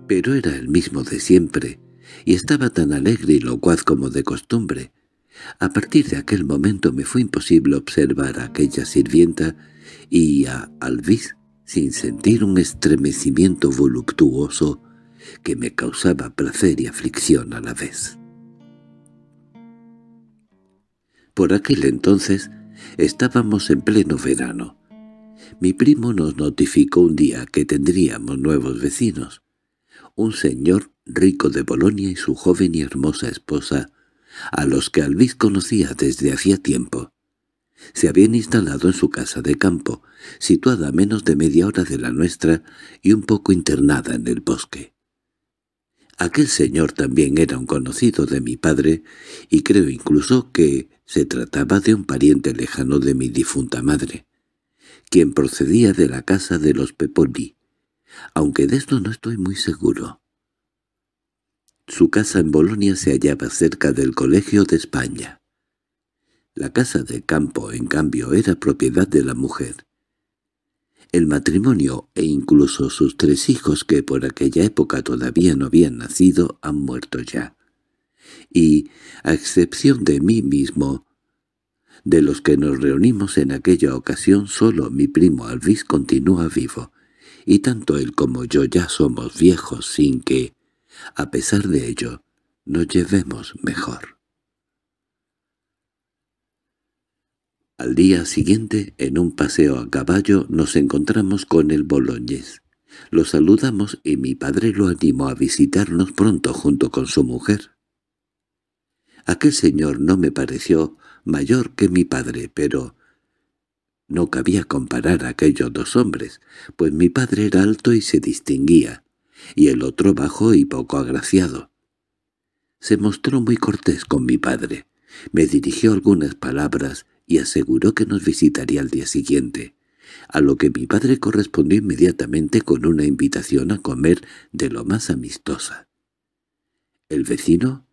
Pero era el mismo de siempre, y estaba tan alegre y locuaz como de costumbre. A partir de aquel momento me fue imposible observar a aquella sirvienta y a Alvis sin sentir un estremecimiento voluptuoso que me causaba placer y aflicción a la vez. Por aquel entonces estábamos en pleno verano. Mi primo nos notificó un día que tendríamos nuevos vecinos. Un señor rico de Bolonia y su joven y hermosa esposa, a los que Alvis conocía desde hacía tiempo. Se habían instalado en su casa de campo, situada a menos de media hora de la nuestra y un poco internada en el bosque. Aquel señor también era un conocido de mi padre, y creo incluso que se trataba de un pariente lejano de mi difunta madre, quien procedía de la casa de los Pepoli, aunque de esto no estoy muy seguro. Su casa en Bolonia se hallaba cerca del Colegio de España. La casa de campo, en cambio, era propiedad de la mujer. El matrimonio e incluso sus tres hijos, que por aquella época todavía no habían nacido, han muerto ya y, a excepción de mí mismo, de los que nos reunimos en aquella ocasión solo mi primo Alvis continúa vivo, y tanto él como yo ya somos viejos sin que, a pesar de ello, nos llevemos mejor. Al día siguiente, en un paseo a caballo, nos encontramos con el Boloñez. Lo saludamos y mi padre lo animó a visitarnos pronto junto con su mujer. Aquel señor no me pareció mayor que mi padre, pero... No cabía comparar a aquellos dos hombres, pues mi padre era alto y se distinguía, y el otro bajo y poco agraciado. Se mostró muy cortés con mi padre. Me dirigió algunas palabras y aseguró que nos visitaría al día siguiente, a lo que mi padre correspondió inmediatamente con una invitación a comer de lo más amistosa. El vecino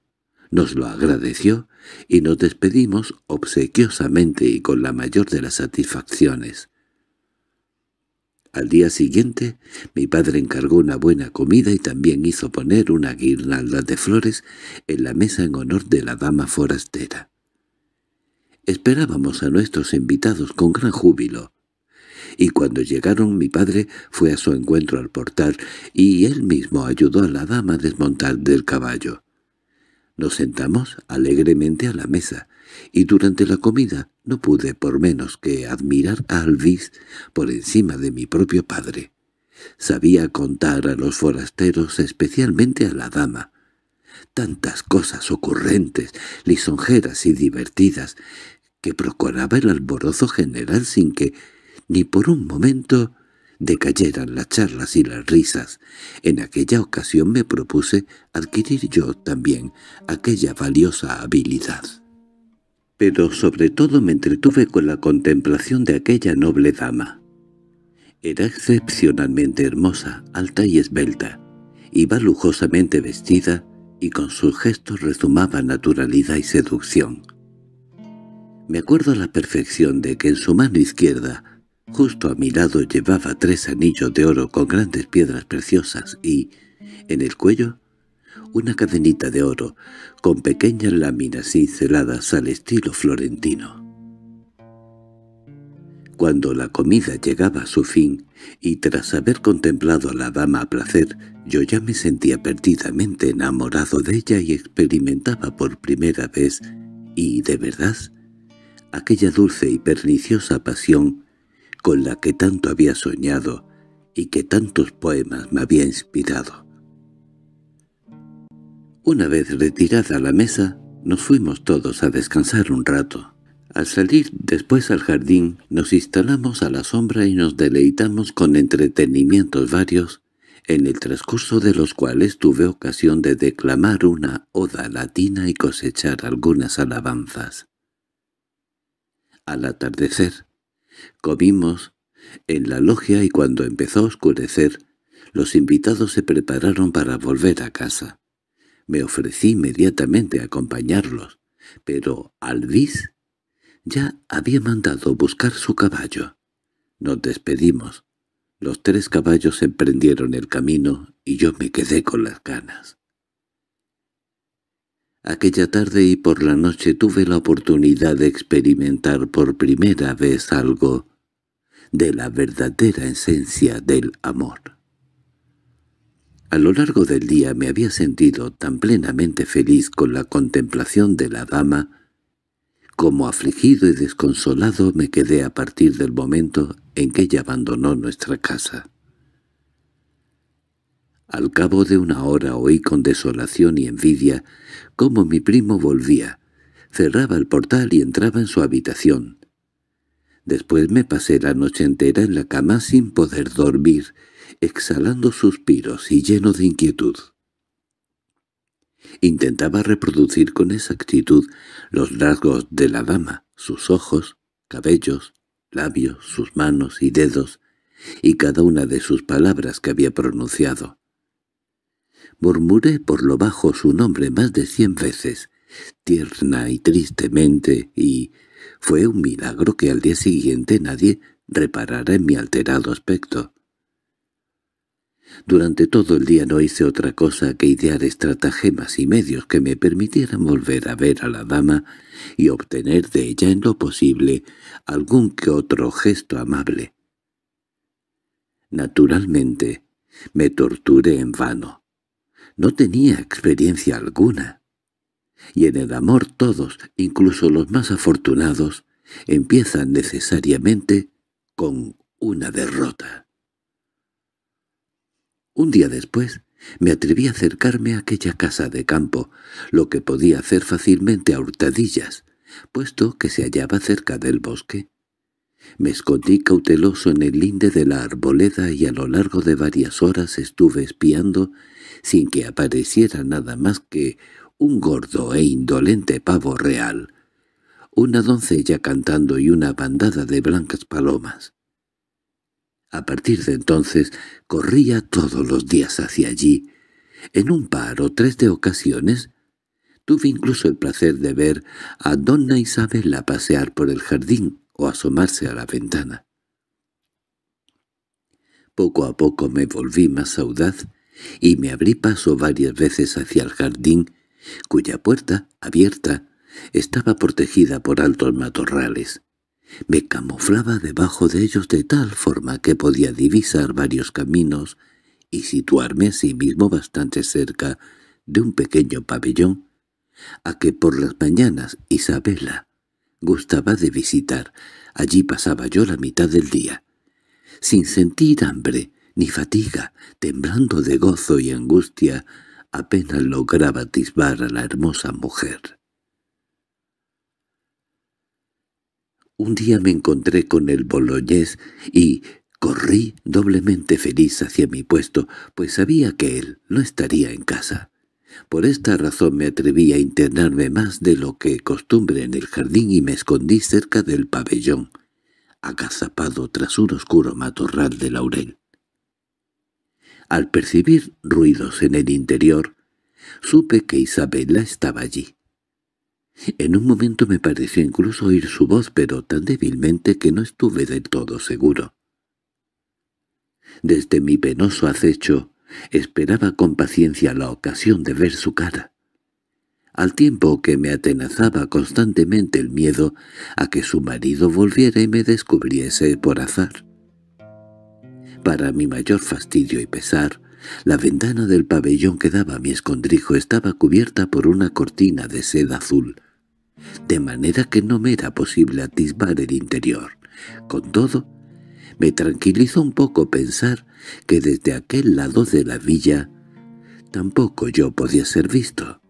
nos lo agradeció y nos despedimos obsequiosamente y con la mayor de las satisfacciones. Al día siguiente, mi padre encargó una buena comida y también hizo poner una guirnalda de flores en la mesa en honor de la dama forastera. Esperábamos a nuestros invitados con gran júbilo, y cuando llegaron mi padre fue a su encuentro al portal y él mismo ayudó a la dama a desmontar del caballo. Nos sentamos alegremente a la mesa, y durante la comida no pude por menos que admirar a Alvis por encima de mi propio padre. Sabía contar a los forasteros, especialmente a la dama. Tantas cosas ocurrentes, lisonjeras y divertidas, que procuraba el alborozo general sin que, ni por un momento, decayeran las charlas y las risas. En aquella ocasión me propuse adquirir yo también aquella valiosa habilidad. Pero sobre todo me entretuve con la contemplación de aquella noble dama. Era excepcionalmente hermosa, alta y esbelta. Iba lujosamente vestida y con sus gestos rezumaba naturalidad y seducción. Me acuerdo a la perfección de que en su mano izquierda Justo a mi lado llevaba tres anillos de oro con grandes piedras preciosas y, en el cuello, una cadenita de oro con pequeñas láminas cinceladas al estilo florentino. Cuando la comida llegaba a su fin, y tras haber contemplado a la dama a placer, yo ya me sentía perdidamente enamorado de ella y experimentaba por primera vez, y de verdad, aquella dulce y perniciosa pasión con la que tanto había soñado y que tantos poemas me había inspirado. Una vez retirada la mesa, nos fuimos todos a descansar un rato. Al salir después al jardín, nos instalamos a la sombra y nos deleitamos con entretenimientos varios, en el transcurso de los cuales tuve ocasión de declamar una oda latina y cosechar algunas alabanzas. Al atardecer, Comimos en la logia y cuando empezó a oscurecer, los invitados se prepararon para volver a casa. Me ofrecí inmediatamente a acompañarlos, pero Alvis ya había mandado buscar su caballo. Nos despedimos. Los tres caballos emprendieron el camino y yo me quedé con las ganas. Aquella tarde y por la noche tuve la oportunidad de experimentar por primera vez algo de la verdadera esencia del amor. A lo largo del día me había sentido tan plenamente feliz con la contemplación de la dama, como afligido y desconsolado me quedé a partir del momento en que ella abandonó nuestra casa. Al cabo de una hora oí con desolación y envidia cómo mi primo volvía. Cerraba el portal y entraba en su habitación. Después me pasé la noche entera en la cama sin poder dormir, exhalando suspiros y lleno de inquietud. Intentaba reproducir con exactitud los rasgos de la dama, sus ojos, cabellos, labios, sus manos y dedos, y cada una de sus palabras que había pronunciado. Murmuré por lo bajo su nombre más de cien veces, tierna y tristemente, y fue un milagro que al día siguiente nadie reparara en mi alterado aspecto. Durante todo el día no hice otra cosa que idear estratagemas y medios que me permitieran volver a ver a la dama y obtener de ella en lo posible algún que otro gesto amable. Naturalmente, me torturé en vano. No tenía experiencia alguna. Y en el amor todos, incluso los más afortunados, empiezan necesariamente con una derrota. Un día después me atreví a acercarme a aquella casa de campo, lo que podía hacer fácilmente a hurtadillas, puesto que se hallaba cerca del bosque. Me escondí cauteloso en el linde de la arboleda y a lo largo de varias horas estuve espiando sin que apareciera nada más que un gordo e indolente pavo real, una doncella cantando y una bandada de blancas palomas. A partir de entonces corría todos los días hacia allí. En un par o tres de ocasiones tuve incluso el placer de ver a donna Isabela pasear por el jardín o asomarse a la ventana. Poco a poco me volví más audaz y me abrí paso varias veces hacia el jardín, cuya puerta, abierta, estaba protegida por altos matorrales. Me camuflaba debajo de ellos de tal forma que podía divisar varios caminos y situarme a sí mismo bastante cerca de un pequeño pabellón a que por las mañanas Isabela gustaba de visitar. Allí pasaba yo la mitad del día. Sin sentir hambre, ni fatiga, temblando de gozo y angustia, apenas lograba atisbar a la hermosa mujer. Un día me encontré con el boloñés y corrí doblemente feliz hacia mi puesto, pues sabía que él no estaría en casa. Por esta razón me atreví a internarme más de lo que costumbre en el jardín y me escondí cerca del pabellón, agazapado tras un oscuro matorral de laurel. Al percibir ruidos en el interior, supe que Isabela estaba allí. En un momento me pareció incluso oír su voz, pero tan débilmente que no estuve del todo seguro. Desde mi penoso acecho, esperaba con paciencia la ocasión de ver su cara. Al tiempo que me atenazaba constantemente el miedo a que su marido volviera y me descubriese por azar. Para mi mayor fastidio y pesar, la ventana del pabellón que daba a mi escondrijo estaba cubierta por una cortina de seda azul, de manera que no me era posible atisbar el interior. Con todo, me tranquilizó un poco pensar que desde aquel lado de la villa tampoco yo podía ser visto.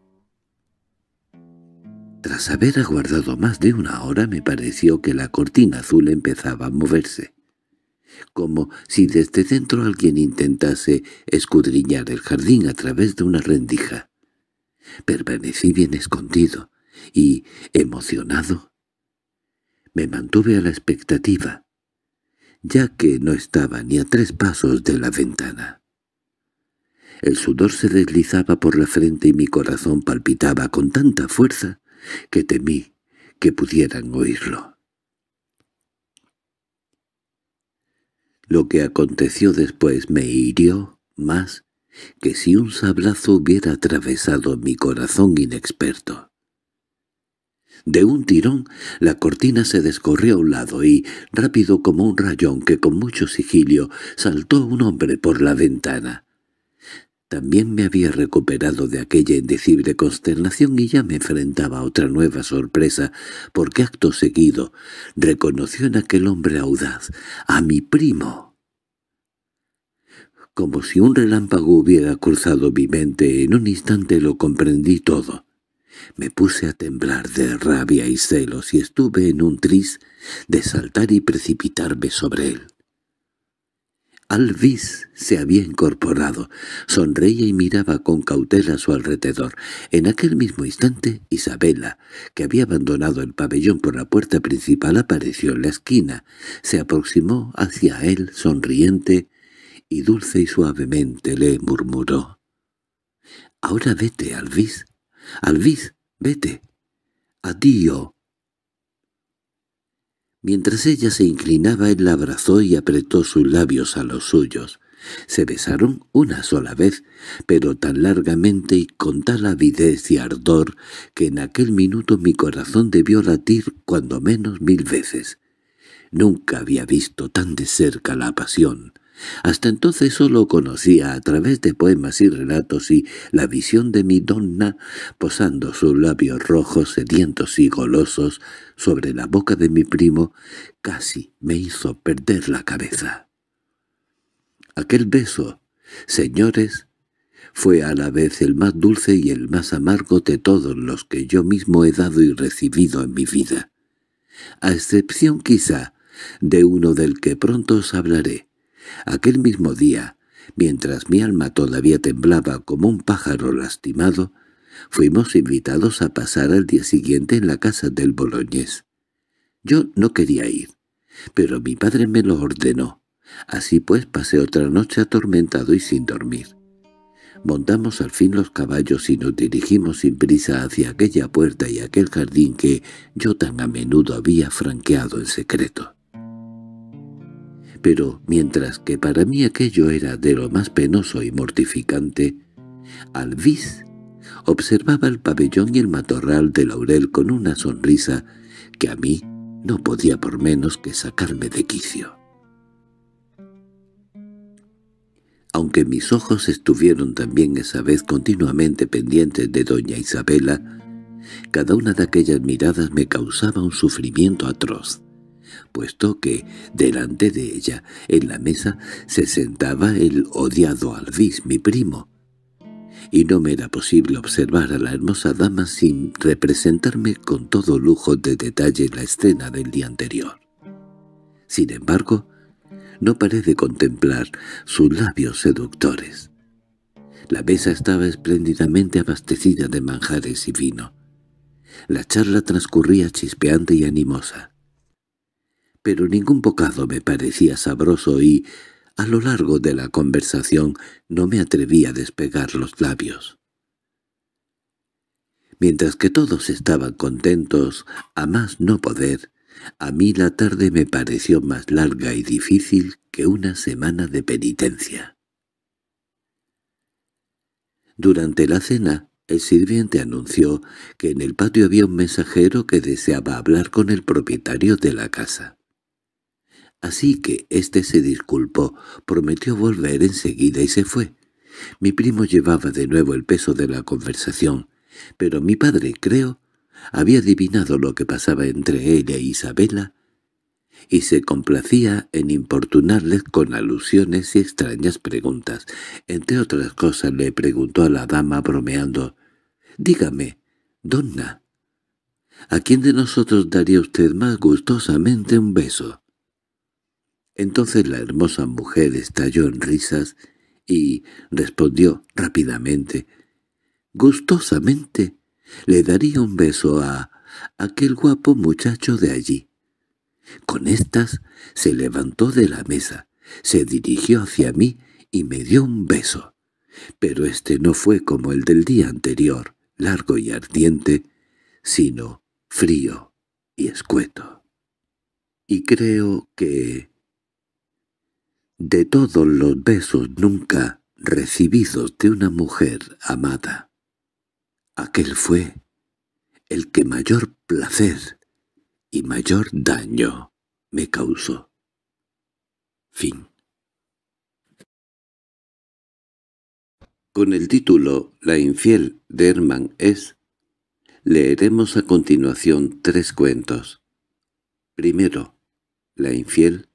Tras haber aguardado más de una hora me pareció que la cortina azul empezaba a moverse como si desde dentro alguien intentase escudriñar el jardín a través de una rendija. Permanecí bien escondido y, emocionado, me mantuve a la expectativa, ya que no estaba ni a tres pasos de la ventana. El sudor se deslizaba por la frente y mi corazón palpitaba con tanta fuerza que temí que pudieran oírlo. Lo que aconteció después me hirió más que si un sablazo hubiera atravesado mi corazón inexperto. De un tirón, la cortina se descorrió a un lado y, rápido como un rayón que con mucho sigilio, saltó un hombre por la ventana. También me había recuperado de aquella indecible consternación y ya me enfrentaba a otra nueva sorpresa, porque acto seguido reconoció en aquel hombre audaz a mi primo. Como si un relámpago hubiera cruzado mi mente, en un instante lo comprendí todo. Me puse a temblar de rabia y celos y estuve en un tris de saltar y precipitarme sobre él. Alvis se había incorporado. Sonreía y miraba con cautela a su alrededor. En aquel mismo instante, Isabela, que había abandonado el pabellón por la puerta principal, apareció en la esquina. Se aproximó hacia él, sonriente, y dulce y suavemente le murmuró. —Ahora vete, Alvis. Alvis, vete. —Adiós Mientras ella se inclinaba él la abrazó y apretó sus labios a los suyos. Se besaron una sola vez, pero tan largamente y con tal avidez y ardor que en aquel minuto mi corazón debió latir cuando menos mil veces. Nunca había visto tan de cerca la pasión, hasta entonces solo conocía a través de poemas y relatos y la visión de mi donna posando sus labios rojos, sedientos y golosos sobre la boca de mi primo, casi me hizo perder la cabeza. Aquel beso, señores, fue a la vez el más dulce y el más amargo de todos los que yo mismo he dado y recibido en mi vida, a excepción quizá de uno del que pronto os hablaré, Aquel mismo día, mientras mi alma todavía temblaba como un pájaro lastimado, fuimos invitados a pasar al día siguiente en la casa del boloñés. Yo no quería ir, pero mi padre me lo ordenó. Así pues pasé otra noche atormentado y sin dormir. Montamos al fin los caballos y nos dirigimos sin prisa hacia aquella puerta y aquel jardín que yo tan a menudo había franqueado en secreto pero mientras que para mí aquello era de lo más penoso y mortificante, Alvis observaba el pabellón y el matorral de laurel con una sonrisa que a mí no podía por menos que sacarme de quicio. Aunque mis ojos estuvieron también esa vez continuamente pendientes de doña Isabela, cada una de aquellas miradas me causaba un sufrimiento atroz puesto que, delante de ella, en la mesa, se sentaba el odiado Alvis, mi primo. Y no me era posible observar a la hermosa dama sin representarme con todo lujo de detalle la escena del día anterior. Sin embargo, no paré de contemplar sus labios seductores. La mesa estaba espléndidamente abastecida de manjares y vino. La charla transcurría chispeante y animosa pero ningún bocado me parecía sabroso y, a lo largo de la conversación, no me atreví a despegar los labios. Mientras que todos estaban contentos, a más no poder, a mí la tarde me pareció más larga y difícil que una semana de penitencia. Durante la cena, el sirviente anunció que en el patio había un mensajero que deseaba hablar con el propietario de la casa. Así que éste se disculpó, prometió volver enseguida y se fue. Mi primo llevaba de nuevo el peso de la conversación, pero mi padre, creo, había adivinado lo que pasaba entre ella e Isabela y se complacía en importunarles con alusiones y extrañas preguntas. Entre otras cosas le preguntó a la dama bromeando, «Dígame, donna, ¿a quién de nosotros daría usted más gustosamente un beso?» Entonces la hermosa mujer estalló en risas y respondió rápidamente, «Gustosamente le daría un beso a aquel guapo muchacho de allí». Con estas se levantó de la mesa, se dirigió hacia mí y me dio un beso. Pero este no fue como el del día anterior, largo y ardiente, sino frío y escueto. Y creo que de todos los besos nunca recibidos de una mujer amada. Aquel fue el que mayor placer y mayor daño me causó. Fin. Con el título La infiel de Herman S., leeremos a continuación tres cuentos. Primero, La infiel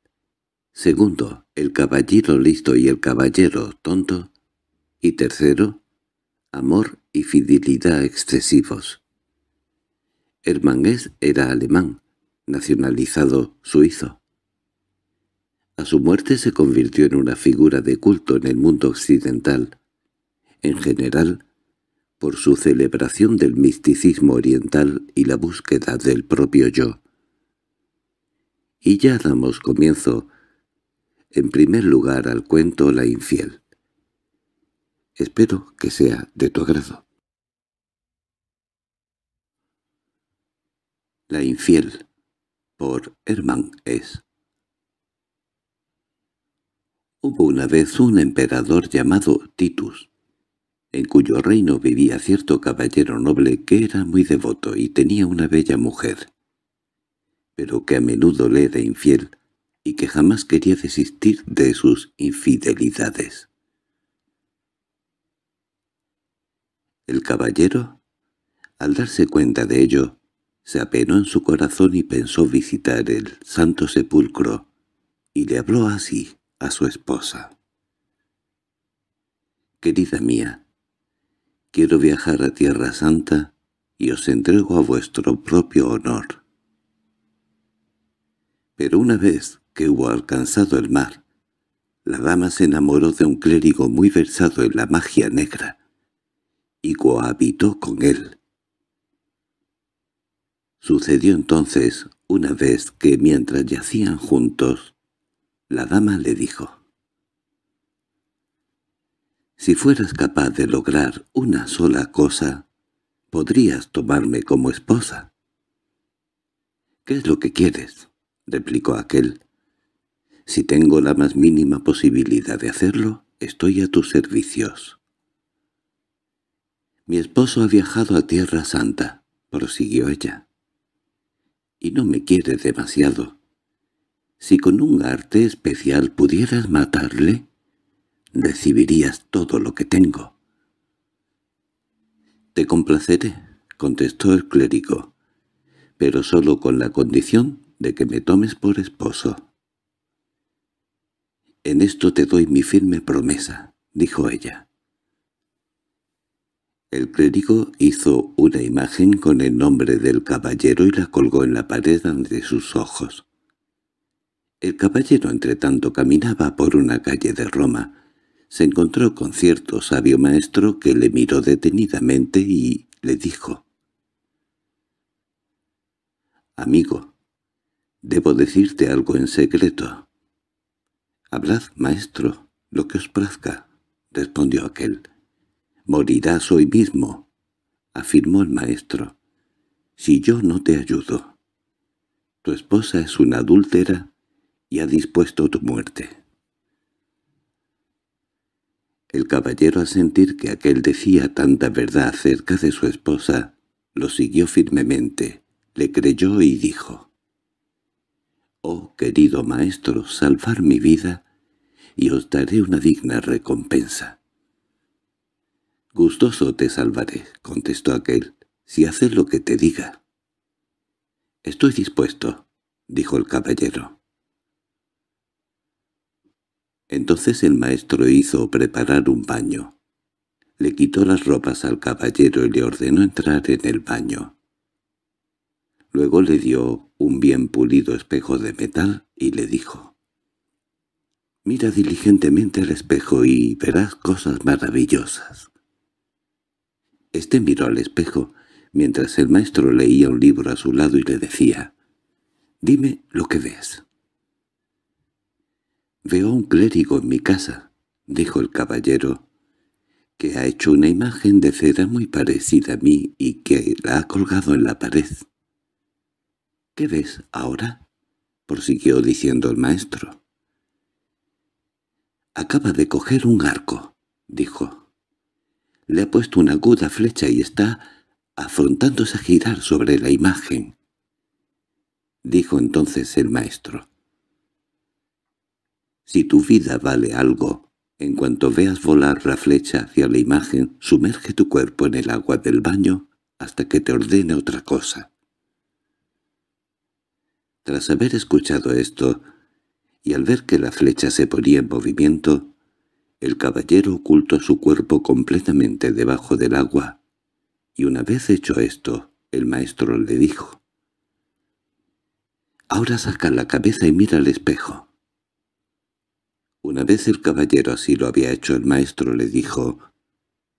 Segundo, el caballero listo y el caballero tonto. Y tercero, amor y fidelidad excesivos. Hermangués era alemán, nacionalizado suizo. A su muerte se convirtió en una figura de culto en el mundo occidental, en general por su celebración del misticismo oriental y la búsqueda del propio yo. Y ya damos comienzo en primer lugar al cuento La infiel. Espero que sea de tu agrado. La infiel por Herman S. Hubo una vez un emperador llamado Titus, en cuyo reino vivía cierto caballero noble que era muy devoto y tenía una bella mujer, pero que a menudo le era infiel y que jamás quería desistir de sus infidelidades. El caballero, al darse cuenta de ello, se apenó en su corazón y pensó visitar el santo sepulcro, y le habló así a su esposa. «Querida mía, quiero viajar a Tierra Santa y os entrego a vuestro propio honor. Pero una vez que hubo alcanzado el mar, la dama se enamoró de un clérigo muy versado en la magia negra, y cohabitó con él. Sucedió entonces una vez que mientras yacían juntos, la dama le dijo, «Si fueras capaz de lograr una sola cosa, podrías tomarme como esposa». «¿Qué es lo que quieres?» replicó aquel. Si tengo la más mínima posibilidad de hacerlo, estoy a tus servicios. Mi esposo ha viajado a Tierra Santa, prosiguió ella. Y no me quiere demasiado. Si con un arte especial pudieras matarle, recibirías todo lo que tengo. «Te complaceré», contestó el clérigo, «pero solo con la condición de que me tomes por esposo». En esto te doy mi firme promesa, dijo ella. El clérigo hizo una imagen con el nombre del caballero y la colgó en la pared ante sus ojos. El caballero, entretanto, caminaba por una calle de Roma. Se encontró con cierto sabio maestro que le miró detenidamente y le dijo. «Amigo, debo decirte algo en secreto». —Hablad, maestro, lo que os plazca —respondió aquel. —Morirás hoy mismo —afirmó el maestro—, si yo no te ayudo. Tu esposa es una adúltera y ha dispuesto tu muerte. El caballero al sentir que aquel decía tanta verdad acerca de su esposa, lo siguió firmemente, le creyó y dijo, «Oh, querido maestro, salvar mi vida, y os daré una digna recompensa». «Gustoso te salvaré», contestó aquel, «si haces lo que te diga». «Estoy dispuesto», dijo el caballero. Entonces el maestro hizo preparar un baño. Le quitó las ropas al caballero y le ordenó entrar en el baño. Luego le dio un bien pulido espejo de metal y le dijo, «Mira diligentemente al espejo y verás cosas maravillosas». Este miró al espejo, mientras el maestro leía un libro a su lado y le decía, «Dime lo que ves». «Veo a un clérigo en mi casa», dijo el caballero, que ha hecho una imagen de cera muy parecida a mí y que la ha colgado en la pared. —¿Qué ves ahora? —prosiguió diciendo el maestro. —Acaba de coger un arco —dijo. —Le ha puesto una aguda flecha y está afrontándose a girar sobre la imagen —dijo entonces el maestro. —Si tu vida vale algo, en cuanto veas volar la flecha hacia la imagen, sumerge tu cuerpo en el agua del baño hasta que te ordene otra cosa. Tras haber escuchado esto, y al ver que la flecha se ponía en movimiento, el caballero ocultó su cuerpo completamente debajo del agua, y una vez hecho esto, el maestro le dijo, «Ahora saca la cabeza y mira al espejo». Una vez el caballero así lo había hecho, el maestro le dijo,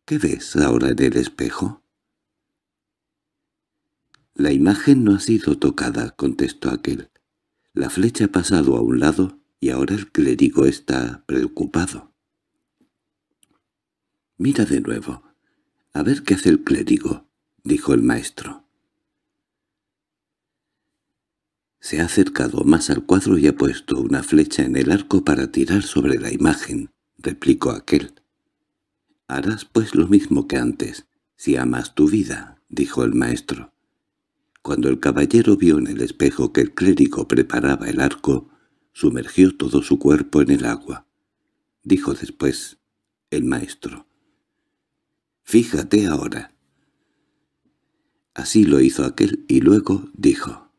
«¿Qué ves ahora en el espejo?» —La imagen no ha sido tocada —contestó aquel. —La flecha ha pasado a un lado y ahora el clérigo está preocupado. —Mira de nuevo. A ver qué hace el clérigo —dijo el maestro. Se ha acercado más al cuadro y ha puesto una flecha en el arco para tirar sobre la imagen —replicó aquel. —Harás pues lo mismo que antes, si amas tu vida —dijo el maestro. Cuando el caballero vio en el espejo que el clérigo preparaba el arco, sumergió todo su cuerpo en el agua. Dijo después el maestro. «Fíjate ahora». Así lo hizo aquel y luego dijo.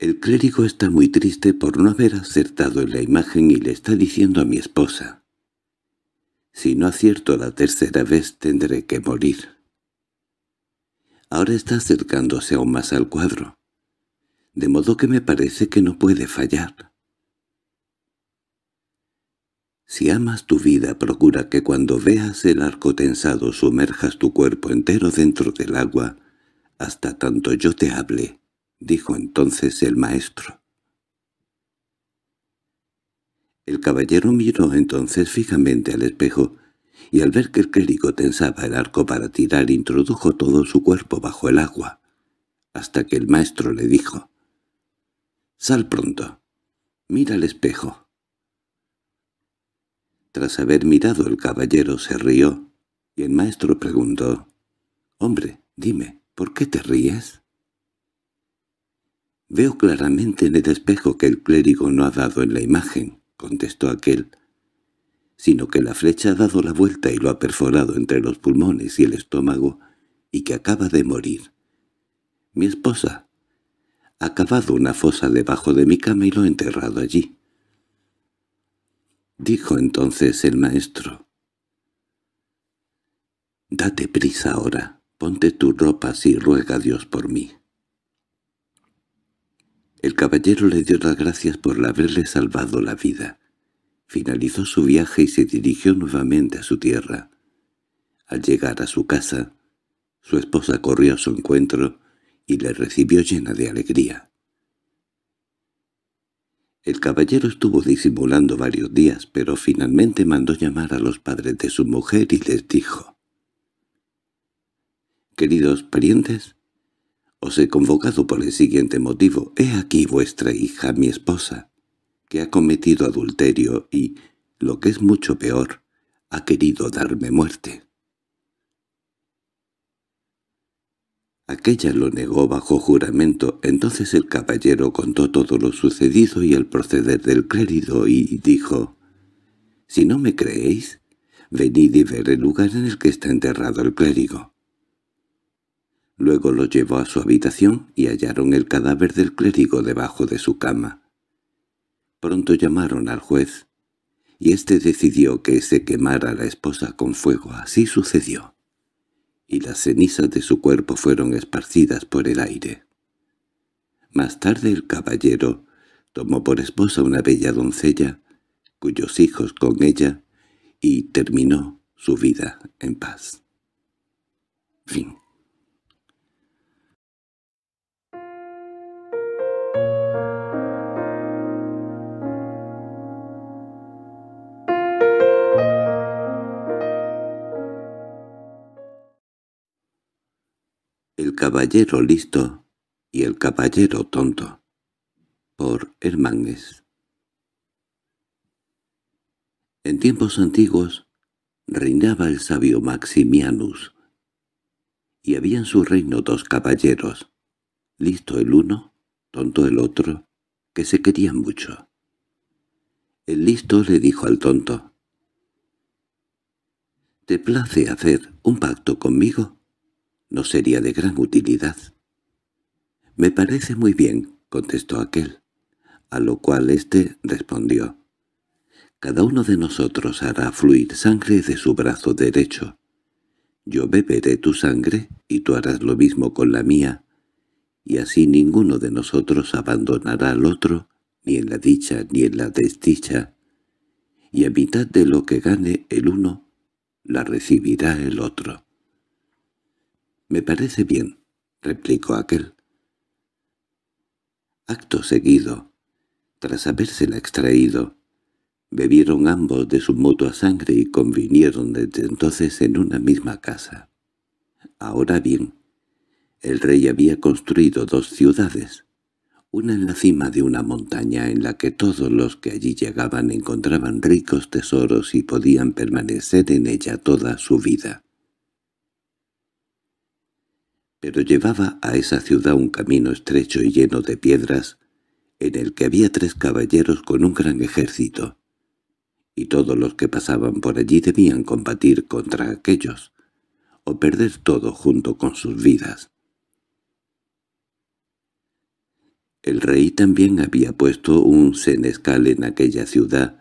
«El clérigo está muy triste por no haber acertado en la imagen y le está diciendo a mi esposa. Si no acierto la tercera vez tendré que morir». Ahora está acercándose aún más al cuadro. De modo que me parece que no puede fallar. Si amas tu vida, procura que cuando veas el arco tensado sumerjas tu cuerpo entero dentro del agua, hasta tanto yo te hable, dijo entonces el maestro. El caballero miró entonces fijamente al espejo, y al ver que el clérigo tensaba el arco para tirar introdujo todo su cuerpo bajo el agua, hasta que el maestro le dijo, «Sal pronto, mira el espejo». Tras haber mirado el caballero se rió, y el maestro preguntó, «Hombre, dime, ¿por qué te ríes?» «Veo claramente en el espejo que el clérigo no ha dado en la imagen», contestó aquel, sino que la flecha ha dado la vuelta y lo ha perforado entre los pulmones y el estómago, y que acaba de morir. Mi esposa ha cavado una fosa debajo de mi cama y lo ha enterrado allí. Dijo entonces el maestro. Date prisa ahora, ponte tus ropas y ruega a Dios por mí. El caballero le dio las gracias por haberle salvado la vida Finalizó su viaje y se dirigió nuevamente a su tierra. Al llegar a su casa, su esposa corrió a su encuentro y le recibió llena de alegría. El caballero estuvo disimulando varios días, pero finalmente mandó llamar a los padres de su mujer y les dijo. «Queridos parientes, os he convocado por el siguiente motivo. He aquí vuestra hija, mi esposa que ha cometido adulterio y, lo que es mucho peor, ha querido darme muerte. Aquella lo negó bajo juramento, entonces el caballero contó todo lo sucedido y el proceder del clérigo y dijo, «Si no me creéis, venid y ver el lugar en el que está enterrado el clérigo». Luego lo llevó a su habitación y hallaron el cadáver del clérigo debajo de su cama. Pronto llamaron al juez, y éste decidió que se quemara la esposa con fuego. Así sucedió, y las cenizas de su cuerpo fueron esparcidas por el aire. Más tarde el caballero tomó por esposa una bella doncella, cuyos hijos con ella, y terminó su vida en paz. Fin caballero listo y el caballero tonto. Por Hermannes En tiempos antiguos reinaba el sabio Maximianus, y había en su reino dos caballeros, listo el uno, tonto el otro, que se querían mucho. El listo le dijo al tonto, «¿Te place hacer un pacto conmigo?» no sería de gran utilidad. —Me parece muy bien —contestó aquel, a lo cual éste respondió. —Cada uno de nosotros hará fluir sangre de su brazo derecho. Yo beberé tu sangre y tú harás lo mismo con la mía, y así ninguno de nosotros abandonará al otro, ni en la dicha ni en la desdicha, y a mitad de lo que gane el uno, la recibirá el otro. —Me parece bien —replicó aquel. Acto seguido, tras habérsela extraído, bebieron ambos de su mutua sangre y convinieron desde entonces en una misma casa. Ahora bien, el rey había construido dos ciudades, una en la cima de una montaña en la que todos los que allí llegaban encontraban ricos tesoros y podían permanecer en ella toda su vida pero llevaba a esa ciudad un camino estrecho y lleno de piedras, en el que había tres caballeros con un gran ejército, y todos los que pasaban por allí debían combatir contra aquellos, o perder todo junto con sus vidas. El rey también había puesto un senescal en aquella ciudad,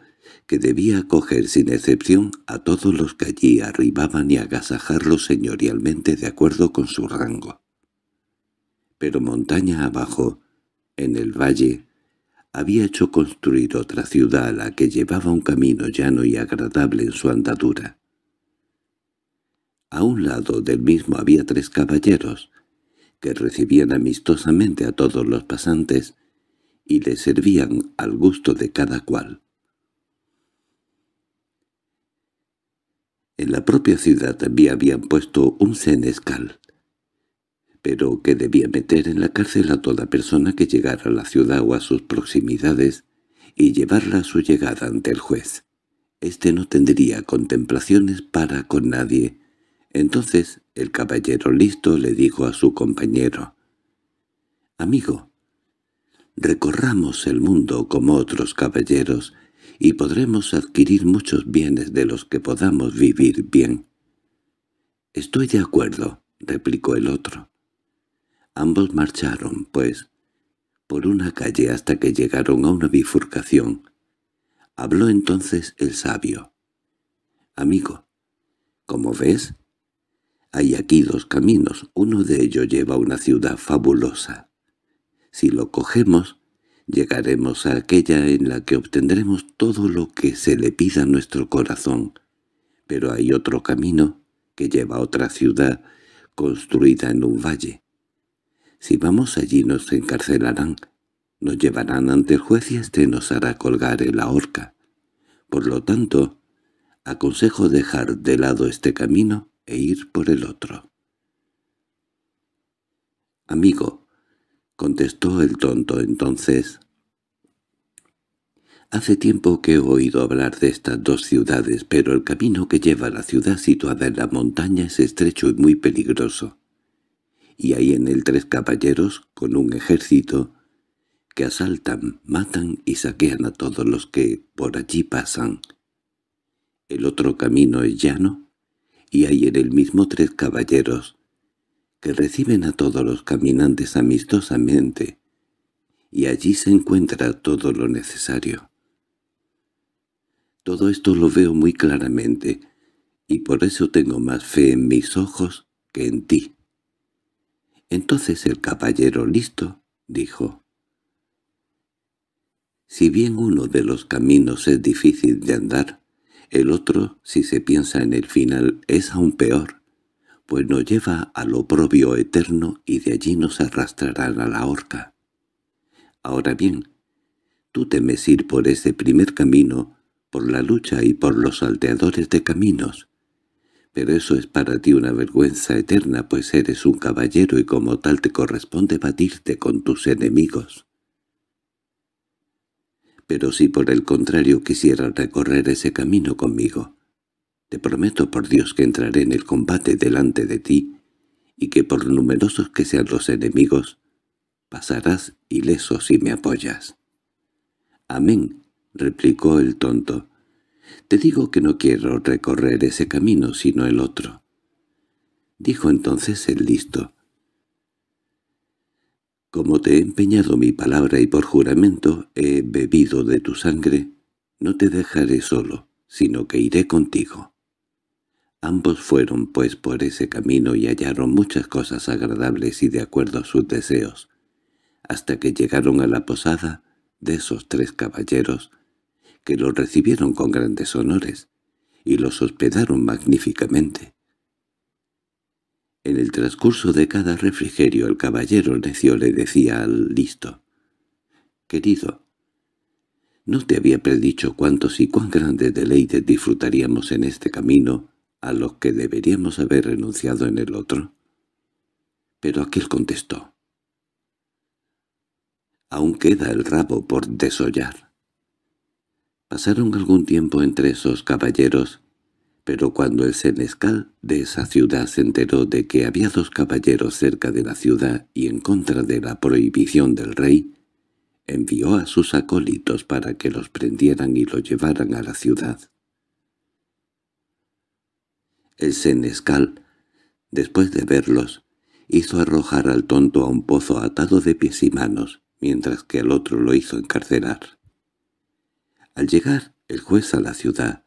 que debía acoger sin excepción a todos los que allí arribaban y agasajarlos señorialmente de acuerdo con su rango. Pero montaña abajo, en el valle, había hecho construir otra ciudad a la que llevaba un camino llano y agradable en su andadura. A un lado del mismo había tres caballeros, que recibían amistosamente a todos los pasantes y les servían al gusto de cada cual. En la propia ciudad también habían puesto un senescal, pero que debía meter en la cárcel a toda persona que llegara a la ciudad o a sus proximidades y llevarla a su llegada ante el juez. Este no tendría contemplaciones para con nadie. Entonces el caballero listo le dijo a su compañero, «Amigo, recorramos el mundo como otros caballeros y podremos adquirir muchos bienes de los que podamos vivir bien. —Estoy de acuerdo —replicó el otro. Ambos marcharon, pues, por una calle hasta que llegaron a una bifurcación. Habló entonces el sabio. —Amigo, como ves, hay aquí dos caminos. Uno de ellos lleva a una ciudad fabulosa. Si lo cogemos, llegaremos a aquella en la que obtendremos todo lo que se le pida a nuestro corazón. Pero hay otro camino que lleva a otra ciudad construida en un valle. Si vamos allí nos encarcelarán, nos llevarán ante el juez y éste nos hará colgar en la horca. Por lo tanto, aconsejo dejar de lado este camino e ir por el otro. Amigo, —contestó el tonto entonces. —Hace tiempo que he oído hablar de estas dos ciudades, pero el camino que lleva a la ciudad situada en la montaña es estrecho y muy peligroso. Y hay en él tres caballeros, con un ejército, que asaltan, matan y saquean a todos los que por allí pasan. El otro camino es llano, y hay en el mismo tres caballeros, que reciben a todos los caminantes amistosamente, y allí se encuentra todo lo necesario. Todo esto lo veo muy claramente, y por eso tengo más fe en mis ojos que en ti. Entonces el caballero listo dijo, Si bien uno de los caminos es difícil de andar, el otro, si se piensa en el final, es aún peor pues nos lleva al oprobio eterno y de allí nos arrastrarán a la horca. Ahora bien, tú temes ir por ese primer camino, por la lucha y por los salteadores de caminos, pero eso es para ti una vergüenza eterna, pues eres un caballero y como tal te corresponde batirte con tus enemigos. Pero si por el contrario quisieras recorrer ese camino conmigo, te prometo por Dios que entraré en el combate delante de ti, y que por numerosos que sean los enemigos, pasarás ileso si me apoyas. —Amén —replicó el tonto—. Te digo que no quiero recorrer ese camino, sino el otro. Dijo entonces el listo. Como te he empeñado mi palabra y por juramento he bebido de tu sangre, no te dejaré solo, sino que iré contigo. Ambos fueron pues por ese camino y hallaron muchas cosas agradables y de acuerdo a sus deseos, hasta que llegaron a la posada de esos tres caballeros, que los recibieron con grandes honores y los hospedaron magníficamente. En el transcurso de cada refrigerio el caballero necio le decía al listo, «Querido, ¿no te había predicho cuántos y cuán grandes deleites disfrutaríamos en este camino?» a los que deberíamos haber renunciado en el otro? Pero aquel contestó. Aún queda el rabo por desollar. Pasaron algún tiempo entre esos caballeros, pero cuando el senescal de esa ciudad se enteró de que había dos caballeros cerca de la ciudad y en contra de la prohibición del rey, envió a sus acólitos para que los prendieran y los llevaran a la ciudad. El senescal, después de verlos, hizo arrojar al tonto a un pozo atado de pies y manos, mientras que al otro lo hizo encarcelar. Al llegar el juez a la ciudad,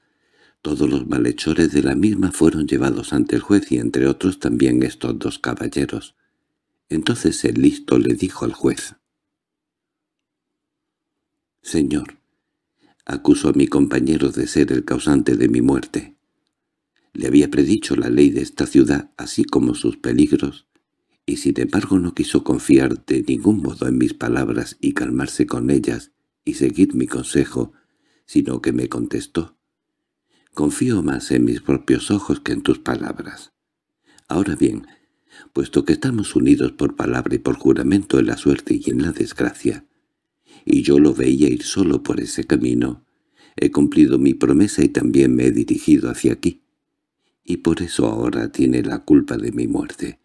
todos los malhechores de la misma fueron llevados ante el juez y entre otros también estos dos caballeros. Entonces el listo le dijo al juez. «Señor, acuso a mi compañero de ser el causante de mi muerte. Le había predicho la ley de esta ciudad, así como sus peligros, y sin embargo no quiso confiar de ningún modo en mis palabras y calmarse con ellas y seguir mi consejo, sino que me contestó. Confío más en mis propios ojos que en tus palabras. Ahora bien, puesto que estamos unidos por palabra y por juramento en la suerte y en la desgracia, y yo lo veía ir solo por ese camino, he cumplido mi promesa y también me he dirigido hacia aquí y por eso ahora tiene la culpa de mi muerte.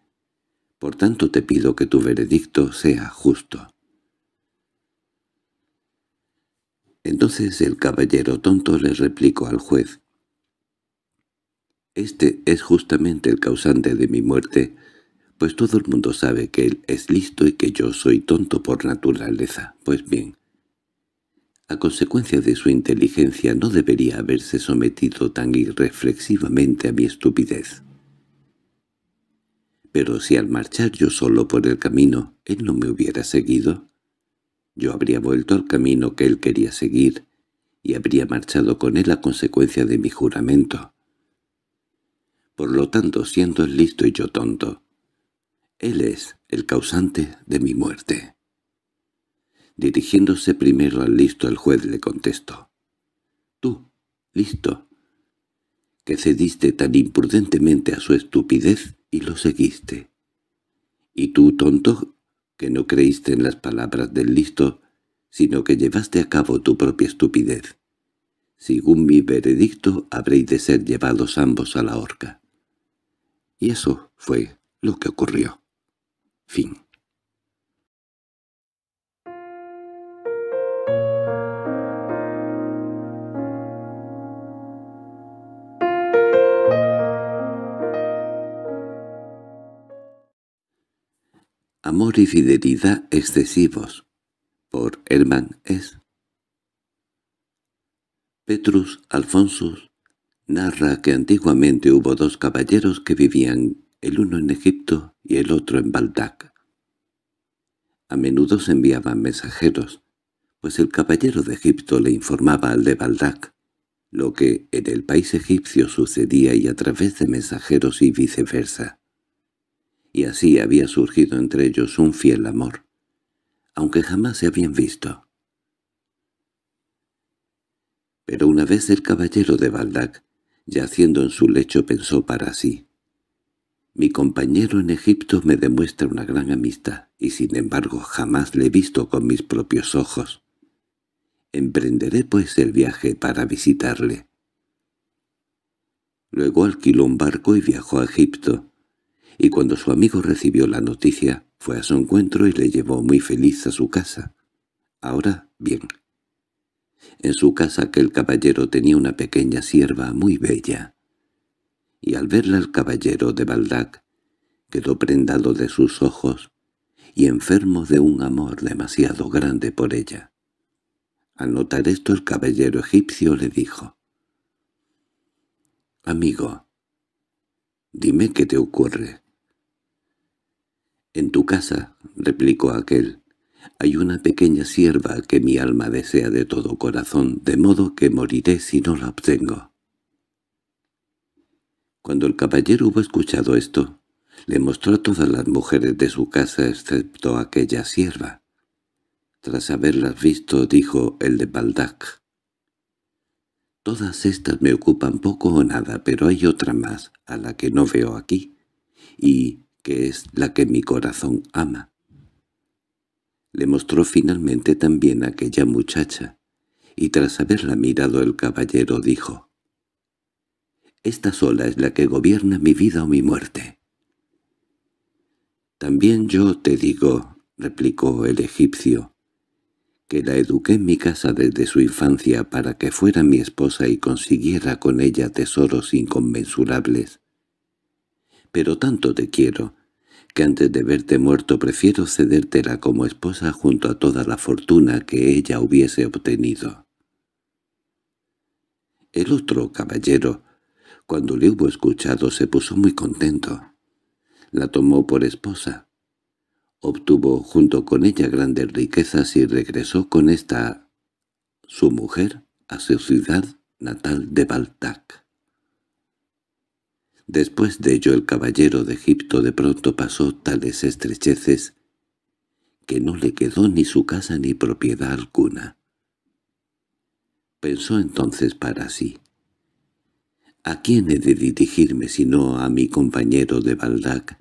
Por tanto te pido que tu veredicto sea justo. Entonces el caballero tonto le replicó al juez. Este es justamente el causante de mi muerte, pues todo el mundo sabe que él es listo y que yo soy tonto por naturaleza. Pues bien, consecuencia de su inteligencia no debería haberse sometido tan irreflexivamente a mi estupidez. Pero si al marchar yo solo por el camino él no me hubiera seguido, yo habría vuelto al camino que él quería seguir y habría marchado con él a consecuencia de mi juramento. Por lo tanto, siendo él listo y yo tonto, él es el causante de mi muerte. Dirigiéndose primero al listo, el juez le contestó. —Tú, listo, que cediste tan imprudentemente a su estupidez y lo seguiste. Y tú, tonto, que no creíste en las palabras del listo, sino que llevaste a cabo tu propia estupidez. Según mi veredicto, habréis de ser llevados ambos a la horca. Y eso fue lo que ocurrió. Fin. Amor y fidelidad excesivos, por Herman S. Petrus Alfonsus narra que antiguamente hubo dos caballeros que vivían, el uno en Egipto y el otro en Baldac. A menudo se enviaban mensajeros, pues el caballero de Egipto le informaba al de Baldac lo que en el país egipcio sucedía y a través de mensajeros y viceversa y así había surgido entre ellos un fiel amor, aunque jamás se habían visto. Pero una vez el caballero de Baldac, yaciendo en su lecho, pensó para sí. Mi compañero en Egipto me demuestra una gran amistad, y sin embargo jamás le he visto con mis propios ojos. Emprenderé pues el viaje para visitarle. Luego alquiló un barco y viajó a Egipto, y cuando su amigo recibió la noticia, fue a su encuentro y le llevó muy feliz a su casa. Ahora bien. En su casa aquel caballero tenía una pequeña sierva muy bella, y al verla el caballero de Baldac quedó prendado de sus ojos y enfermo de un amor demasiado grande por ella. Al notar esto el caballero egipcio le dijo, «Amigo, dime qué te ocurre. En tu casa, replicó aquel— hay una pequeña sierva que mi alma desea de todo corazón, de modo que moriré si no la obtengo. Cuando el caballero hubo escuchado esto, le mostró a todas las mujeres de su casa excepto aquella sierva. Tras haberlas visto, dijo el de Baldac, «Todas estas me ocupan poco o nada, pero hay otra más, a la que no veo aquí, y que es la que mi corazón ama. Le mostró finalmente también aquella muchacha, y tras haberla mirado el caballero dijo, «Esta sola es la que gobierna mi vida o mi muerte». «También yo te digo», replicó el egipcio, «que la eduqué en mi casa desde su infancia para que fuera mi esposa y consiguiera con ella tesoros inconmensurables pero tanto te quiero, que antes de verte muerto prefiero cedértela como esposa junto a toda la fortuna que ella hubiese obtenido. El otro caballero, cuando le hubo escuchado, se puso muy contento. La tomó por esposa. Obtuvo junto con ella grandes riquezas y regresó con esta, su mujer, a su ciudad natal de Baltac. Después de ello el caballero de Egipto de pronto pasó tales estrecheces que no le quedó ni su casa ni propiedad alguna. Pensó entonces para sí. ¿A quién he de dirigirme sino a mi compañero de Baldac,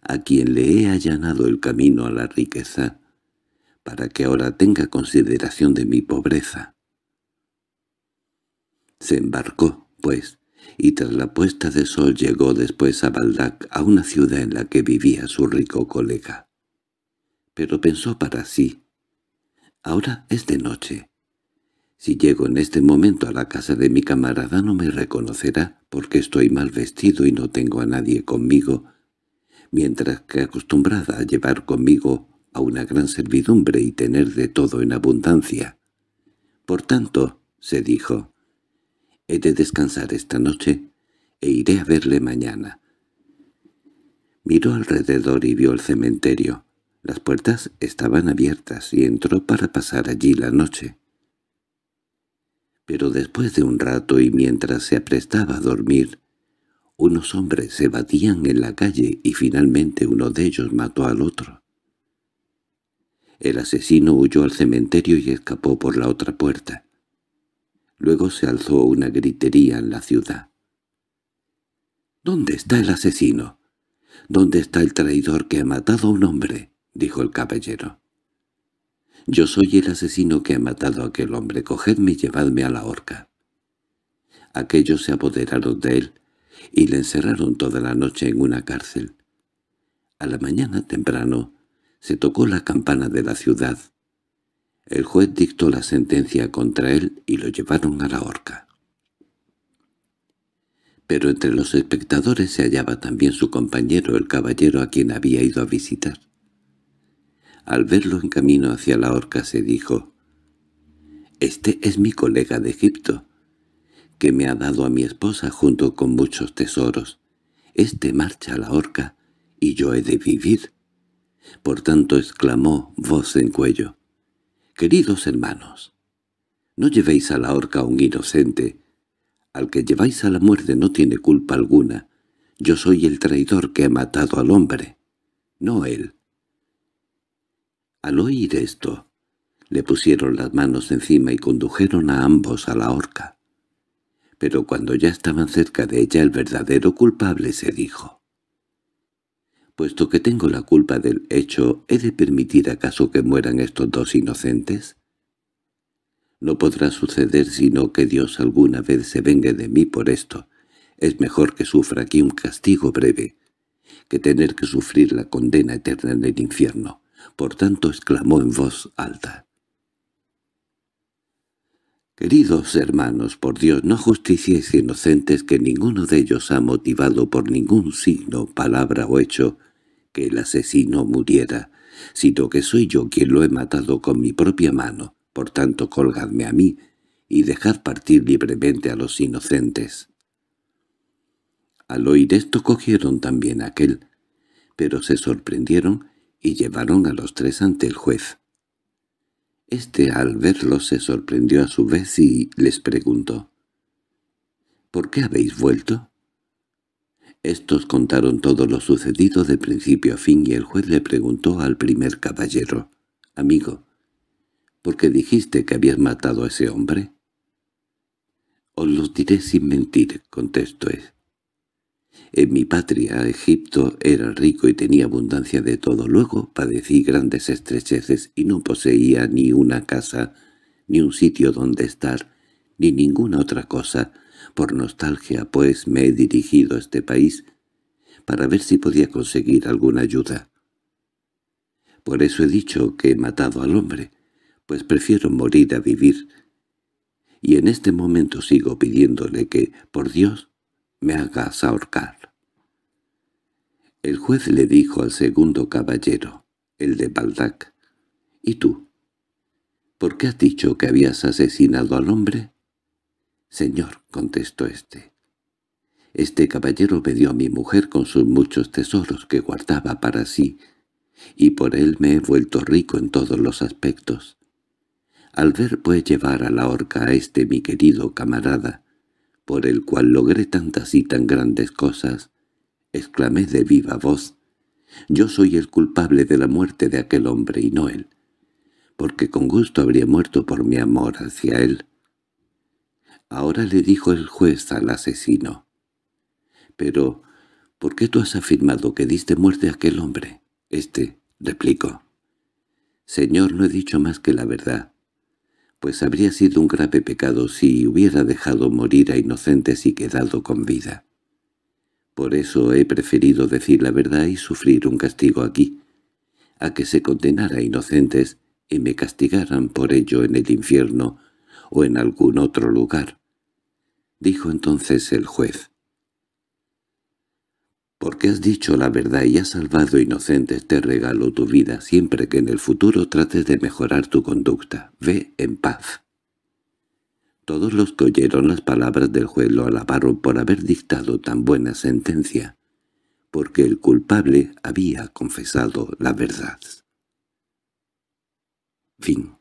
a quien le he allanado el camino a la riqueza, para que ahora tenga consideración de mi pobreza? Se embarcó, pues, y tras la puesta de sol llegó después a Baldac, a una ciudad en la que vivía su rico colega. Pero pensó para sí, ahora es de noche. Si llego en este momento a la casa de mi camarada no me reconocerá porque estoy mal vestido y no tengo a nadie conmigo, mientras que acostumbrada a llevar conmigo a una gran servidumbre y tener de todo en abundancia. Por tanto, se dijo, He de descansar esta noche e iré a verle mañana. Miró alrededor y vio el cementerio. Las puertas estaban abiertas y entró para pasar allí la noche. Pero después de un rato y mientras se aprestaba a dormir, unos hombres se batían en la calle y finalmente uno de ellos mató al otro. El asesino huyó al cementerio y escapó por la otra puerta. Luego se alzó una gritería en la ciudad. —¿Dónde está el asesino? —¿Dónde está el traidor que ha matado a un hombre? —dijo el caballero. —Yo soy el asesino que ha matado a aquel hombre. Cogedme y llevadme a la horca. Aquellos se apoderaron de él y le encerraron toda la noche en una cárcel. A la mañana temprano se tocó la campana de la ciudad el juez dictó la sentencia contra él y lo llevaron a la horca. Pero entre los espectadores se hallaba también su compañero, el caballero a quien había ido a visitar. Al verlo en camino hacia la horca se dijo, «Este es mi colega de Egipto, que me ha dado a mi esposa junto con muchos tesoros. Este marcha a la horca, y yo he de vivir». Por tanto exclamó voz en cuello, Queridos hermanos, no llevéis a la horca a un inocente. Al que lleváis a la muerte no tiene culpa alguna. Yo soy el traidor que ha matado al hombre, no él. Al oír esto, le pusieron las manos encima y condujeron a ambos a la horca. Pero cuando ya estaban cerca de ella el verdadero culpable se dijo. Puesto que tengo la culpa del hecho, ¿he de permitir acaso que mueran estos dos inocentes? No podrá suceder sino que Dios alguna vez se vengue de mí por esto. Es mejor que sufra aquí un castigo breve que tener que sufrir la condena eterna en el infierno. Por tanto exclamó en voz alta. Queridos hermanos, por Dios, no justiciéis inocentes que ninguno de ellos ha motivado por ningún signo, palabra o hecho que el asesino muriera, sino que soy yo quien lo he matado con mi propia mano. Por tanto, colgadme a mí y dejad partir libremente a los inocentes. Al oír esto cogieron también a aquel, pero se sorprendieron y llevaron a los tres ante el juez. Este al verlos se sorprendió a su vez y les preguntó, «¿Por qué habéis vuelto?» Estos contaron todo lo sucedido de principio a fin y el juez le preguntó al primer caballero, «Amigo, ¿por qué dijiste que habías matado a ese hombre?» «Os lo diré sin mentir», contestó él. En mi patria, Egipto, era rico y tenía abundancia de todo. Luego padecí grandes estrecheces y no poseía ni una casa, ni un sitio donde estar, ni ninguna otra cosa, por nostalgia, pues me he dirigido a este país para ver si podía conseguir alguna ayuda. Por eso he dicho que he matado al hombre, pues prefiero morir a vivir. Y en este momento sigo pidiéndole que, por Dios, me hagas ahorcar. El juez le dijo al segundo caballero, el de Baldac, «¿Y tú? ¿Por qué has dicho que habías asesinado al hombre?» —Señor —contestó éste—, este caballero me dio a mi mujer con sus muchos tesoros que guardaba para sí, y por él me he vuelto rico en todos los aspectos. Al ver pues llevar a la horca a este mi querido camarada, por el cual logré tantas y tan grandes cosas, exclamé de viva voz, «Yo soy el culpable de la muerte de aquel hombre y no él, porque con gusto habría muerto por mi amor hacia él, Ahora le dijo el juez al asesino. —Pero, ¿por qué tú has afirmado que diste muerte a aquel hombre? Este replicó. —Señor, no he dicho más que la verdad. Pues habría sido un grave pecado si hubiera dejado morir a inocentes y quedado con vida. Por eso he preferido decir la verdad y sufrir un castigo aquí, a que se condenara a inocentes y me castigaran por ello en el infierno o en algún otro lugar, dijo entonces el juez. Porque has dicho la verdad y has salvado inocentes, te regalo tu vida siempre que en el futuro trates de mejorar tu conducta. Ve en paz. Todos los que oyeron las palabras del juez lo alabaron por haber dictado tan buena sentencia, porque el culpable había confesado la verdad. Fin